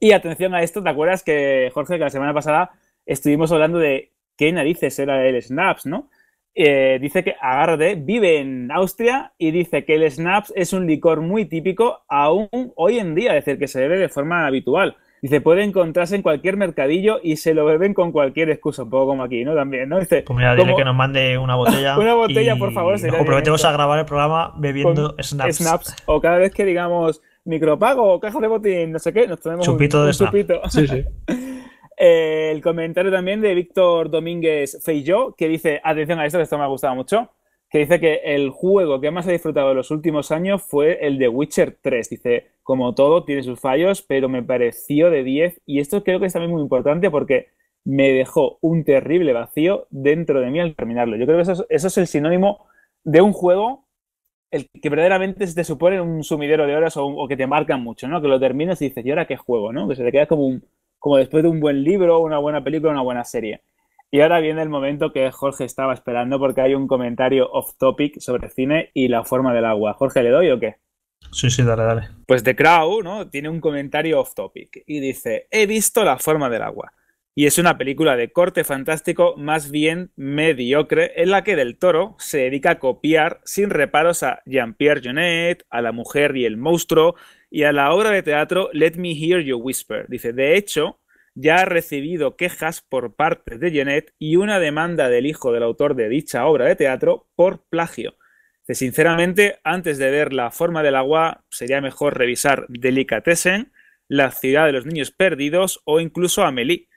Y atención a esto, ¿te acuerdas que, Jorge, que la semana pasada estuvimos hablando de qué narices era el Snaps, ¿no? Eh, dice que Agarde vive en Austria y dice que el Snaps es un licor muy típico aún hoy en día, es decir, que se bebe de forma habitual. Dice, puede encontrarse en cualquier mercadillo y se lo beben con cualquier excusa, un poco como aquí, ¿no? También, ¿no? Dice, pues mira, dile que nos mande una botella. una botella, por favor. Nos comprometemos a grabar el programa bebiendo snaps. snaps. O cada vez que digamos micropago o caja de botín, no sé qué, nos tenemos chupito un chupito. Sí, sí. Eh, el comentario también de Víctor Domínguez Feijó, que dice, atención a esto, que esto me ha gustado mucho que dice que el juego que más he disfrutado en los últimos años fue el de Witcher 3. Dice, como todo, tiene sus fallos, pero me pareció de 10. Y esto creo que es también muy importante porque me dejó un terrible vacío dentro de mí al terminarlo. Yo creo que eso es, el sinónimo de un juego el que verdaderamente se te supone un sumidero de horas o, que te marcan mucho, ¿no? Que lo terminas y dices, ¿y ahora qué juego, no? Que se te queda como, como después de un buen libro, una buena película, una buena serie. Y ahora viene el momento que Jorge estaba esperando porque hay un comentario off topic sobre cine y la forma del agua. Jorge, ¿le doy o qué? Sí, sí, dale, dale. Pues The Crow, ¿no? Tiene un comentario off topic y dice, he visto la forma del agua. Y es una película de corte fantástico, más bien mediocre, en la que Del Toro se dedica a copiar sin reparos a Jean-Pierre Jeunet, a La Mujer y el Monstruo y a la obra de teatro Let Me Hear You Whisper. Dice, de hecho, ya ha recibido quejas por parte de Genet y una demanda del hijo del autor de dicha obra de teatro por plagio. Que sinceramente, antes de ver La forma del agua, sería mejor revisar Delicatessen, La ciudad de los niños perdidos o incluso Amélie.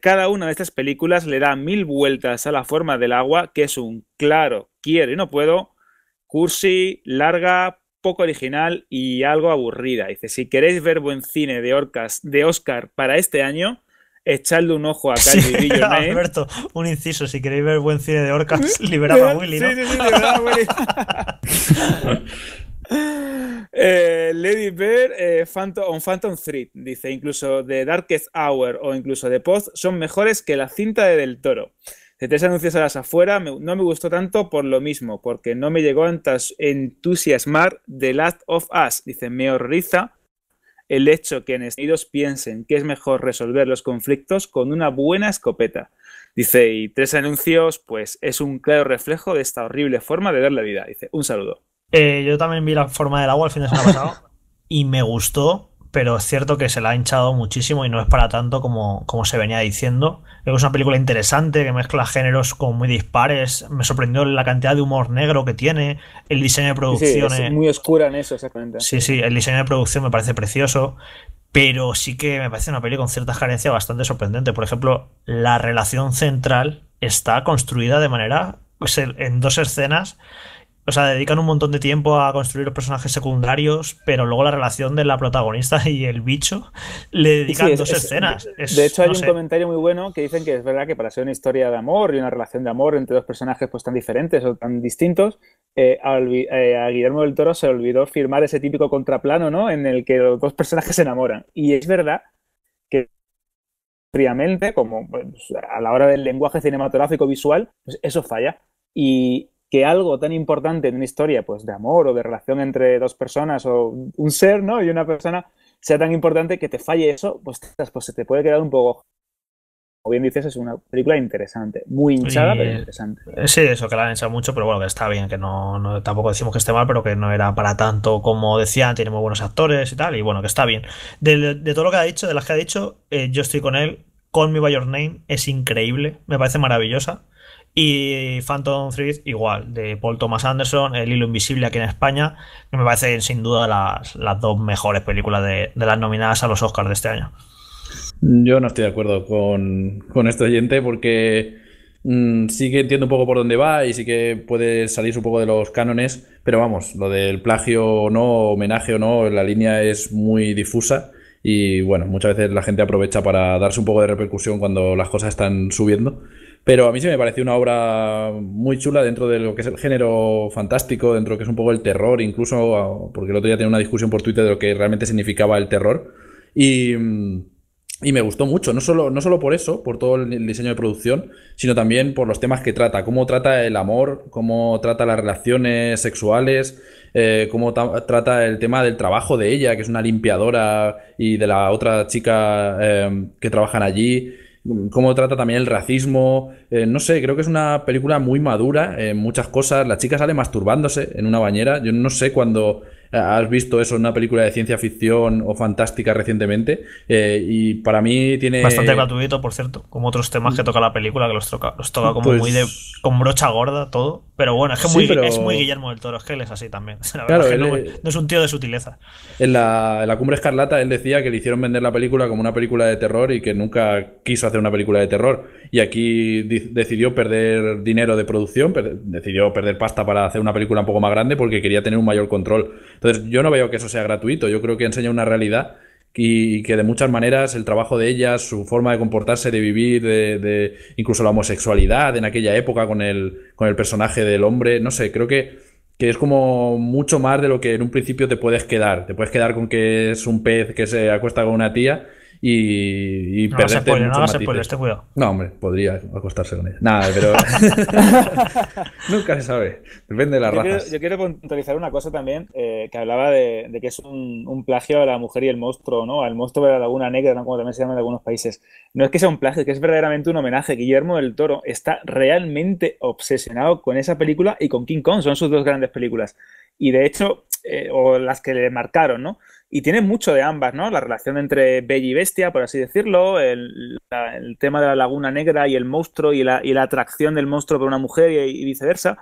Cada una de estas películas le da mil vueltas a la forma del agua, que es un claro quiero y no puedo, cursi, larga, poco original y algo aburrida. Dice, si queréis ver buen cine de, orcas, de Oscar para este año, echadle un ojo a Calle Alberto, un inciso, si queréis ver buen cine de orcas, liberaba a Willy, Sí, sí, sí, liberaba a Willy. Eh, Lady Bear eh, Phantom, on Phantom Thread dice incluso de Darkest Hour o incluso de Post son mejores que la cinta de Del Toro tres anuncios a las afuera no me gustó tanto por lo mismo, porque no me llegó a entusiasmar The Last of Us. Dice, me horroriza el hecho que en Estados Unidos piensen que es mejor resolver los conflictos con una buena escopeta. Dice, y tres anuncios, pues es un claro reflejo de esta horrible forma de ver la vida. Dice, un saludo. Eh, yo también vi la forma del agua el fin de semana pasado y me gustó pero es cierto que se la ha hinchado muchísimo y no es para tanto como, como se venía diciendo. es una película interesante que mezcla géneros como muy dispares. Me sorprendió la cantidad de humor negro que tiene, el diseño de producción. es muy oscura en eso, exactamente. Sí, sí, el diseño de producción me parece precioso. Pero sí que me parece una película con ciertas carencias bastante sorprendente. Por ejemplo, la relación central está construida de manera. Pues, en dos escenas o sea, dedican un montón de tiempo a construir los personajes secundarios, pero luego la relación de la protagonista y el bicho le dedican dos escenas. de hecho, hay un comentario muy bueno que dicen que es verdad que para ser una historia de amor y una relación de amor entre dos personajes pues tan diferentes o tan distintos, eh, eh, a, Guillermo del Toro se olvidó firmar ese típico contraplano, ¿no? En el que los dos personajes se enamoran. Y es verdad que fríamente, como pues, a la hora del lenguaje cinematográfico visual, pues, eso falla. Y, que algo tan importante en una historia, pues de amor o de relación entre dos personas o un ser, ¿no? Y una persona sea tan importante que te falle eso, pues, pues se te puede quedar un poco o bien dices, es una película interesante, muy hinchada, pero interesante. Sí, eso que la han hinchado mucho, pero bueno, que está bien, que no, tampoco decimos que esté mal, pero que no era para tanto como decían, tiene muy buenos actores y tal, y bueno, que está bien. De, todo lo que ha dicho, de las que ha dicho, eh, yo estoy con él. Con Me By Your Name es increíble, me parece maravillosa. Y Phantom Thread igual, de Paul Thomas Anderson, El hilo invisible aquí en España, que me parecen sin duda las, dos mejores películas de, las nominadas a los Oscars de este año. Yo no estoy de acuerdo con, con este oyente porque mm, sí que entiendo un poco por dónde va y sí que puede salir un poco de los cánones, pero vamos, lo del plagio o no, homenaje o no, la línea es muy difusa y bueno, muchas veces la gente aprovecha para darse un poco de repercusión cuando las cosas están subiendo. Pero a mí sí me pareció una obra muy chula dentro de lo que es el género fantástico, dentro de lo que es un poco el terror, incluso, ah, porque el otro día tenía una discusión por Twitter de lo que realmente significaba el terror. Y, mm, me gustó mucho, no solo, no por eso, por todo el diseño de producción, sino también por los temas que trata, cómo trata el amor, cómo trata las relaciones sexuales. Eh, cómo trata el tema del trabajo de ella, que es una limpiadora, y de la otra chica eh, que trabajan allí cómo trata también el racismo. Eh, no sé, creo que es una película muy madura en muchas cosas. La chica sale masturbándose en una bañera. Yo no sé cuándo has visto eso en una película de ciencia ficción o fantástica recientemente. Eh, y para mí tiene. Bastante gratuito, por cierto. Como otros temas que toca la película, que los toca, los toca como muy de. Pues con brocha gorda todo. Pero bueno, es que es muy Guillermo del Toro, es que él es así también. no, es un tío de sutileza. En la, Cumbre Escarlata él decía que le hicieron vender la película como una película de terror y que nunca quiso hacer una película de terror. Y aquí decidió perder dinero de producción, decidió perder pasta para hacer una película un poco más grande porque quería tener un mayor control entonces, yo no veo que eso sea gratuito, yo creo que enseña una realidad y que de muchas maneras el trabajo de ellas, su forma de comportarse, de vivir, de, incluso la homosexualidad en aquella época con el, con el personaje del hombre, no sé, creo que, que, es como mucho más de lo que en un principio te puedes quedar. Te puedes quedar con que es un pez que se acuesta con una tía y, no se puede, no se puede, este cuidado. No, hombre, podría acostarse con ella. Nada, pero nunca se sabe. Depende de las yo yo quiero puntualizar una cosa también, eh, que hablaba de, que es un, plagio a la mujer y el monstruo, ¿no? Al monstruo de la laguna negra, como también se llama en algunos países. No es que sea un plagio, que es verdaderamente un homenaje. Guillermo del Toro está realmente obsesionado con esa película y con King Kong. Son sus dos grandes películas. Y de hecho, eh, o las que le marcaron, ¿no? y tiene mucho de ambas, ¿no? La relación entre Bella y Bestia, por así decirlo, el, tema de la laguna negra y el monstruo y la, atracción del monstruo por una mujer y, viceversa.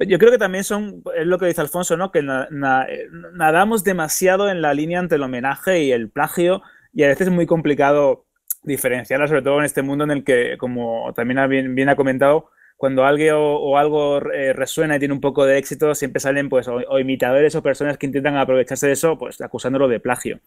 Yo creo que también son, es lo que dice Alfonso, ¿no? Que nadamos demasiado en la línea entre el homenaje y el plagio y a veces es muy complicado diferenciarla, sobre todo en este mundo en el que, como también bien ha comentado, cuando alguien o, algo eh, resuena y tiene un poco de éxito, siempre salen pues o, imitadores o personas que intentan aprovecharse de eso, pues acusándolo de plagio.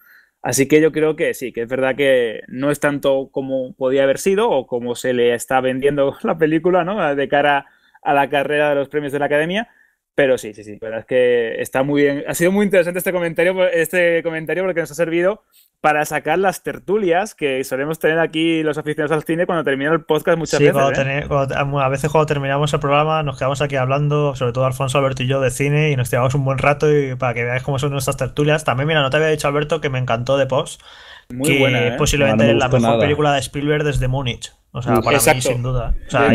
Así que yo creo que sí, que es verdad que no es tanto como podía haber sido o como se le está vendiendo la película, ¿no? De cara a la carrera de los premios de la academia, pero sí, sí, sí, la verdad es que está muy bien. Ha sido muy interesante este comentario, este comentario porque nos ha servido para sacar las tertulias que solemos tener aquí los aficionados al cine cuando termina el podcast muchas veces. ¿eh? a veces cuando terminamos el programa nos quedamos aquí hablando, sobre todo Alfonso, Alberto y yo, de cine y nos llevamos un buen rato y para que veáis cómo son nuestras tertulias. También, mira, no te había dicho, Alberto, que me encantó de Post muy buena, ¿eh? posiblemente ah, la mejor película de Spielberg desde Múnich. O sea, para mí, sin duda. O sea,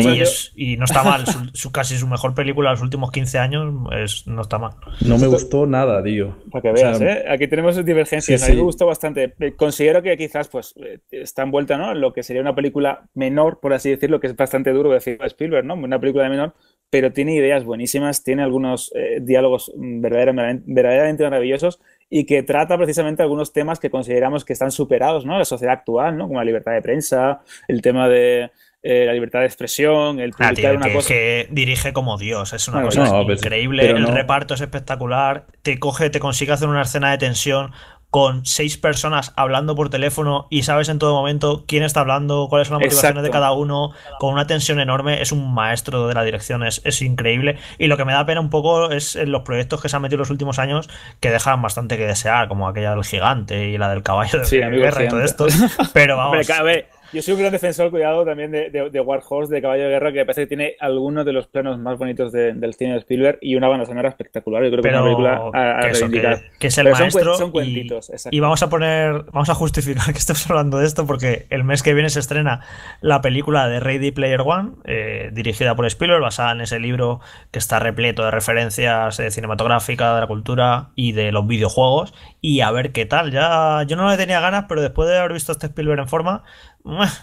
y, no está mal. Su, casi su mejor película de los últimos 15 años es, no está mal. No me gustó nada, tío. Para que veas, ¿eh? Aquí tenemos divergencias. A mí me gustó bastante. Eh, considero que quizás pues está envuelta ¿no? en lo que sería una película menor, por así decirlo, que es bastante duro decir Spielberg, ¿no? Una película menor, pero tiene ideas buenísimas, tiene algunos diálogos mm, verdaderamente maravillosos y que trata precisamente algunos temas que consideramos que están superados ¿no? la sociedad actual, ¿no? como la libertad de prensa, el tema de eh, la libertad de expresión, el ah, publicar una que, cosa. dirige como Dios, es una cosa pues, increíble, el reparto es espectacular, te coge, te consigue hacer una escena de tensión con seis personas hablando por teléfono y sabes en todo momento quién está hablando, cuáles son las motivaciones de cada uno, con una tensión enorme, es un maestro de la dirección, es, increíble. Y lo que me da pena un poco es los proyectos que se han metido en los últimos años que dejan bastante que desear, como aquella del gigante y la del caballo de guerra y todo esto. Pero vamos. Yo soy un gran defensor, cuidado, también de, de War Horse, de Caballo de Guerra, que parece que tiene algunos de los planos más bonitos del cine de Spielberg y una banda sonora espectacular. Yo creo que es una película a, que, es el maestro. cuentitos, y, vamos a poner, vamos a justificar que estemos hablando de esto porque el mes que viene se estrena la película de Ready Player One, eh, dirigida por Spielberg, basada en ese libro que está repleto de referencias eh, cinematográficas, de la cultura y de los videojuegos. Y a ver qué tal. Ya, yo no le tenía ganas, pero después de haber visto a este Spielberg en forma,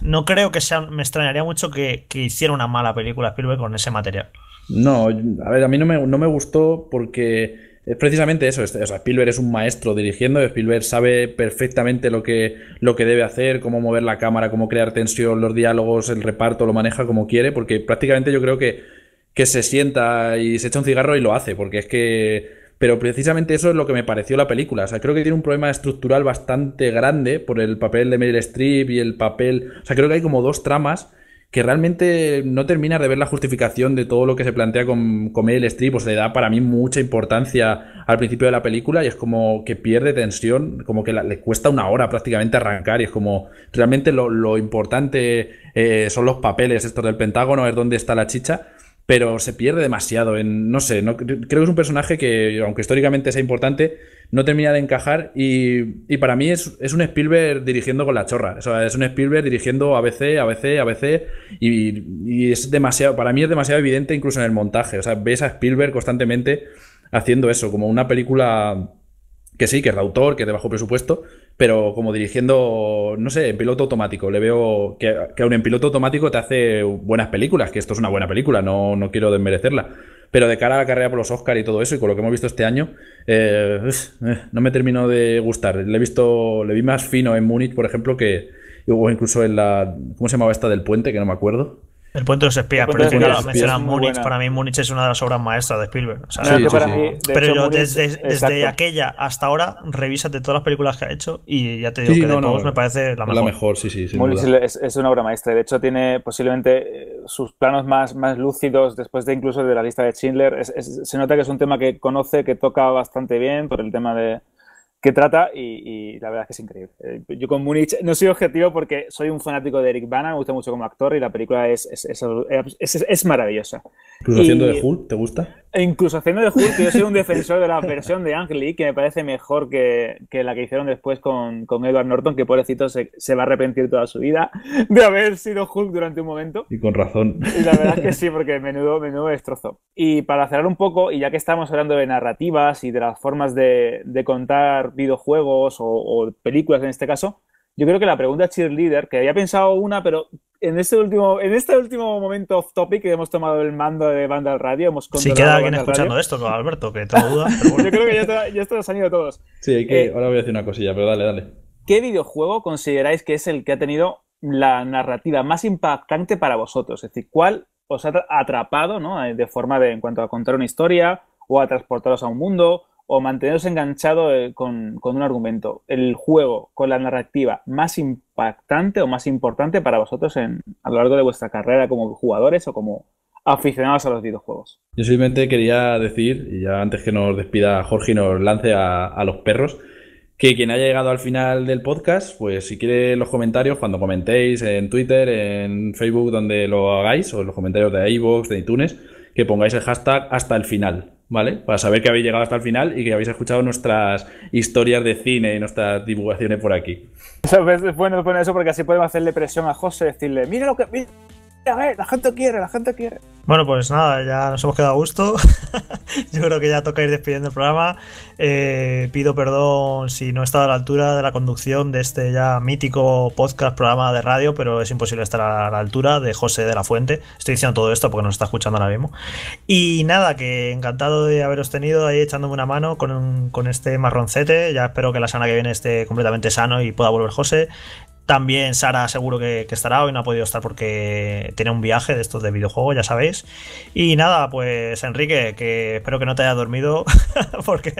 no creo que sea. Me extrañaría mucho que, hiciera una mala película Spielberg con ese material. No, a ver, a mí no me, gustó porque es eh, precisamente eso. Este, o sea, Spielberg es un maestro dirigiendo. Spielberg sabe perfectamente lo que, lo que debe hacer, cómo mover la cámara, cómo crear tensión, los diálogos, el reparto, lo maneja como quiere, porque prácticamente yo creo que, que se sienta y se echa un cigarro y lo hace, porque es que pero precisamente eso es lo que me pareció la película. O sea, creo que tiene un problema estructural bastante grande por el papel de Meryl Streep y el papel. O sea, creo que hay como dos tramas que realmente no terminas de ver la justificación de todo lo que se plantea con, con Meryl Streep. O sea, le da para mí mucha importancia al principio de la película y es como que pierde tensión, como que le cuesta una hora prácticamente arrancar y es como realmente lo, lo importante eh, son los papeles estos del Pentágono, es dónde está la chicha pero se pierde demasiado en, no sé, no, creo que es un personaje que, aunque históricamente sea importante, no termina de encajar y, y para mí es, un Spielberg dirigiendo con la chorra, o sea, es un Spielberg dirigiendo ABC, ABC, ABC y, y es demasiado, para mí es demasiado evidente incluso en el montaje, o sea, ves a Spielberg constantemente haciendo eso, como una película que sí, que es de autor, que es de bajo presupuesto, pero como dirigiendo, no sé, en piloto automático. Le veo que, aún en piloto automático te hace buenas películas, que esto es una buena película, no, no quiero desmerecerla. Pero de cara a la carrera por los Oscars y todo eso, y con lo que hemos visto este año, eh, eh, no me terminó de gustar. Le he visto, le vi más fino en Múnich, por ejemplo, que, o incluso en la, ¿cómo se llamaba esta del puente? Que no me acuerdo. El puente de los espías, pero no lo mencionas Múnich. Para mí, Múnich es una de las obras maestras de Spielberg. pero desde, aquella hasta ahora, revísate todas las películas que ha hecho y ya te digo que de todos me parece la mejor. La sí, sí. Múnich es, una obra maestra. De hecho, tiene posiblemente eh, sus planos más, más lúcidos después de incluso de la lista de Schindler. se nota que es un tema que conoce, que toca bastante bien por el tema de que trata y, la verdad es que es increíble. Eh, yo con Múnich no soy objetivo porque soy un fanático de Eric Bana, me gusta mucho como actor y la película es, es, maravillosa. ¿Incluso haciendo de Hulk? ¿Te gusta? E incluso haciendo de Hulk, yo soy un defensor de la versión de Ang Lee que me parece mejor que, que la que hicieron después con, Edward Norton, que pobrecito se, va a arrepentir toda su vida de haber sido Hulk durante un momento. Y con razón. Y la verdad es que sí, porque menudo, menudo destrozo. Y para cerrar un poco, y ya que estamos hablando de narrativas y de las formas de, de contar videojuegos o, películas en este caso, yo creo que la pregunta cheerleader, que había pensado una, pero en este último, en este último momento off topic que hemos tomado el mando de banda al radio, hemos Si queda alguien escuchando esto, no, Alberto, que tengo duda. Yo creo que ya, todos. Sí, eh, ahora voy a decir una cosilla, pero dale, dale. ¿Qué videojuego consideráis que es el que ha tenido la narrativa más impactante para vosotros? Es decir, ¿cuál os ha atrapado, ¿no? De forma de, en cuanto a contar una historia o a transportaros a un mundo o manteneros enganchados eh, con, un argumento, el juego con la narrativa más impactante o más importante para vosotros en, a lo largo de vuestra carrera como jugadores o como aficionados a los videojuegos. Yo simplemente quería decir, y ya antes que nos despida Jorge y nos lance a, los perros, que quien haya llegado al final del podcast, pues si quiere los comentarios, cuando comentéis en Twitter, en Facebook, donde lo hagáis, o los comentarios de iVoox, de iTunes, que pongáis el hashtag hasta el final ¿vale? Para saber que habéis llegado hasta el final y que habéis escuchado nuestras historias de cine y nuestras divulgaciones por aquí. es bueno poner eso porque así podemos hacerle presión a José, decirle, mira lo que a ver, la gente quiere, la gente quiere. Bueno, pues nada, ya nos hemos quedado a gusto. Yo creo que ya toca ir despidiendo el programa. Eh, pido perdón si no he estado a la altura de la conducción de este ya mítico podcast, programa de radio, pero es imposible estar a la altura de José de la Fuente. Estoy diciendo todo esto porque nos está escuchando ahora mismo. Y nada, que encantado de haberos tenido ahí echándome una mano con, con este marroncete. Ya espero que la semana que viene esté completamente sano y pueda volver José. También Sara seguro que, estará, hoy no ha podido estar porque tiene un viaje de estos de videojuego, ya sabéis. Y nada, pues Enrique, que espero que no te haya dormido porque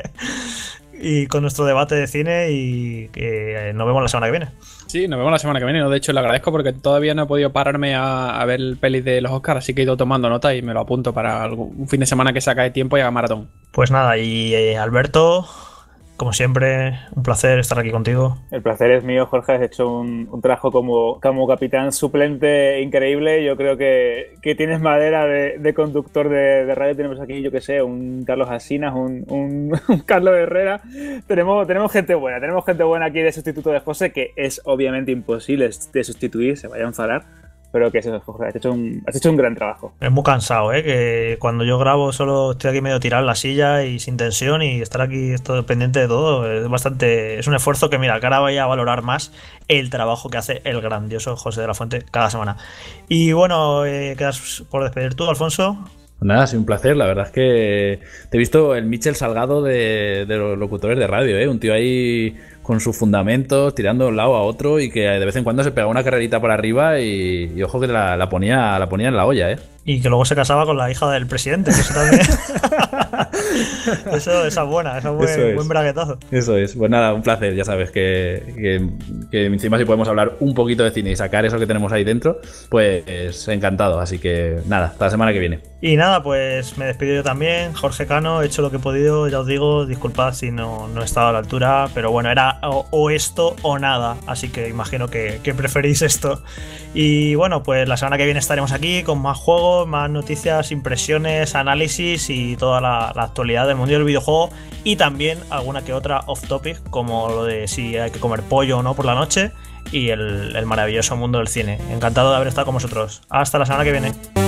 y con nuestro debate de cine y que eh, nos vemos la semana que viene. Sí, nos vemos la semana que viene. De hecho, le agradezco porque todavía no he podido pararme a, ver el peli de los Oscars, así que he ido tomando nota y me lo apunto para algún, un fin de semana que saca de tiempo y haga maratón. Pues nada, y eh, Alberto, como siempre, un placer estar aquí contigo. El placer es mío, Jorge. Has hecho un, un trabajo como, como capitán suplente increíble. Yo creo que, tienes madera de, conductor de, radio. Tenemos aquí, yo que sé, un Carlos Asinas, un, Carlos Herrera. Tenemos, tenemos gente buena, tenemos gente buena aquí de sustituto de José, que es obviamente imposible de sustituir, se vaya a enfadar pero que eso, has hecho, un, has hecho un gran trabajo. Es muy cansado, ¿eh? Que cuando yo grabo solo estoy aquí medio tirado en la silla y sin tensión y estar aquí pendiente de todo es bastante. Es un esfuerzo que, mira, que ahora vaya a valorar más el trabajo que hace el grandioso José de la Fuente cada semana. Y bueno, eh, quedas por despedir tú, Alfonso. Pues nada, ha sido un placer. La verdad es que te he visto el Michel Salgado de, de los locutores de radio, ¿eh? Un tío ahí con sus fundamentos, tirando de un lado a otro y que de vez en cuando se pegaba una carrerita para arriba y, ojo que la, ponía, la ponía en la olla, ¿eh? Y que luego se casaba con la hija del presidente, que eso también... Eso, esa es buena, buen, es buen, braguetazo. Eso es. Pues nada, un placer, ya sabes que, encima si podemos hablar un poquito de cine y sacar eso que tenemos ahí dentro, pues encantado. Así que nada, hasta la semana que viene. Y nada, pues me despido yo también, Jorge Cano, he hecho lo que he podido, ya os digo, disculpad si no, no he estado a la altura, pero bueno, era o, esto o nada, así que imagino que, preferís esto. Y bueno, pues la semana que viene estaremos aquí con más juegos, más noticias, impresiones, análisis y toda las la actualidad del mundo del videojuego y también alguna que otra off topic, como lo de si hay que comer pollo o no por la noche y el, maravilloso mundo del cine. Encantado de haber estado con vosotros. Hasta la semana que viene.